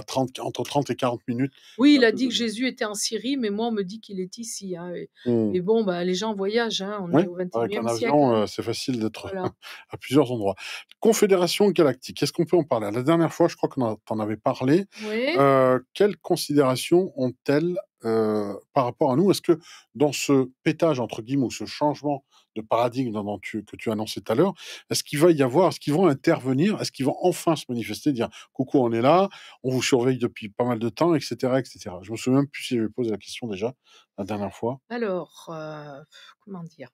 30, entre 30 et 40 minutes. Oui, il a dit que Jésus était en Syrie, mais moi, on me dit qu'il est ici. Hein. Et, mmh. bon, bah, les gens voyagent, hein, on est au 21e siècle. Hein. Euh, c'est facile d'être [laughs] à plusieurs endroits. Confédération galactique, est-ce qu'on peut en parler La dernière fois, je crois que tu en avais parlé. Euh, quelles considérations ont-elles euh, par rapport à nous Est-ce que dans ce pétage, entre guillemets, ou ce changement de paradigme que tu annonçais tout à l'heure, est-ce qu'il va y avoir, est-ce qu'ils vont intervenir, est-ce qu'ils vont enfin se manifester, dire coucou, on est là, on vous surveille depuis pas mal de temps, etc. etc. Je me souviens même plus si je posé la question déjà la dernière fois. Alors, euh, comment dire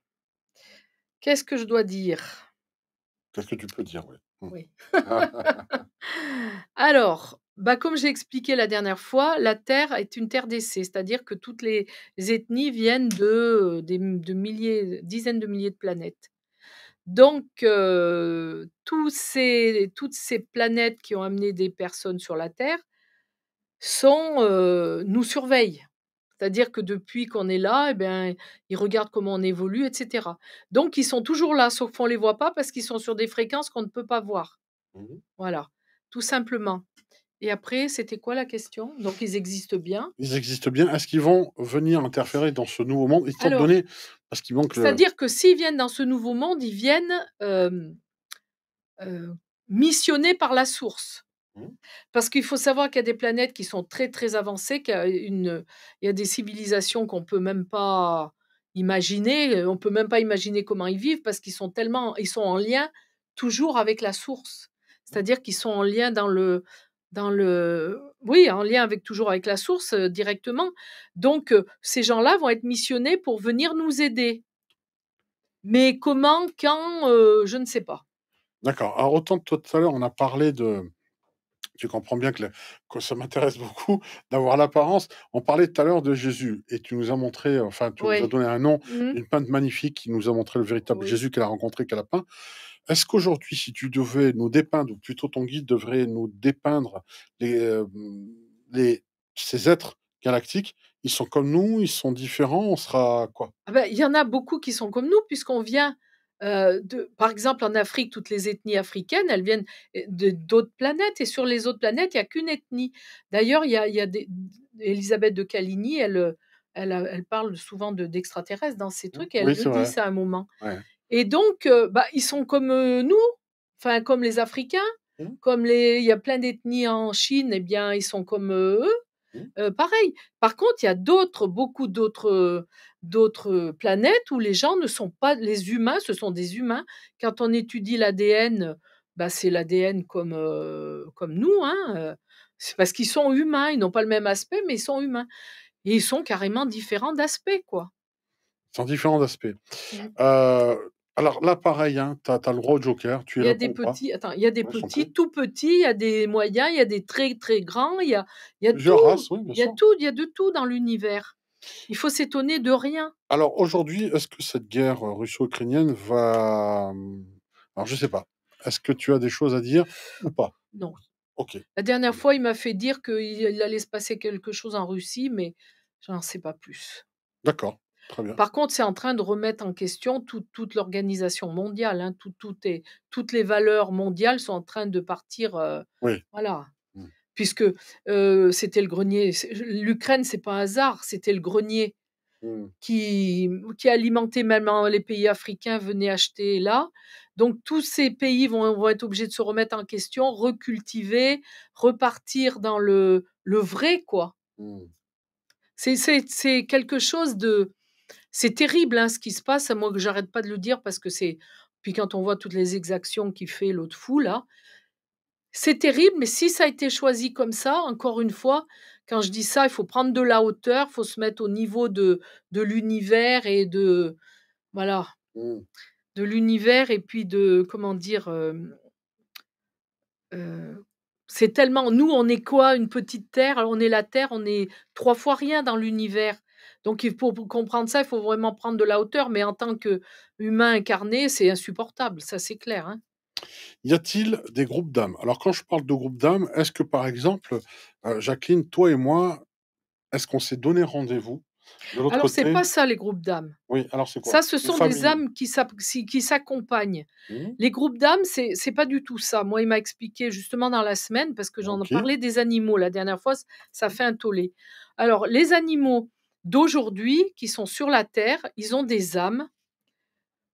Qu'est-ce que je dois dire Qu'est-ce que tu peux dire, oui. Mmh. [laughs] [laughs] Alors, bah, Comme j'ai expliqué la dernière fois, la Terre est une terre d'essai, c'est-à-dire que toutes les ethnies viennent de, euh, de milliers, dizaines de milliers de planètes. Donc, euh, toutes ces planètes qui ont amené des personnes sur la Terre sont, euh, nous surveillent. C'est-à-dire que depuis qu'on est là, eh bien, ils regardent comment on évolue, etc. Donc, ils sont toujours là, sauf qu'on ne les voit pas parce qu'ils sont sur des fréquences qu'on ne peut pas voir. Mmh voilà, tout simplement. Et après, c'était quoi la question Donc, ils existent bien. Ils existent bien. Est-ce qu'ils vont venir interférer dans ce nouveau monde donné, Parce C'est-à-dire que s'ils viennent dans ce nouveau monde, ils viennent euh, missionnés par la source. Mmh. Parce qu'il faut savoir qu'il y a des planètes qui sont très très avancées, qu'il y a, une, il y a des civilisations qu'on peut même pas imaginer, on peut même pas imaginer comment ils vivent parce qu'ils sont tellement, ils sont en lien toujours avec la source, mmh. c'est-à-dire qu'ils sont en lien dans le, dans le oui, en lien avec toujours avec la source euh, directement. Donc euh, ces gens-là vont être missionnés pour venir nous aider. Mais comment, quand, euh, je ne sais pas. D'accord. Alors autant tout à l'heure on a parlé de tu comprends bien que, ça m'intéresse [laughs] beaucoup d'avoir l'apparence. On parlait tout à l'heure de Jésus et tu nous as montré, enfin, tu nous as donné un nom, mmh une peinte magnifique qui nous a montré le véritable Jésus qu'elle a rencontré, qu'elle a peint. Est-ce qu'aujourd'hui, si tu devais nous dépeindre, ou plutôt ton guide devrait nous dépeindre euh, ces êtres galactiques, ils sont comme nous, ils sont différents, on sera quoi ah bah, Il y en a beaucoup qui sont comme nous, puisqu'on vient euh, de, par exemple, en Afrique, toutes les ethnies africaines, elles viennent euh, d'autres planètes, et sur les autres planètes, il n'y a qu'une ethnie. D'ailleurs, il y a, des, Elisabeth de Caligny, elle, elle, parle souvent d'extraterrestres dans ces mmh. trucs, et elle le dit ça à un moment. Ouais. Et donc, euh, bah, ils sont comme euh, nous, enfin comme les Africains, mmh. comme les, il y a plein d'ethnies en Chine, eh bien ils sont comme euh, eux. Mmh. pareil. Par contre, il y a d'autres, beaucoup d'autres, d'autres planètes où les gens ne sont pas les humains, ce sont des humains. Quand on étudie l'ADN, bah, c'est l'ADN comme, comme nous, hein. C'est parce qu'ils sont humains, ils n'ont pas le même aspect, mais ils sont humains. Et ils sont carrément différents d'aspect, quoi. Ils sont différents d'aspect. Mmh. Alors là, pareil, hein, tu as, le droit joker. Tu il y a des petits, il y a des petits, tout petits, il y a des moyens, il y a des très très grands, il y a, il y a tout, il y a de tout dans l'univers. Il faut s'étonner de rien. Alors aujourd'hui, est-ce que cette guerre euh, russo-ukrainienne va, hum, alors je sais pas, est-ce que tu as des choses à dire ou pas Non. Ok. La dernière bah. fois, il m'a fait dire qu'il allait se passer quelque chose en Russie, mais je n'en sais pas plus. D'accord. Par contre, c'est en train de remettre en question toute l'organisation mondiale. Hein, tout, tout est, toutes les valeurs mondiales sont en train de partir. Euh, voilà. Mmh. Puisque euh, c'était le grenier. L'Ukraine, c'est pas un hasard, c'était le grenier mmh. qui, qui alimentait même les pays africains, venaient acheter là. Donc tous ces pays vont, vont, être obligés de se remettre en question, recultiver, repartir dans le, le vrai, quoi. Mmh. c'est C'est quelque chose de, c'est terrible hein, ce qui se passe, moi que j'arrête pas de le dire parce que c'est. Puis quand on voit toutes les exactions qu'il fait l'autre fou là, c'est terrible, mais si ça a été choisi comme ça, encore une fois, quand je dis ça, il faut prendre de la hauteur, il faut se mettre au niveau de, de l'univers et de. Voilà. Mmh. De l'univers et puis de. Comment dire. c'est tellement. Nous, on est quoi Une petite terre on est la terre, on est trois fois rien dans l'univers. Donc pour, comprendre ça, il faut vraiment prendre de la hauteur, mais en tant qu'humain incarné, c'est insupportable, ça c'est clair. Hein. Y a-t-il des groupes d'âmes Alors quand je parle de groupes d'âmes, est-ce que par exemple, euh, Jacqueline, toi et moi, est-ce qu'on s'est donné rendez-vous alors, ce n'est pas ça les groupes d'âmes. Oui, alors c'est quoi Ça, ce sont des âmes qui s'accompagnent. Mmh. Les groupes d'âmes, c'est n'est pas du tout ça. Moi, il m'a expliqué justement dans la semaine, parce que j'en parlais des animaux la dernière fois, ça fait un tollé. Alors, les animaux, d'aujourd'hui qui sont sur la Terre, ils ont des âmes.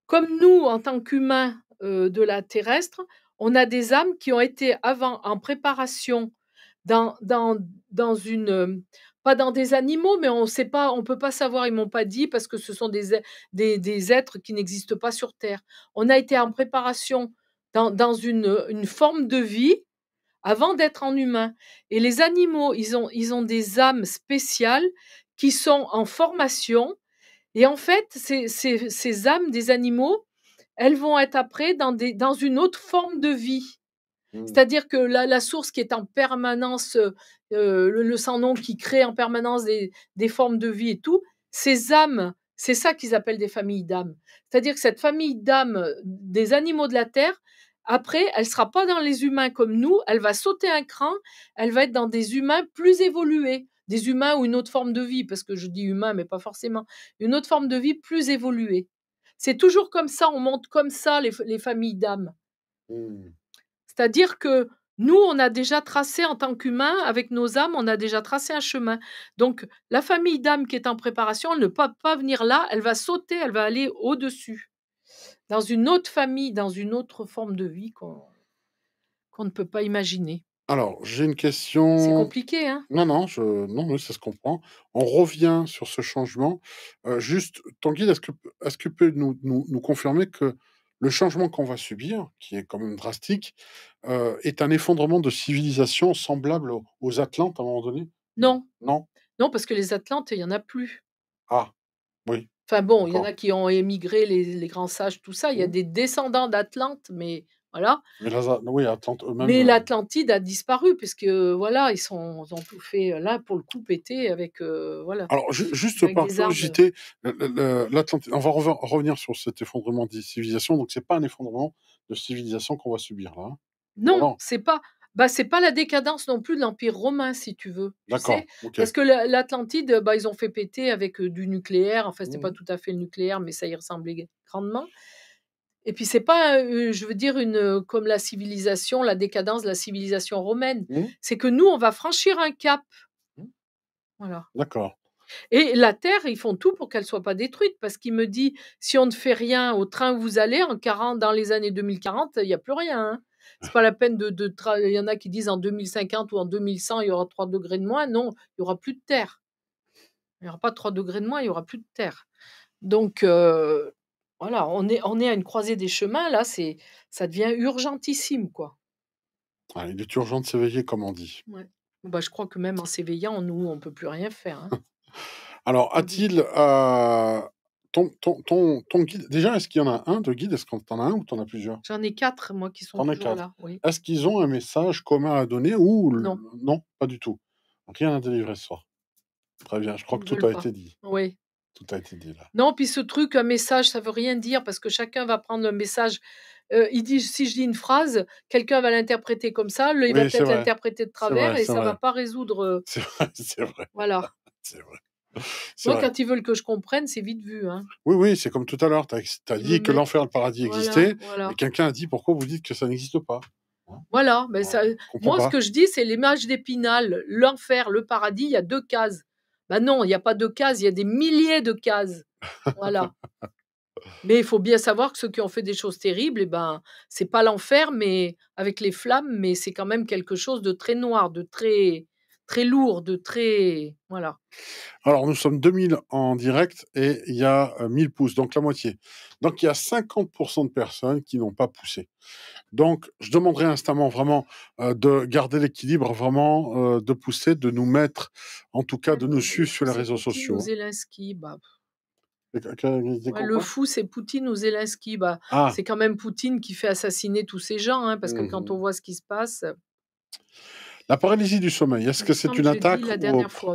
Comme nous, en tant qu'humains euh, de la terrestre, on a des âmes qui ont été avant en préparation dans, dans, dans une... Euh, pas dans des animaux, mais on ne sait pas, on peut pas savoir, ils m'ont pas dit parce que ce sont des, des, des êtres qui n'existent pas sur Terre. On a été en préparation dans, dans une, une forme de vie avant d'être en humain. Et les animaux, ils ont, ils ont des âmes spéciales qui sont en formation. Et en fait, ces, âmes des animaux, elles vont être après dans, une autre forme de vie. Mmh. C'est-à-dire que la, source qui est en permanence, euh, euh, le, sans-nom qui crée en permanence des, des formes de vie et tout, ces âmes, c'est ça qu'ils appellent des familles d'âmes. C'est-à-dire que cette famille d'âmes euh, des animaux de la Terre, après, elle ne sera pas dans les humains comme nous, elle va sauter un cran, elle va être dans des humains plus évolués des humains ou une autre forme de vie, parce que je dis humain, mais pas forcément, une autre forme de vie plus évoluée. C'est toujours comme ça, on monte comme ça les, familles d'âmes. Mmh. C'est-à-dire que nous, on a déjà tracé en tant qu'humains, avec nos âmes, on a déjà tracé un chemin. Donc, la famille d'âmes qui est en préparation, elle ne peut pas venir là, elle va sauter, elle va aller au-dessus, dans une autre famille, dans une autre forme de vie qu'on ne peut pas imaginer. Alors, j'ai une question... C'est compliqué, hein? Non, non, je... non, ça se comprend. On revient sur ce changement. Euh, juste, Tanguy, est-ce que, est-ce que peut nous, nous, nous confirmer que le changement qu'on va subir, qui est quand même drastique, euh, est un effondrement de civilisation semblable aux Atlantes à un moment donné Non, Non non, parce que les Atlantes, il y en a plus. Ah, oui, Enfin bon, il y en a qui ont émigré, les, grands sages, tout ça. Il y a mmh. des descendants d'Atlantes, mais voilà. Mais, euh, l'Atlantide a disparu, puisque voilà, ils sont, ont tout fait euh, là pour le coup péter avec. Euh, voilà. Alors, juste par curiosité, l'Atlantide, on va revenir sur cet effondrement de civilisation. Donc, c'est pas un effondrement de civilisation qu'on va subir là. Hein. Non, ce c'est pas. Bah, c'est pas la décadence non plus de l'Empire romain, si tu veux. D'accord. Parce que l'Atlantide, bah, ils ont fait péter avec du nucléaire. Enfin, ce mmh. pas tout à fait le nucléaire, mais ça y ressemblait grandement. Et puis c'est pas, euh, je veux dire, une euh, comme la civilisation, la décadence de la civilisation romaine. Mmh. C'est que nous, on va franchir un cap. Mmh. Voilà. D'accord. Et la Terre, ils font tout pour qu'elle soit pas détruite, parce qu'il me dit, si on ne fait rien au train où vous allez, en 40, dans les années 2040, il n'y a plus rien. Ce hein. C'est pas la peine de, de Il y en a qui disent en 2050 ou en 2100, il y aura 3 degrés de moins. Non, il y aura plus de terre. Il n'y aura pas 3 degrés de moins, il y aura plus de terre. Donc, euh, voilà, on est, on est à une croisée des chemins, là, c'est, ça devient urgentissime, quoi. il est urgent de s'éveiller, comme on dit. Ouais. Bah, je crois que même en s'éveillant, nous, on ne peut plus rien faire. Hein. [laughs] Alors, a-t-il euh, ton, ton, ton, ton, guide Déjà, est-ce qu'il y en a un de guide Est-ce que tu en as un ou tu en as plusieurs J'en ai quatre, moi, qui sont toujours là. Est-ce qu'ils ont un message commun à donner ou non. pas du tout. Rien à délivrer ce soir. Très bien, je crois que tout a été dit. Oui, tout a été dit là. Non, puis ce truc, un message, ça veut rien dire parce que chacun va prendre un message. Euh, il dit, si je dis une phrase, quelqu'un va l'interpréter comme ça, il va peut-être l'interpréter de travers et ça ne va pas résoudre. Euh, [laughs] c'est vrai, Voilà. [laughs] Moi, quand ils veulent que je comprenne, c'est vite vu. Hein. Oui, oui, c'est comme tout à l'heure. Tu as, dit que mhm. l'enfer et le paradis existait existaient. Et quelqu'un a dit pourquoi vous dites que ça n'existe pas. Hein? Voilà. Ben mais Moi, ce que je dis, c'est l'image d'Épinal. L'enfer, le paradis, il y a deux cases. Ben non, il n'y a pas de cases, il y a des milliers de cases. Voilà. mais il faut bien savoir que ceux qui ont fait des choses terribles, eh ben, c'est pas l'enfer, mais avec les flammes, mais c'est quand même quelque chose de très noir, de très, très lourde, très. Voilà. Alors, nous sommes 2000 en direct et il y a 1000 pouces, donc la moitié. Donc, il y a 50% de personnes qui n'ont pas poussé. Donc, je demanderai instamment vraiment de garder l'équilibre, vraiment de pousser, de nous mettre, en tout cas, de nous suivre sur les réseaux sociaux. Zelensky, hein. bah. le fou, c'est Poutine ou Zelensky. Bah, ah! C'est quand même Poutine qui fait assassiner tous ces gens, hein, parce que quand on mmh. voit ce qui se passe. La paralysie du sommeil, est-ce que c'est une attaque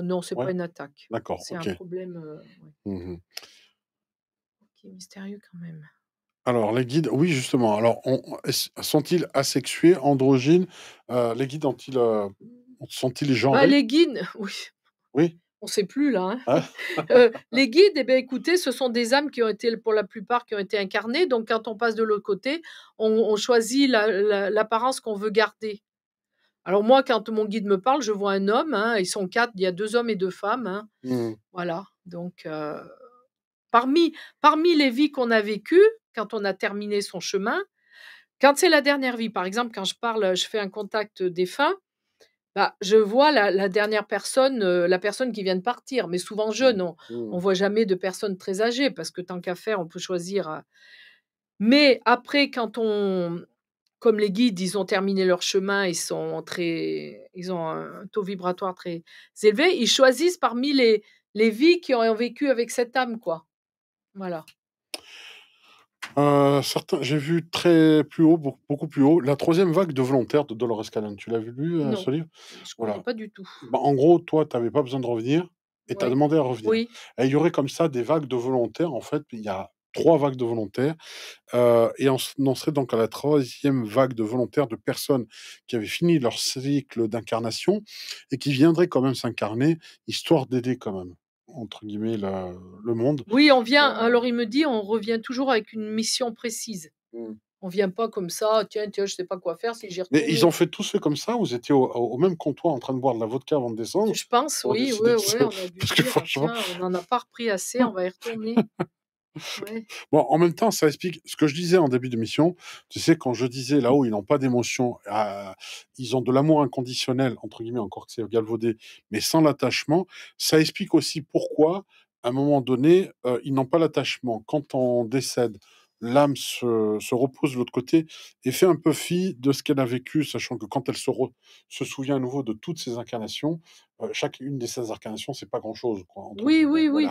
non, c'est pas une attaque. D'accord. C'est un problème. Euh, mmh mystérieux quand même. Alors, les guides, oui, justement. Alors, sont-ils asexués, androgynes euh, Les guides ont-ils, euh, sont-ils ah, genrés Les guides, [laughs] oui. Oui. On ne sait plus là. Hein. Hein? [laughs] les guides, eh écoutez, ce sont des âmes qui ont été, pour la plupart, qui ont été incarnées. Donc, quand on passe de l'autre côté, on, choisit l'apparence qu'on veut garder. Alors moi, quand mon guide me parle, je vois un homme, hein, ils sont quatre, il y a deux hommes et deux femmes. Hein. Mmh. Voilà, donc euh, parmi, parmi les vies qu'on a vécues, quand on a terminé son chemin, quand c'est la dernière vie, par exemple, quand je parle, je fais un contact défunt, bah, je vois la, dernière personne, euh, la personne qui vient de partir, mais souvent mmh. jeune, on mmh. ne voit jamais de personnes très âgées, parce que tant qu'à faire, on peut choisir... Euh. mais après, quand on, comme les guides, ils ont terminé leur chemin, ils, sont très, ils ont un taux vibratoire très élevé, ils choisissent parmi les, les vies qui ont vécu avec cette âme, quoi. Voilà. j'ai vu très plus haut, beaucoup plus haut, la troisième vague de volontaires de Dolores Cannon. Tu l'as vu, euh, non, ce livre voilà. pas du tout. Bah, en gros, toi, tu n'avais pas besoin de revenir et tu as demandé à revenir. Oui. Et il y aurait comme ça des vagues de volontaires. En fait, il y a trois vagues de volontaires, et on serait donc à la troisième vague de volontaires de personnes qui avaient fini leur cycle d'incarnation et qui viendraient quand même s'incarner, histoire d'aider quand même entre guillemets le monde. Oui, on vient. Alors il me dit, on revient toujours avec une mission précise. Mmh. On vient pas comme ça, tiens, tiens, je sais pas quoi faire si j'y Mais ils ont fait tous fait comme ça, vous étiez au, même comptoir en train de boire de la vodka avant de descendre. Je pense, oui, oui, oui, on a on a pas repris assez, on va y retourner. Bon, en même temps, ça explique ce que je disais en début de mission. Tu sais, quand je disais là-haut, ils n'ont pas d'émotion, ah, ils ont de l'amour inconditionnel, entre guillemets, encore que c'est galvaudé, mais sans l'attachement. Ça explique aussi pourquoi, à un moment donné, euh, ils n'ont pas l'attachement. Quand on décède, l'âme se, repose de l'autre côté et fait un peu fi de ce qu'elle a vécu, sachant que quand elle se souvient à nouveau de toutes ses incarnations, chacune des 16 incarnations, c'est pas grand-chose. oui, oui, oui.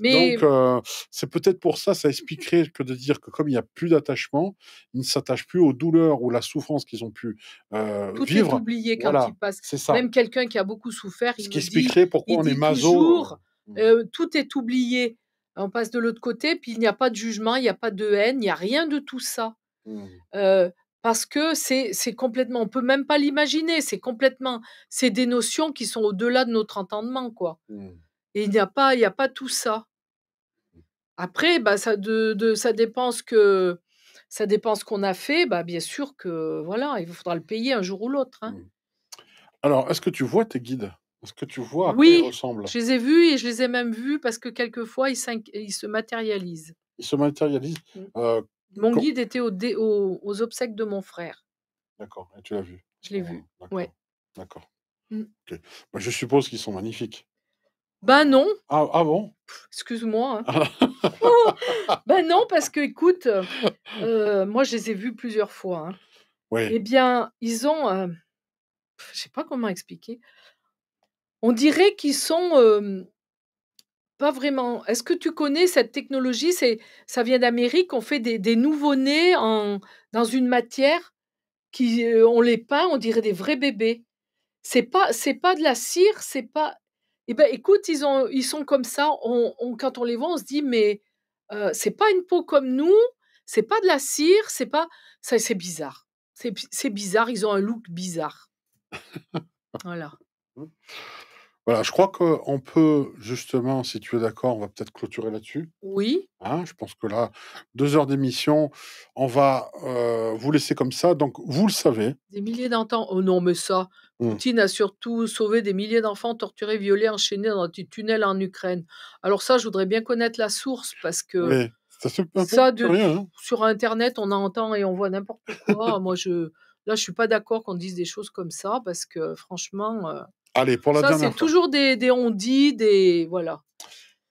Mais... Donc, c'est peut-être pour ça, ça expliquerait que de dire que comme il n'y a plus d'attachement, ils ne s'attachent plus aux douleurs ou la souffrance qu'ils ont pu vivre. Tout est oublié quand ils passent. Ça. Même quelqu'un qui a beaucoup souffert, il Ce qui expliquerait pourquoi on est maso. Mmh. tout est oublié. On passe de l'autre côté, puis il n'y a pas de jugement, il n'y a pas de haine, il n'y a rien de tout ça. Mmh parce que c'est complètement, on peut même pas l'imaginer, c'est complètement, c'est des notions qui sont au-delà de notre entendement, quoi. Mmh. Et il n'y a pas, il n'y a pas tout ça. Mmh. Après, bah, ça, de, de, ça dépend ce que, ça dépend ce qu'on a fait, bah, bien sûr que, voilà, il faudra le payer un jour ou l'autre. Hein. Mmh. Alors, est-ce que tu vois tes guides Est-ce que tu vois à quoi ils ressemblent Oui, je les ai vus et je les ai même vus parce que quelquefois, ils, ils se matérialisent. Ils se matérialisent. Euh, mon guide était au aux... obsèques de mon frère. D'accord, et tu l'as vu Je l'ai mmh, vu, ouais. D'accord. Mmh. Bah, je suppose qu'ils sont magnifiques. Ben non. Ah, ah bon Excuse-moi. Ben non, [laughs] parce que écoute, euh, moi je les ai vus plusieurs fois. Hein. Eh bien, ils ont... Je euh, je sais pas comment expliquer. On dirait qu'ils sont... Euh, pas vraiment. Est-ce que tu connais cette technologie C'est ça vient d'Amérique. On fait des, nouveaux nés en, dans une matière qui euh, on les peint, on dirait des vrais bébés. C'est pas c'est pas de la cire, c'est pas. Eh ben écoute, ils ont ils sont comme ça. On, quand on les voit, on se dit mais euh, c'est pas une peau comme nous, c'est pas de la cire, c'est pas ça c'est bizarre. c'est bizarre. Ils ont un look bizarre. [laughs] voilà. Mmh. Voilà, je crois qu'on peut, justement, si tu es d'accord, on va peut-être clôturer là-dessus. Oui. Hein. je pense que là, deux heures d'émission, on va euh, vous laisser comme ça. Donc, vous le savez. Des milliers d'entends. Oh non, mais ça, mmh. Poutine a surtout sauvé des milliers d'enfants torturés, violés, enchaînés dans des tunnels en Ukraine. Alors ça, je voudrais bien connaître la source parce que... ça, hein. sur Internet, on entend et on voit n'importe quoi. [laughs] Moi, je... Là, je ne suis pas d'accord qu'on dise des choses comme ça parce que franchement... Euh, Allez, pour la ça, C'est toujours des, des on dit, des. Voilà.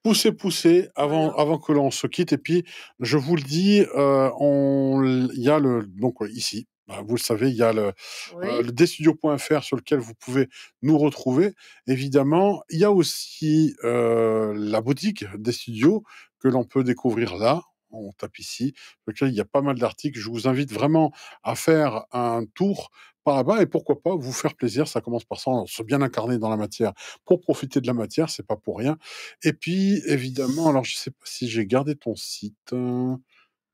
Poussez, poussez avant, avant que l'on se quitte. Et puis, je vous le dis, euh, on, il y a le. Donc, ici, bah, vous le savez, il y a le, euh, destudio.fr sur lequel vous pouvez nous retrouver. Évidemment, il y a aussi euh, la boutique des studios que l'on peut découvrir là. On tape ici, lequel il y a pas mal d'articles. Je vous invite vraiment à faire un tour là-bas et pourquoi pas vous faire plaisir. Ça commence par ça, se bien incarner dans la matière pour profiter de la matière, c'est pas pour rien. Et puis évidemment, alors je sais pas si j'ai gardé ton site. Euh,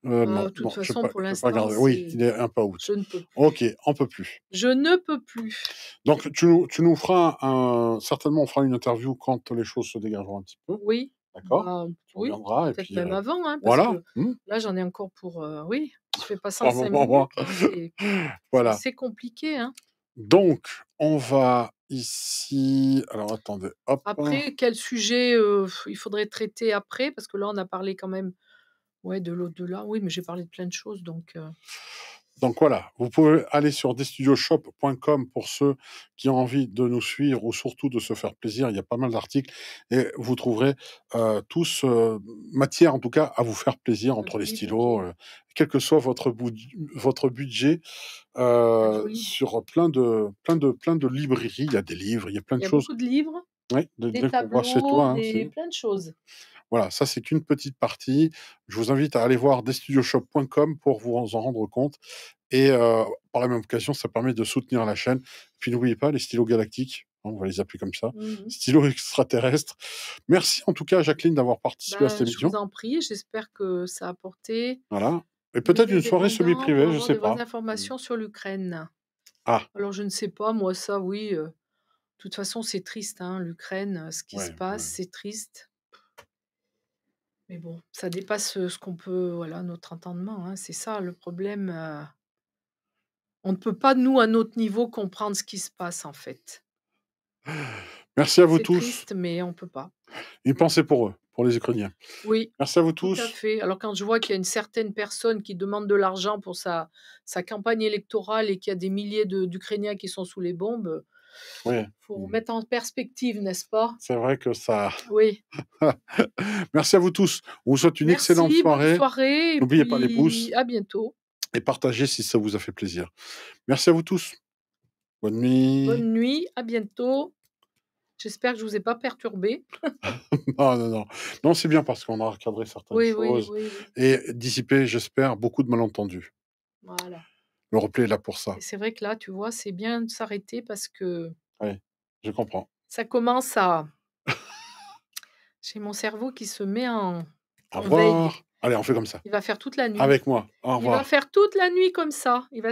euh, non, de toute façon, pour l'instant, oui, il est un peu out. Je ne peux Ok, on peut plus. Je ne peux plus. Donc, tu nous, tu nous feras un... certainement, on fera une interview quand les choses se dégageront un petit peu. Oui. D'accord. Bah, oui. Peut-être euh, même avant. Hein, parce voilà. Que mmh. Là, j'en ai encore pour. oui. Je fais pas ça [laughs] Voilà. C'est compliqué. Hein. Donc, on va ici. Alors, attendez. Après, quel sujet il faudrait traiter après Parce que là, on a parlé quand même ouais, de l'au-delà. Oui, mais j'ai parlé de plein de choses. Donc. Donc voilà, vous pouvez aller sur destudioshop.com pour ceux qui ont envie de nous suivre ou surtout de se faire plaisir. Il y a pas mal d'articles et vous trouverez euh, tous euh, matière en tout cas à vous faire plaisir entre les stylos, euh, quel que soit votre, votre budget, ah bah sur plein de, plein, de, plein de librairies. Il y a des livres, il y a plein de choses. Il y a beaucoup de livres. Oui, de, des tableaux, toi, hein, des, plein de choses. Voilà, ça c'est qu'une petite partie. Je vous invite à aller voir destudioshop.com pour vous en rendre compte. Et par la même occasion, ça permet de soutenir la chaîne. Puis n'oubliez pas les stylos galactiques. Hein, on va les appeler comme ça. Mmh stylos extraterrestres. Merci en tout cas, Jacqueline, d'avoir participé à bah, cette émission. Je vous en prie. J'espère que ça a apporté. Voilà. Et peut-être une soirée semi-privée, je ne sais pas. Des mmh. informations sur l'Ukraine. Ah. Alors je ne sais pas, moi ça, oui. De toute façon, c'est triste, hein, l'Ukraine, ce qui se passe, c'est triste. Mais bon, ça dépasse euh, ce qu'on peut, voilà, notre entendement. Hein, c'est ça le problème. Euh, on ne peut pas, nous, à notre niveau, comprendre ce qui se passe, en fait. [sighs] Merci à vous C'est tous triste, mais on ne peut pas. et pensez pour eux, pour les Ukrainiens. Oui, Merci à vous tous. Tout à fait. Alors quand je vois qu'il y a une certaine personne qui demande de l'argent pour sa, sa campagne électorale et qu'il y a des milliers d'Ukrainiens qui sont sous les bombes, oui. Faut mmh. mettre en perspective, n'est-ce pas C'est vrai que ça. Oui. [laughs] Merci à vous tous. On vous souhaite une excellente soirée. N'oubliez pas les pouces. À bientôt. Et partagez si ça vous a fait plaisir. Merci à vous tous. Bonne nuit. Bonne nuit. À bientôt. J'espère que je ne vous ai pas perturbé. [laughs] non, non, non. Non, c'est bien parce qu'on a recadré certaines choses et dissipé, j'espère, beaucoup de malentendus. Voilà. Le replay est là pour ça. C'est vrai que là, tu vois, c'est bien de s'arrêter parce que. Oui, je comprends. Ça commence à. [laughs] J'ai mon cerveau qui se met en. Au revoir. Allez, on fait comme ça. Il va faire toute la nuit. Avec moi. Au revoir. Il va faire toute la nuit comme ça. Il va